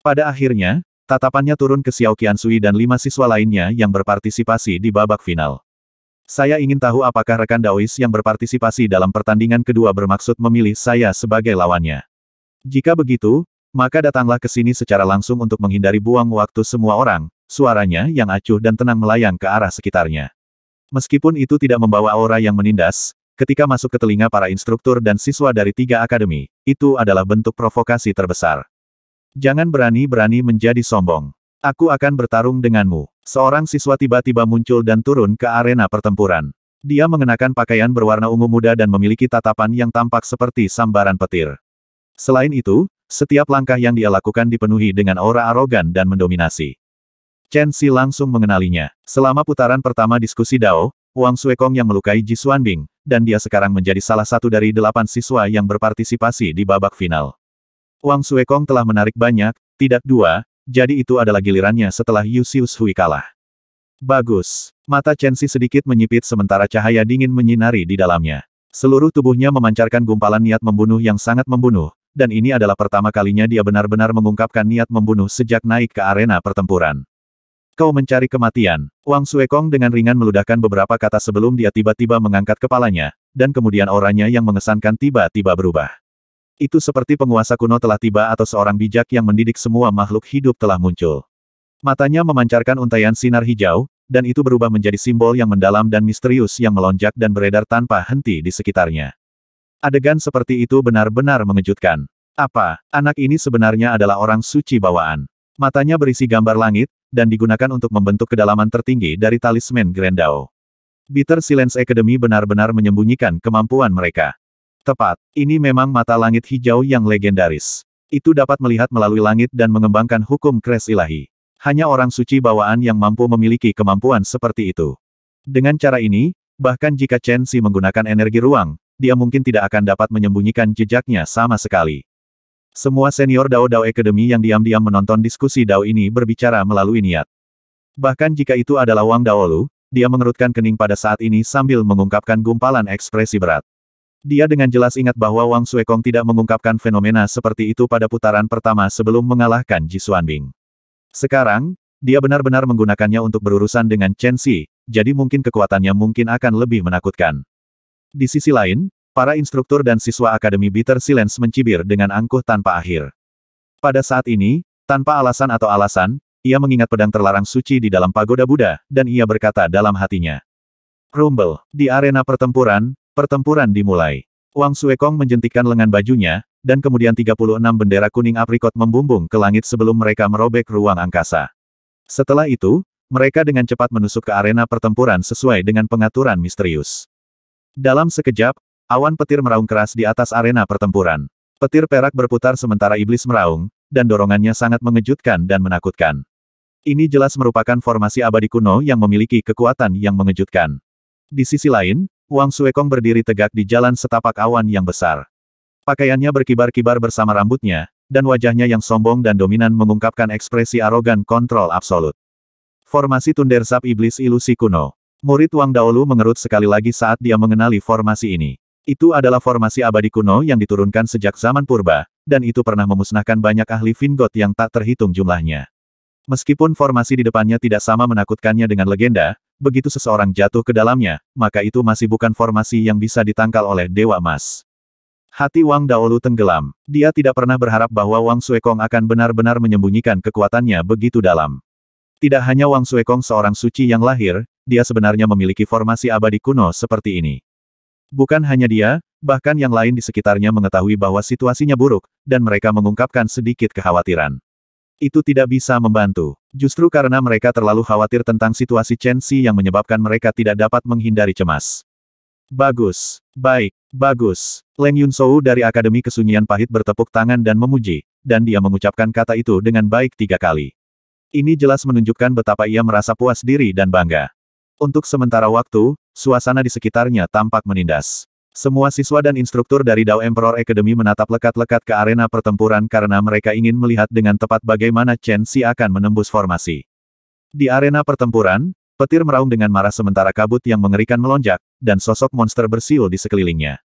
Pada akhirnya, tatapannya turun ke Xiao Qian Sui dan lima siswa lainnya yang berpartisipasi di babak final. Saya ingin tahu apakah rekan Daois yang berpartisipasi dalam pertandingan kedua bermaksud memilih saya sebagai lawannya. Jika begitu, maka datanglah ke sini secara langsung untuk menghindari buang waktu semua orang, suaranya yang acuh dan tenang melayang ke arah sekitarnya. Meskipun itu tidak membawa aura yang menindas, ketika masuk ke telinga para instruktur dan siswa dari tiga akademi, itu adalah bentuk provokasi terbesar. Jangan berani-berani menjadi sombong. Aku akan bertarung denganmu. Seorang siswa tiba-tiba muncul dan turun ke arena pertempuran. Dia mengenakan pakaian berwarna ungu muda dan memiliki tatapan yang tampak seperti sambaran petir. Selain itu, setiap langkah yang dia lakukan dipenuhi dengan aura arogan dan mendominasi. Chen Xi langsung mengenalinya. Selama putaran pertama diskusi Dao, Wang Suekong yang melukai Ji Xuanbing, dan dia sekarang menjadi salah satu dari delapan siswa yang berpartisipasi di babak final. Wang Suekong telah menarik banyak, tidak dua, jadi itu adalah gilirannya setelah Yusius Hui kalah. Bagus. Mata Chen Chensi sedikit menyipit sementara cahaya dingin menyinari di dalamnya. Seluruh tubuhnya memancarkan gumpalan niat membunuh yang sangat membunuh, dan ini adalah pertama kalinya dia benar-benar mengungkapkan niat membunuh sejak naik ke arena pertempuran. Kau mencari kematian. Wang Suekong dengan ringan meludahkan beberapa kata sebelum dia tiba-tiba mengangkat kepalanya, dan kemudian oranya yang mengesankan tiba-tiba berubah. Itu seperti penguasa kuno telah tiba atau seorang bijak yang mendidik semua makhluk hidup telah muncul. Matanya memancarkan untaian sinar hijau, dan itu berubah menjadi simbol yang mendalam dan misterius yang melonjak dan beredar tanpa henti di sekitarnya. Adegan seperti itu benar-benar mengejutkan. Apa, anak ini sebenarnya adalah orang suci bawaan. Matanya berisi gambar langit, dan digunakan untuk membentuk kedalaman tertinggi dari talisman Grendao. Bitter Silence Academy benar-benar menyembunyikan kemampuan mereka. Tepat, ini memang mata langit hijau yang legendaris. Itu dapat melihat melalui langit dan mengembangkan hukum kres ilahi. Hanya orang suci bawaan yang mampu memiliki kemampuan seperti itu. Dengan cara ini, bahkan jika Chen Xi menggunakan energi ruang, dia mungkin tidak akan dapat menyembunyikan jejaknya sama sekali. Semua senior Dao Dao Academy yang diam-diam menonton diskusi Dao ini berbicara melalui niat. Bahkan jika itu adalah Wang Dao Lu, dia mengerutkan kening pada saat ini sambil mengungkapkan gumpalan ekspresi berat. Dia dengan jelas ingat bahwa Wang Suekong tidak mengungkapkan fenomena seperti itu pada putaran pertama sebelum mengalahkan Ji Xuanbing. Sekarang, dia benar-benar menggunakannya untuk berurusan dengan Chen Xi, jadi mungkin kekuatannya mungkin akan lebih menakutkan. Di sisi lain, para instruktur dan siswa Akademi Bitter Silence mencibir dengan angkuh tanpa akhir. Pada saat ini, tanpa alasan atau alasan, ia mengingat pedang terlarang suci di dalam pagoda Buddha, dan ia berkata dalam hatinya. Rumble, di arena pertempuran, Pertempuran dimulai. Wang Suekong menjentikan lengan bajunya, dan kemudian 36 bendera kuning aprikot membumbung ke langit sebelum mereka merobek ruang angkasa. Setelah itu, mereka dengan cepat menusuk ke arena pertempuran sesuai dengan pengaturan misterius. Dalam sekejap, awan petir meraung keras di atas arena pertempuran. Petir perak berputar sementara iblis meraung, dan dorongannya sangat mengejutkan dan menakutkan. Ini jelas merupakan formasi abadi kuno yang memiliki kekuatan yang mengejutkan. Di sisi lain, Wang Suekong berdiri tegak di jalan setapak awan yang besar. Pakaiannya berkibar-kibar bersama rambutnya, dan wajahnya yang sombong dan dominan mengungkapkan ekspresi arogan kontrol absolut. Formasi Tunder Sap Iblis Ilusi Kuno. Murid Wang Daolu mengerut sekali lagi saat dia mengenali formasi ini. Itu adalah formasi abadi kuno yang diturunkan sejak zaman purba, dan itu pernah memusnahkan banyak ahli Vingot yang tak terhitung jumlahnya. Meskipun formasi di depannya tidak sama menakutkannya dengan legenda, begitu seseorang jatuh ke dalamnya, maka itu masih bukan formasi yang bisa ditangkal oleh Dewa emas. Hati Wang Daolu tenggelam. Dia tidak pernah berharap bahwa Wang Suekong akan benar-benar menyembunyikan kekuatannya begitu dalam. Tidak hanya Wang Suekong seorang suci yang lahir, dia sebenarnya memiliki formasi abadi kuno seperti ini. Bukan hanya dia, bahkan yang lain di sekitarnya mengetahui bahwa situasinya buruk, dan mereka mengungkapkan sedikit kekhawatiran. Itu tidak bisa membantu. Justru karena mereka terlalu khawatir tentang situasi Chen Xi yang menyebabkan mereka tidak dapat menghindari cemas. Bagus. Baik. Bagus. Leng Yun Sou dari Akademi Kesunyian Pahit bertepuk tangan dan memuji, dan dia mengucapkan kata itu dengan baik tiga kali. Ini jelas menunjukkan betapa ia merasa puas diri dan bangga. Untuk sementara waktu, suasana di sekitarnya tampak menindas. Semua siswa dan instruktur dari Dao Emperor Academy menatap lekat-lekat ke arena pertempuran karena mereka ingin melihat dengan tepat bagaimana Chen Xi akan menembus formasi. Di arena pertempuran, petir meraung dengan marah sementara kabut yang mengerikan melonjak, dan sosok monster bersiul di sekelilingnya.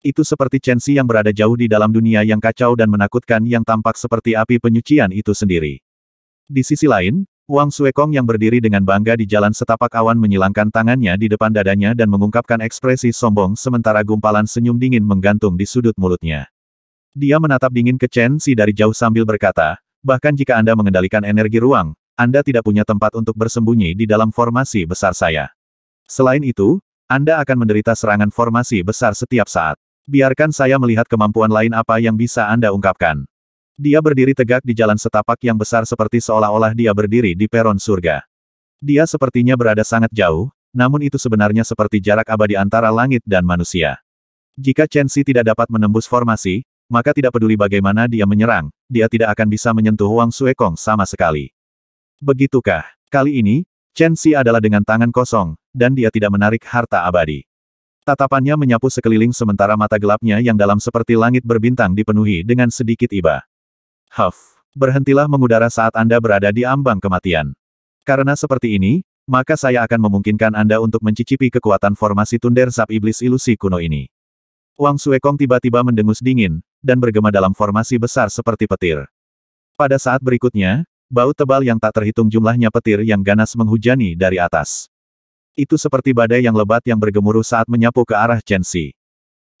Itu seperti Chen Xi yang berada jauh di dalam dunia yang kacau dan menakutkan yang tampak seperti api penyucian itu sendiri. Di sisi lain, Wang Suekong yang berdiri dengan bangga di jalan setapak awan menyilangkan tangannya di depan dadanya dan mengungkapkan ekspresi sombong sementara gumpalan senyum dingin menggantung di sudut mulutnya. Dia menatap dingin ke Chen Si dari jauh sambil berkata, bahkan jika Anda mengendalikan energi ruang, Anda tidak punya tempat untuk bersembunyi di dalam formasi besar saya. Selain itu, Anda akan menderita serangan formasi besar setiap saat. Biarkan saya melihat kemampuan lain apa yang bisa Anda ungkapkan. Dia berdiri tegak di jalan setapak yang besar seperti seolah-olah dia berdiri di peron surga. Dia sepertinya berada sangat jauh, namun itu sebenarnya seperti jarak abadi antara langit dan manusia. Jika Chen Xi tidak dapat menembus formasi, maka tidak peduli bagaimana dia menyerang, dia tidak akan bisa menyentuh Wang Suekong sama sekali. Begitukah? Kali ini, Chen Xi adalah dengan tangan kosong, dan dia tidak menarik harta abadi. Tatapannya menyapu sekeliling sementara mata gelapnya yang dalam seperti langit berbintang dipenuhi dengan sedikit iba. Huff, berhentilah mengudara saat Anda berada di ambang kematian. Karena seperti ini, maka saya akan memungkinkan Anda untuk mencicipi kekuatan formasi tunder sap iblis ilusi kuno ini. Wang Suekong tiba-tiba mendengus dingin, dan bergema dalam formasi besar seperti petir. Pada saat berikutnya, bau tebal yang tak terhitung jumlahnya petir yang ganas menghujani dari atas. Itu seperti badai yang lebat yang bergemuruh saat menyapu ke arah Chen Xi.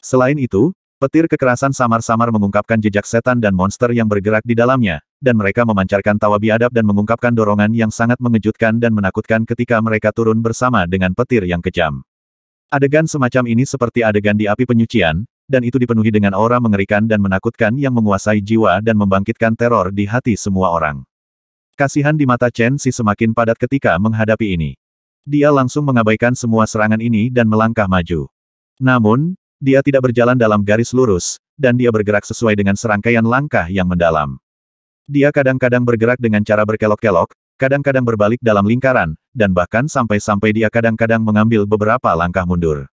Selain itu, Petir kekerasan samar-samar mengungkapkan jejak setan dan monster yang bergerak di dalamnya, dan mereka memancarkan tawa biadab dan mengungkapkan dorongan yang sangat mengejutkan dan menakutkan ketika mereka turun bersama dengan petir yang kejam. Adegan semacam ini seperti adegan di api penyucian, dan itu dipenuhi dengan aura mengerikan dan menakutkan yang menguasai jiwa dan membangkitkan teror di hati semua orang. Kasihan di mata Chen Si semakin padat ketika menghadapi ini. Dia langsung mengabaikan semua serangan ini dan melangkah maju. Namun, dia tidak berjalan dalam garis lurus, dan dia bergerak sesuai dengan serangkaian langkah yang mendalam. Dia kadang-kadang bergerak dengan cara berkelok-kelok, kadang-kadang berbalik dalam lingkaran, dan bahkan sampai-sampai dia kadang-kadang mengambil beberapa langkah mundur.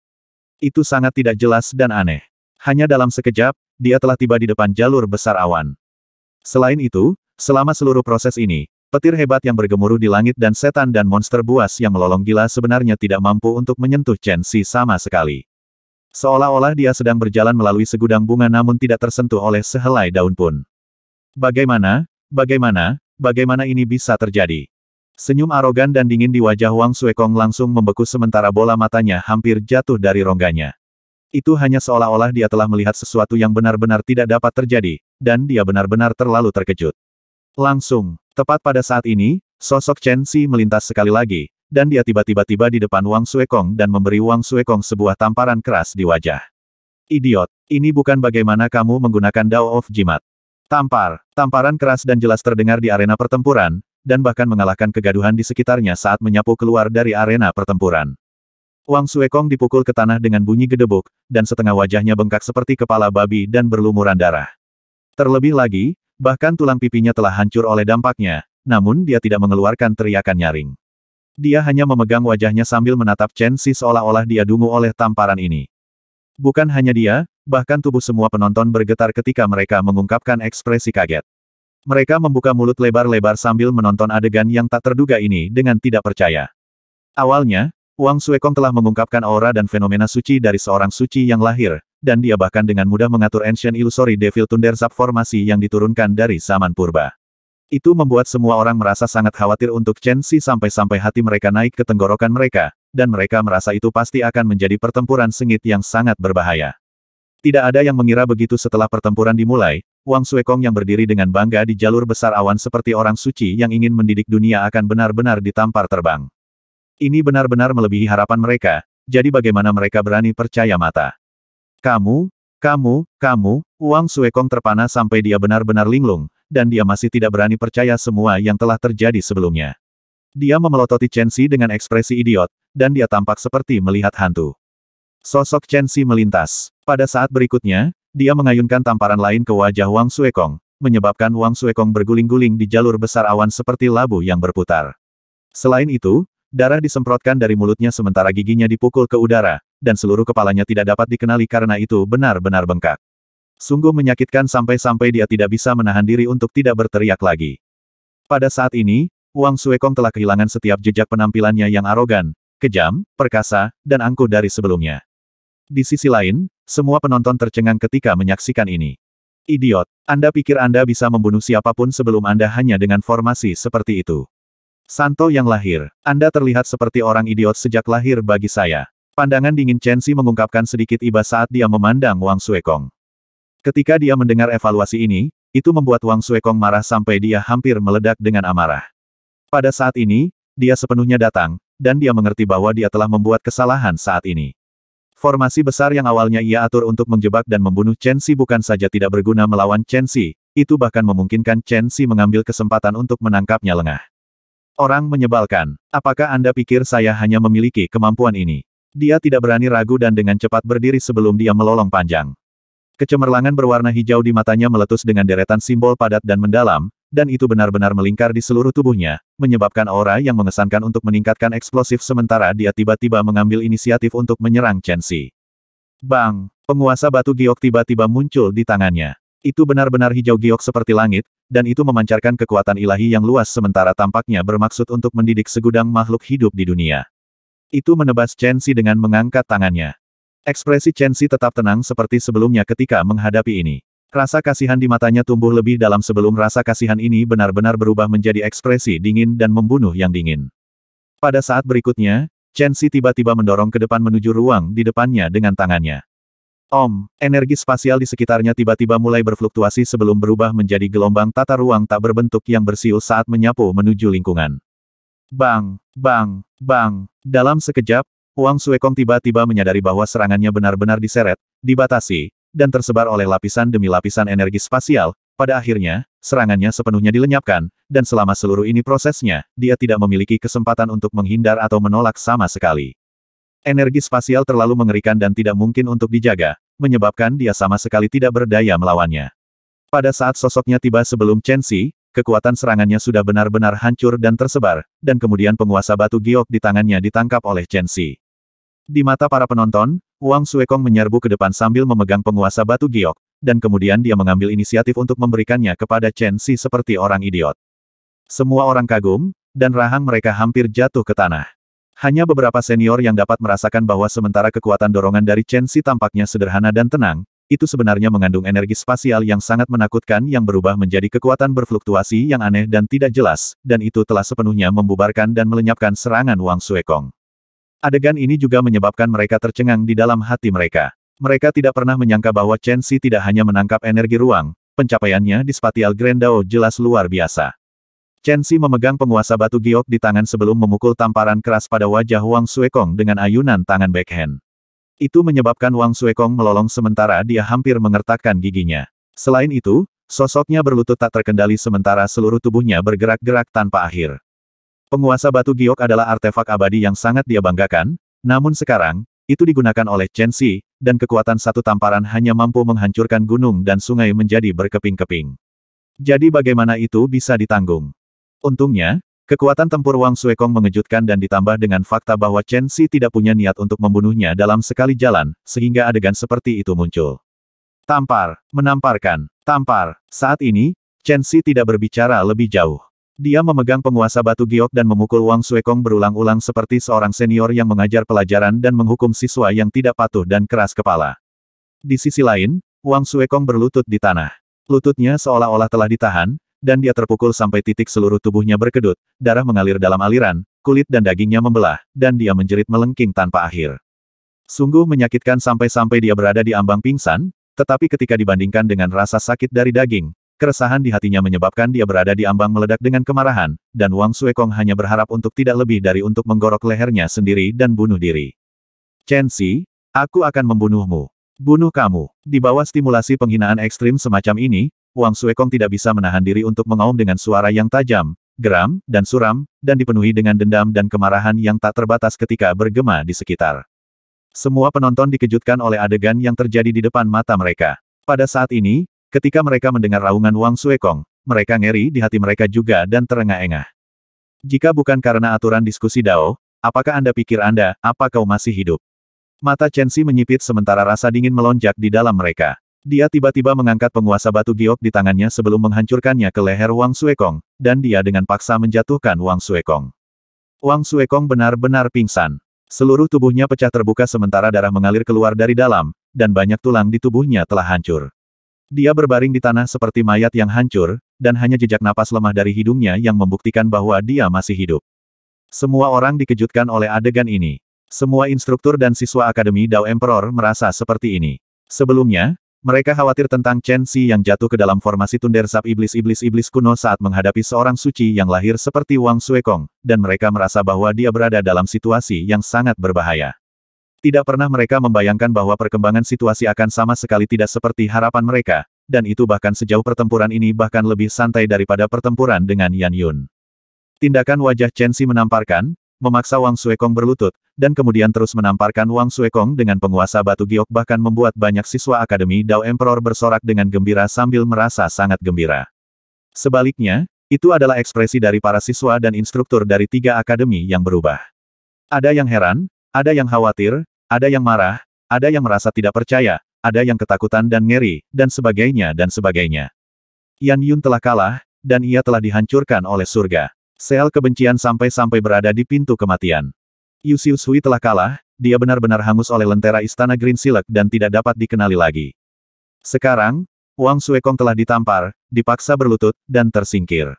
Itu sangat tidak jelas dan aneh. Hanya dalam sekejap, dia telah tiba di depan jalur besar awan. Selain itu, selama seluruh proses ini, Petir hebat yang bergemuruh di langit dan setan dan monster buas yang melolong gila sebenarnya tidak mampu untuk menyentuh Chen Si sama sekali. Seolah-olah dia sedang berjalan melalui segudang bunga namun tidak tersentuh oleh sehelai daun pun. Bagaimana, bagaimana, bagaimana ini bisa terjadi? Senyum arogan dan dingin di wajah Wang Suekong langsung membeku sementara bola matanya hampir jatuh dari rongganya. Itu hanya seolah-olah dia telah melihat sesuatu yang benar-benar tidak dapat terjadi, dan dia benar-benar terlalu terkejut. Langsung, tepat pada saat ini, sosok Chen Xi melintas sekali lagi, dan dia tiba-tiba tiba di depan Wang Suekong dan memberi Wang Suekong sebuah tamparan keras di wajah. Idiot, ini bukan bagaimana kamu menggunakan Dao of Jimat. Tampar, tamparan keras dan jelas terdengar di arena pertempuran, dan bahkan mengalahkan kegaduhan di sekitarnya saat menyapu keluar dari arena pertempuran. Wang Suekong dipukul ke tanah dengan bunyi gedebuk, dan setengah wajahnya bengkak seperti kepala babi dan berlumuran darah. Terlebih lagi, bahkan tulang pipinya telah hancur oleh dampaknya, namun dia tidak mengeluarkan teriakan nyaring. Dia hanya memegang wajahnya sambil menatap Chen Xi seolah-olah dia dungu oleh tamparan ini. Bukan hanya dia, bahkan tubuh semua penonton bergetar ketika mereka mengungkapkan ekspresi kaget. Mereka membuka mulut lebar-lebar sambil menonton adegan yang tak terduga ini dengan tidak percaya. Awalnya, Wang Suekong telah mengungkapkan aura dan fenomena suci dari seorang suci yang lahir, dan dia bahkan dengan mudah mengatur Ancient Illusory Devil Thunder Sub formasi yang diturunkan dari zaman purba. Itu membuat semua orang merasa sangat khawatir untuk Chen Xi sampai-sampai hati mereka naik ke tenggorokan mereka, dan mereka merasa itu pasti akan menjadi pertempuran sengit yang sangat berbahaya. Tidak ada yang mengira begitu setelah pertempuran dimulai, Wang Suekong yang berdiri dengan bangga di jalur besar awan seperti orang suci yang ingin mendidik dunia akan benar-benar ditampar terbang. Ini benar-benar melebihi harapan mereka, jadi bagaimana mereka berani percaya mata. Kamu, kamu, kamu, Wang Suekong terpana sampai dia benar-benar linglung, dan dia masih tidak berani percaya semua yang telah terjadi sebelumnya. Dia memelototi Chen Chensi dengan ekspresi idiot, dan dia tampak seperti melihat hantu. Sosok Chen Chensi melintas. Pada saat berikutnya, dia mengayunkan tamparan lain ke wajah Wang Suekong, menyebabkan Wang Suekong berguling-guling di jalur besar awan seperti labu yang berputar. Selain itu, darah disemprotkan dari mulutnya sementara giginya dipukul ke udara, dan seluruh kepalanya tidak dapat dikenali karena itu benar-benar bengkak. Sungguh menyakitkan sampai-sampai dia tidak bisa menahan diri untuk tidak berteriak lagi. Pada saat ini, Wang Suekong telah kehilangan setiap jejak penampilannya yang arogan, kejam, perkasa, dan angkuh dari sebelumnya. Di sisi lain, semua penonton tercengang ketika menyaksikan ini. Idiot, Anda pikir Anda bisa membunuh siapapun sebelum Anda hanya dengan formasi seperti itu. Santo yang lahir, Anda terlihat seperti orang idiot sejak lahir bagi saya. Pandangan dingin Chen Xi mengungkapkan sedikit iba saat dia memandang Wang Suekong. Ketika dia mendengar evaluasi ini, itu membuat Wang Suekong marah sampai dia hampir meledak dengan amarah. Pada saat ini, dia sepenuhnya datang, dan dia mengerti bahwa dia telah membuat kesalahan saat ini. Formasi besar yang awalnya ia atur untuk menjebak dan membunuh Chen Xi bukan saja tidak berguna melawan Chen Xi, itu bahkan memungkinkan Chen Xi mengambil kesempatan untuk menangkapnya lengah. Orang menyebalkan. Apakah Anda pikir saya hanya memiliki kemampuan ini? Dia tidak berani ragu dan dengan cepat berdiri sebelum dia melolong panjang. Kecemerlangan berwarna hijau di matanya meletus dengan deretan simbol padat dan mendalam, dan itu benar-benar melingkar di seluruh tubuhnya, menyebabkan aura yang mengesankan untuk meningkatkan eksplosif sementara dia tiba-tiba mengambil inisiatif untuk menyerang Chen Xi. Bang! Penguasa batu giok tiba-tiba muncul di tangannya. Itu benar-benar hijau giok seperti langit, dan itu memancarkan kekuatan ilahi yang luas sementara tampaknya bermaksud untuk mendidik segudang makhluk hidup di dunia. Itu menebas Chen Xi dengan mengangkat tangannya. Ekspresi Chen Xi tetap tenang seperti sebelumnya ketika menghadapi ini. Rasa kasihan di matanya tumbuh lebih dalam sebelum rasa kasihan ini benar-benar berubah menjadi ekspresi dingin dan membunuh yang dingin. Pada saat berikutnya, Chen Xi tiba-tiba mendorong ke depan menuju ruang di depannya dengan tangannya. Om, energi spasial di sekitarnya tiba-tiba mulai berfluktuasi sebelum berubah menjadi gelombang tata ruang tak berbentuk yang bersiul saat menyapu menuju lingkungan. Bang, bang, bang, dalam sekejap, Wang Suekong tiba-tiba menyadari bahwa serangannya benar-benar diseret, dibatasi, dan tersebar oleh lapisan demi lapisan energi spasial, pada akhirnya, serangannya sepenuhnya dilenyapkan, dan selama seluruh ini prosesnya, dia tidak memiliki kesempatan untuk menghindar atau menolak sama sekali. Energi spasial terlalu mengerikan dan tidak mungkin untuk dijaga, menyebabkan dia sama sekali tidak berdaya melawannya. Pada saat sosoknya tiba sebelum Chen Xi, kekuatan serangannya sudah benar-benar hancur dan tersebar, dan kemudian penguasa batu giok di tangannya ditangkap oleh Chen Xi. Di mata para penonton, Wang Suekong menyerbu ke depan sambil memegang penguasa batu giok, dan kemudian dia mengambil inisiatif untuk memberikannya kepada Chen Xi seperti orang idiot. Semua orang kagum, dan rahang mereka hampir jatuh ke tanah. Hanya beberapa senior yang dapat merasakan bahwa sementara kekuatan dorongan dari Chen Xi tampaknya sederhana dan tenang, itu sebenarnya mengandung energi spasial yang sangat menakutkan yang berubah menjadi kekuatan berfluktuasi yang aneh dan tidak jelas, dan itu telah sepenuhnya membubarkan dan melenyapkan serangan Wang Suekong. Adegan ini juga menyebabkan mereka tercengang di dalam hati mereka. Mereka tidak pernah menyangka bahwa Chen Xi tidak hanya menangkap energi ruang, pencapaiannya di Spatial Grandao jelas luar biasa. Chen Xi memegang penguasa batu giok di tangan sebelum memukul tamparan keras pada wajah Wang Suekong dengan ayunan tangan backhand. Itu menyebabkan Wang Suekong melolong sementara dia hampir mengertakkan giginya. Selain itu, sosoknya berlutut tak terkendali sementara seluruh tubuhnya bergerak-gerak tanpa akhir. Penguasa batu giok adalah artefak abadi yang sangat dia banggakan, namun sekarang, itu digunakan oleh Chen Xi, dan kekuatan satu tamparan hanya mampu menghancurkan gunung dan sungai menjadi berkeping-keping. Jadi bagaimana itu bisa ditanggung? Untungnya, kekuatan tempur Wang Suekong mengejutkan dan ditambah dengan fakta bahwa Chen Xi tidak punya niat untuk membunuhnya dalam sekali jalan, sehingga adegan seperti itu muncul. Tampar, menamparkan, tampar. Saat ini, Chen Xi tidak berbicara lebih jauh. Dia memegang penguasa batu giok dan memukul Wang Suekong berulang-ulang seperti seorang senior yang mengajar pelajaran dan menghukum siswa yang tidak patuh dan keras kepala. Di sisi lain, Wang Suekong berlutut di tanah. Lututnya seolah-olah telah ditahan, dan dia terpukul sampai titik seluruh tubuhnya berkedut, darah mengalir dalam aliran, kulit dan dagingnya membelah, dan dia menjerit melengking tanpa akhir. Sungguh menyakitkan sampai-sampai dia berada di ambang pingsan, tetapi ketika dibandingkan dengan rasa sakit dari daging, Keresahan di hatinya menyebabkan dia berada di ambang meledak dengan kemarahan, dan Wang Suekong hanya berharap untuk tidak lebih dari untuk menggorok lehernya sendiri dan bunuh diri. Chen Xi, aku akan membunuhmu. Bunuh kamu. Di bawah stimulasi penghinaan ekstrim semacam ini, Wang Suekong tidak bisa menahan diri untuk mengaum dengan suara yang tajam, geram, dan suram, dan dipenuhi dengan dendam dan kemarahan yang tak terbatas ketika bergema di sekitar. Semua penonton dikejutkan oleh adegan yang terjadi di depan mata mereka. Pada saat ini, Ketika mereka mendengar raungan Wang Suekong, mereka ngeri di hati mereka juga dan terengah-engah. Jika bukan karena aturan diskusi Dao, apakah Anda pikir Anda, apa kau masih hidup? Mata Chen Xi menyipit sementara rasa dingin melonjak di dalam mereka. Dia tiba-tiba mengangkat penguasa batu giok di tangannya sebelum menghancurkannya ke leher Wang Suekong, dan dia dengan paksa menjatuhkan Wang Suekong. Wang Suekong benar-benar pingsan. Seluruh tubuhnya pecah terbuka sementara darah mengalir keluar dari dalam, dan banyak tulang di tubuhnya telah hancur. Dia berbaring di tanah seperti mayat yang hancur, dan hanya jejak napas lemah dari hidungnya yang membuktikan bahwa dia masih hidup. Semua orang dikejutkan oleh adegan ini. Semua instruktur dan siswa Akademi Dao Emperor merasa seperti ini. Sebelumnya, mereka khawatir tentang Chen Xi yang jatuh ke dalam formasi tunder sap iblis-iblis-iblis kuno saat menghadapi seorang suci yang lahir seperti Wang Suekong, dan mereka merasa bahwa dia berada dalam situasi yang sangat berbahaya. Tidak pernah mereka membayangkan bahwa perkembangan situasi akan sama sekali tidak seperti harapan mereka, dan itu bahkan sejauh pertempuran ini bahkan lebih santai daripada pertempuran dengan Yan Yun. Tindakan wajah Chen Xi menamparkan, memaksa Wang Suekong berlutut, dan kemudian terus menamparkan Wang Suekong dengan penguasa batu giok bahkan membuat banyak siswa Akademi Dao Emperor bersorak dengan gembira sambil merasa sangat gembira. Sebaliknya, itu adalah ekspresi dari para siswa dan instruktur dari tiga akademi yang berubah. Ada yang heran, ada yang khawatir, ada yang marah, ada yang merasa tidak percaya, ada yang ketakutan dan ngeri, dan sebagainya dan sebagainya. Yan Yun telah kalah, dan ia telah dihancurkan oleh surga. Sel kebencian sampai-sampai berada di pintu kematian. Yu Hui telah kalah, dia benar-benar hangus oleh lentera istana Green Silk dan tidak dapat dikenali lagi. Sekarang, Wang Suekong telah ditampar, dipaksa berlutut, dan tersingkir.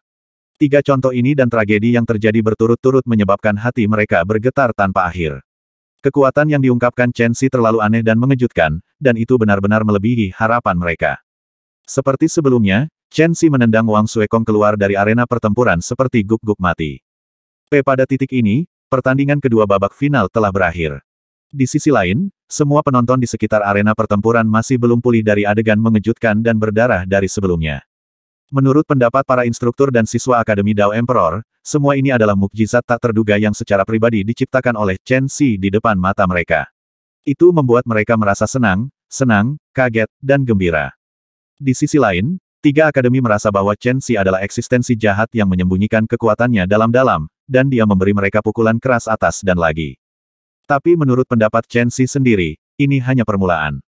Tiga contoh ini dan tragedi yang terjadi berturut-turut menyebabkan hati mereka bergetar tanpa akhir. Kekuatan yang diungkapkan Chen Xi terlalu aneh dan mengejutkan, dan itu benar-benar melebihi harapan mereka. Seperti sebelumnya, Chen Xi menendang Wang Suekong keluar dari arena pertempuran seperti guk-guk mati. P pada titik ini, pertandingan kedua babak final telah berakhir. Di sisi lain, semua penonton di sekitar arena pertempuran masih belum pulih dari adegan mengejutkan dan berdarah dari sebelumnya. Menurut pendapat para instruktur dan siswa Akademi Dao Emperor, semua ini adalah mukjizat tak terduga yang secara pribadi diciptakan oleh Chen Xi di depan mata mereka. Itu membuat mereka merasa senang, senang, kaget, dan gembira. Di sisi lain, tiga akademi merasa bahwa Chen Xi adalah eksistensi jahat yang menyembunyikan kekuatannya dalam-dalam, dan dia memberi mereka pukulan keras atas dan lagi. Tapi menurut pendapat Chen Xi sendiri, ini hanya permulaan.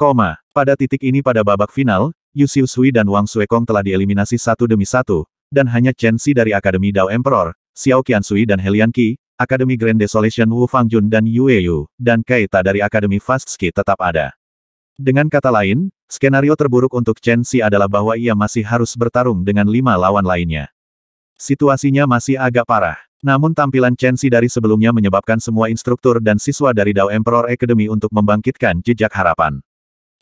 Koma, pada titik ini pada babak final, Yu Sui dan Wang Suekong telah dieliminasi satu demi satu, dan hanya Chen Xi dari Akademi Dao Emperor, Xiao Qiansui dan Helian Qi, Akademi Grand Desolation Wu Fangjun dan Yue Yu, dan Kaita dari Akademi Fast Ski tetap ada. Dengan kata lain, skenario terburuk untuk Chen Xi adalah bahwa ia masih harus bertarung dengan lima lawan lainnya. Situasinya masih agak parah. Namun tampilan Chen Xi dari sebelumnya menyebabkan semua instruktur dan siswa dari Dao Emperor Academy untuk membangkitkan jejak harapan.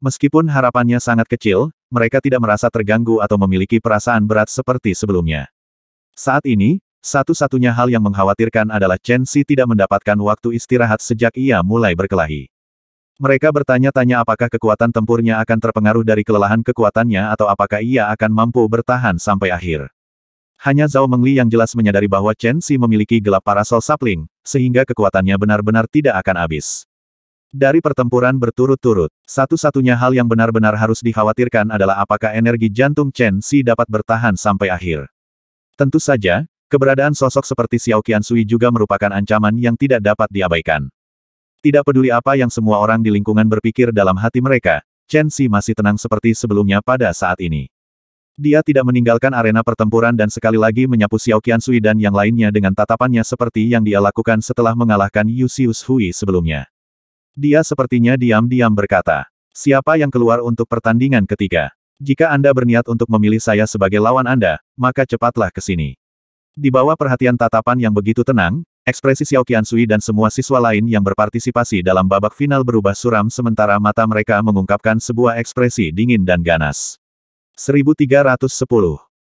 Meskipun harapannya sangat kecil, mereka tidak merasa terganggu atau memiliki perasaan berat seperti sebelumnya. Saat ini, satu-satunya hal yang mengkhawatirkan adalah Chen Xi tidak mendapatkan waktu istirahat sejak ia mulai berkelahi. Mereka bertanya-tanya apakah kekuatan tempurnya akan terpengaruh dari kelelahan kekuatannya atau apakah ia akan mampu bertahan sampai akhir. Hanya Zhao Mengli yang jelas menyadari bahwa Chen Xi memiliki gelap parasol sapling, sehingga kekuatannya benar-benar tidak akan habis. Dari pertempuran berturut-turut, satu-satunya hal yang benar-benar harus dikhawatirkan adalah apakah energi jantung Chen Xi dapat bertahan sampai akhir. Tentu saja, keberadaan sosok seperti Xiao Qian Sui juga merupakan ancaman yang tidak dapat diabaikan. Tidak peduli apa yang semua orang di lingkungan berpikir dalam hati mereka, Chen Xi masih tenang seperti sebelumnya pada saat ini. Dia tidak meninggalkan arena pertempuran dan sekali lagi menyapu Xiao Qian Sui dan yang lainnya dengan tatapannya seperti yang dia lakukan setelah mengalahkan Yusius Hui sebelumnya. Dia sepertinya diam-diam berkata, siapa yang keluar untuk pertandingan ketiga? Jika Anda berniat untuk memilih saya sebagai lawan Anda, maka cepatlah ke sini. Di bawah perhatian tatapan yang begitu tenang, ekspresi Xiao Qiansui dan semua siswa lain yang berpartisipasi dalam babak final berubah suram sementara mata mereka mengungkapkan sebuah ekspresi dingin dan ganas. 1310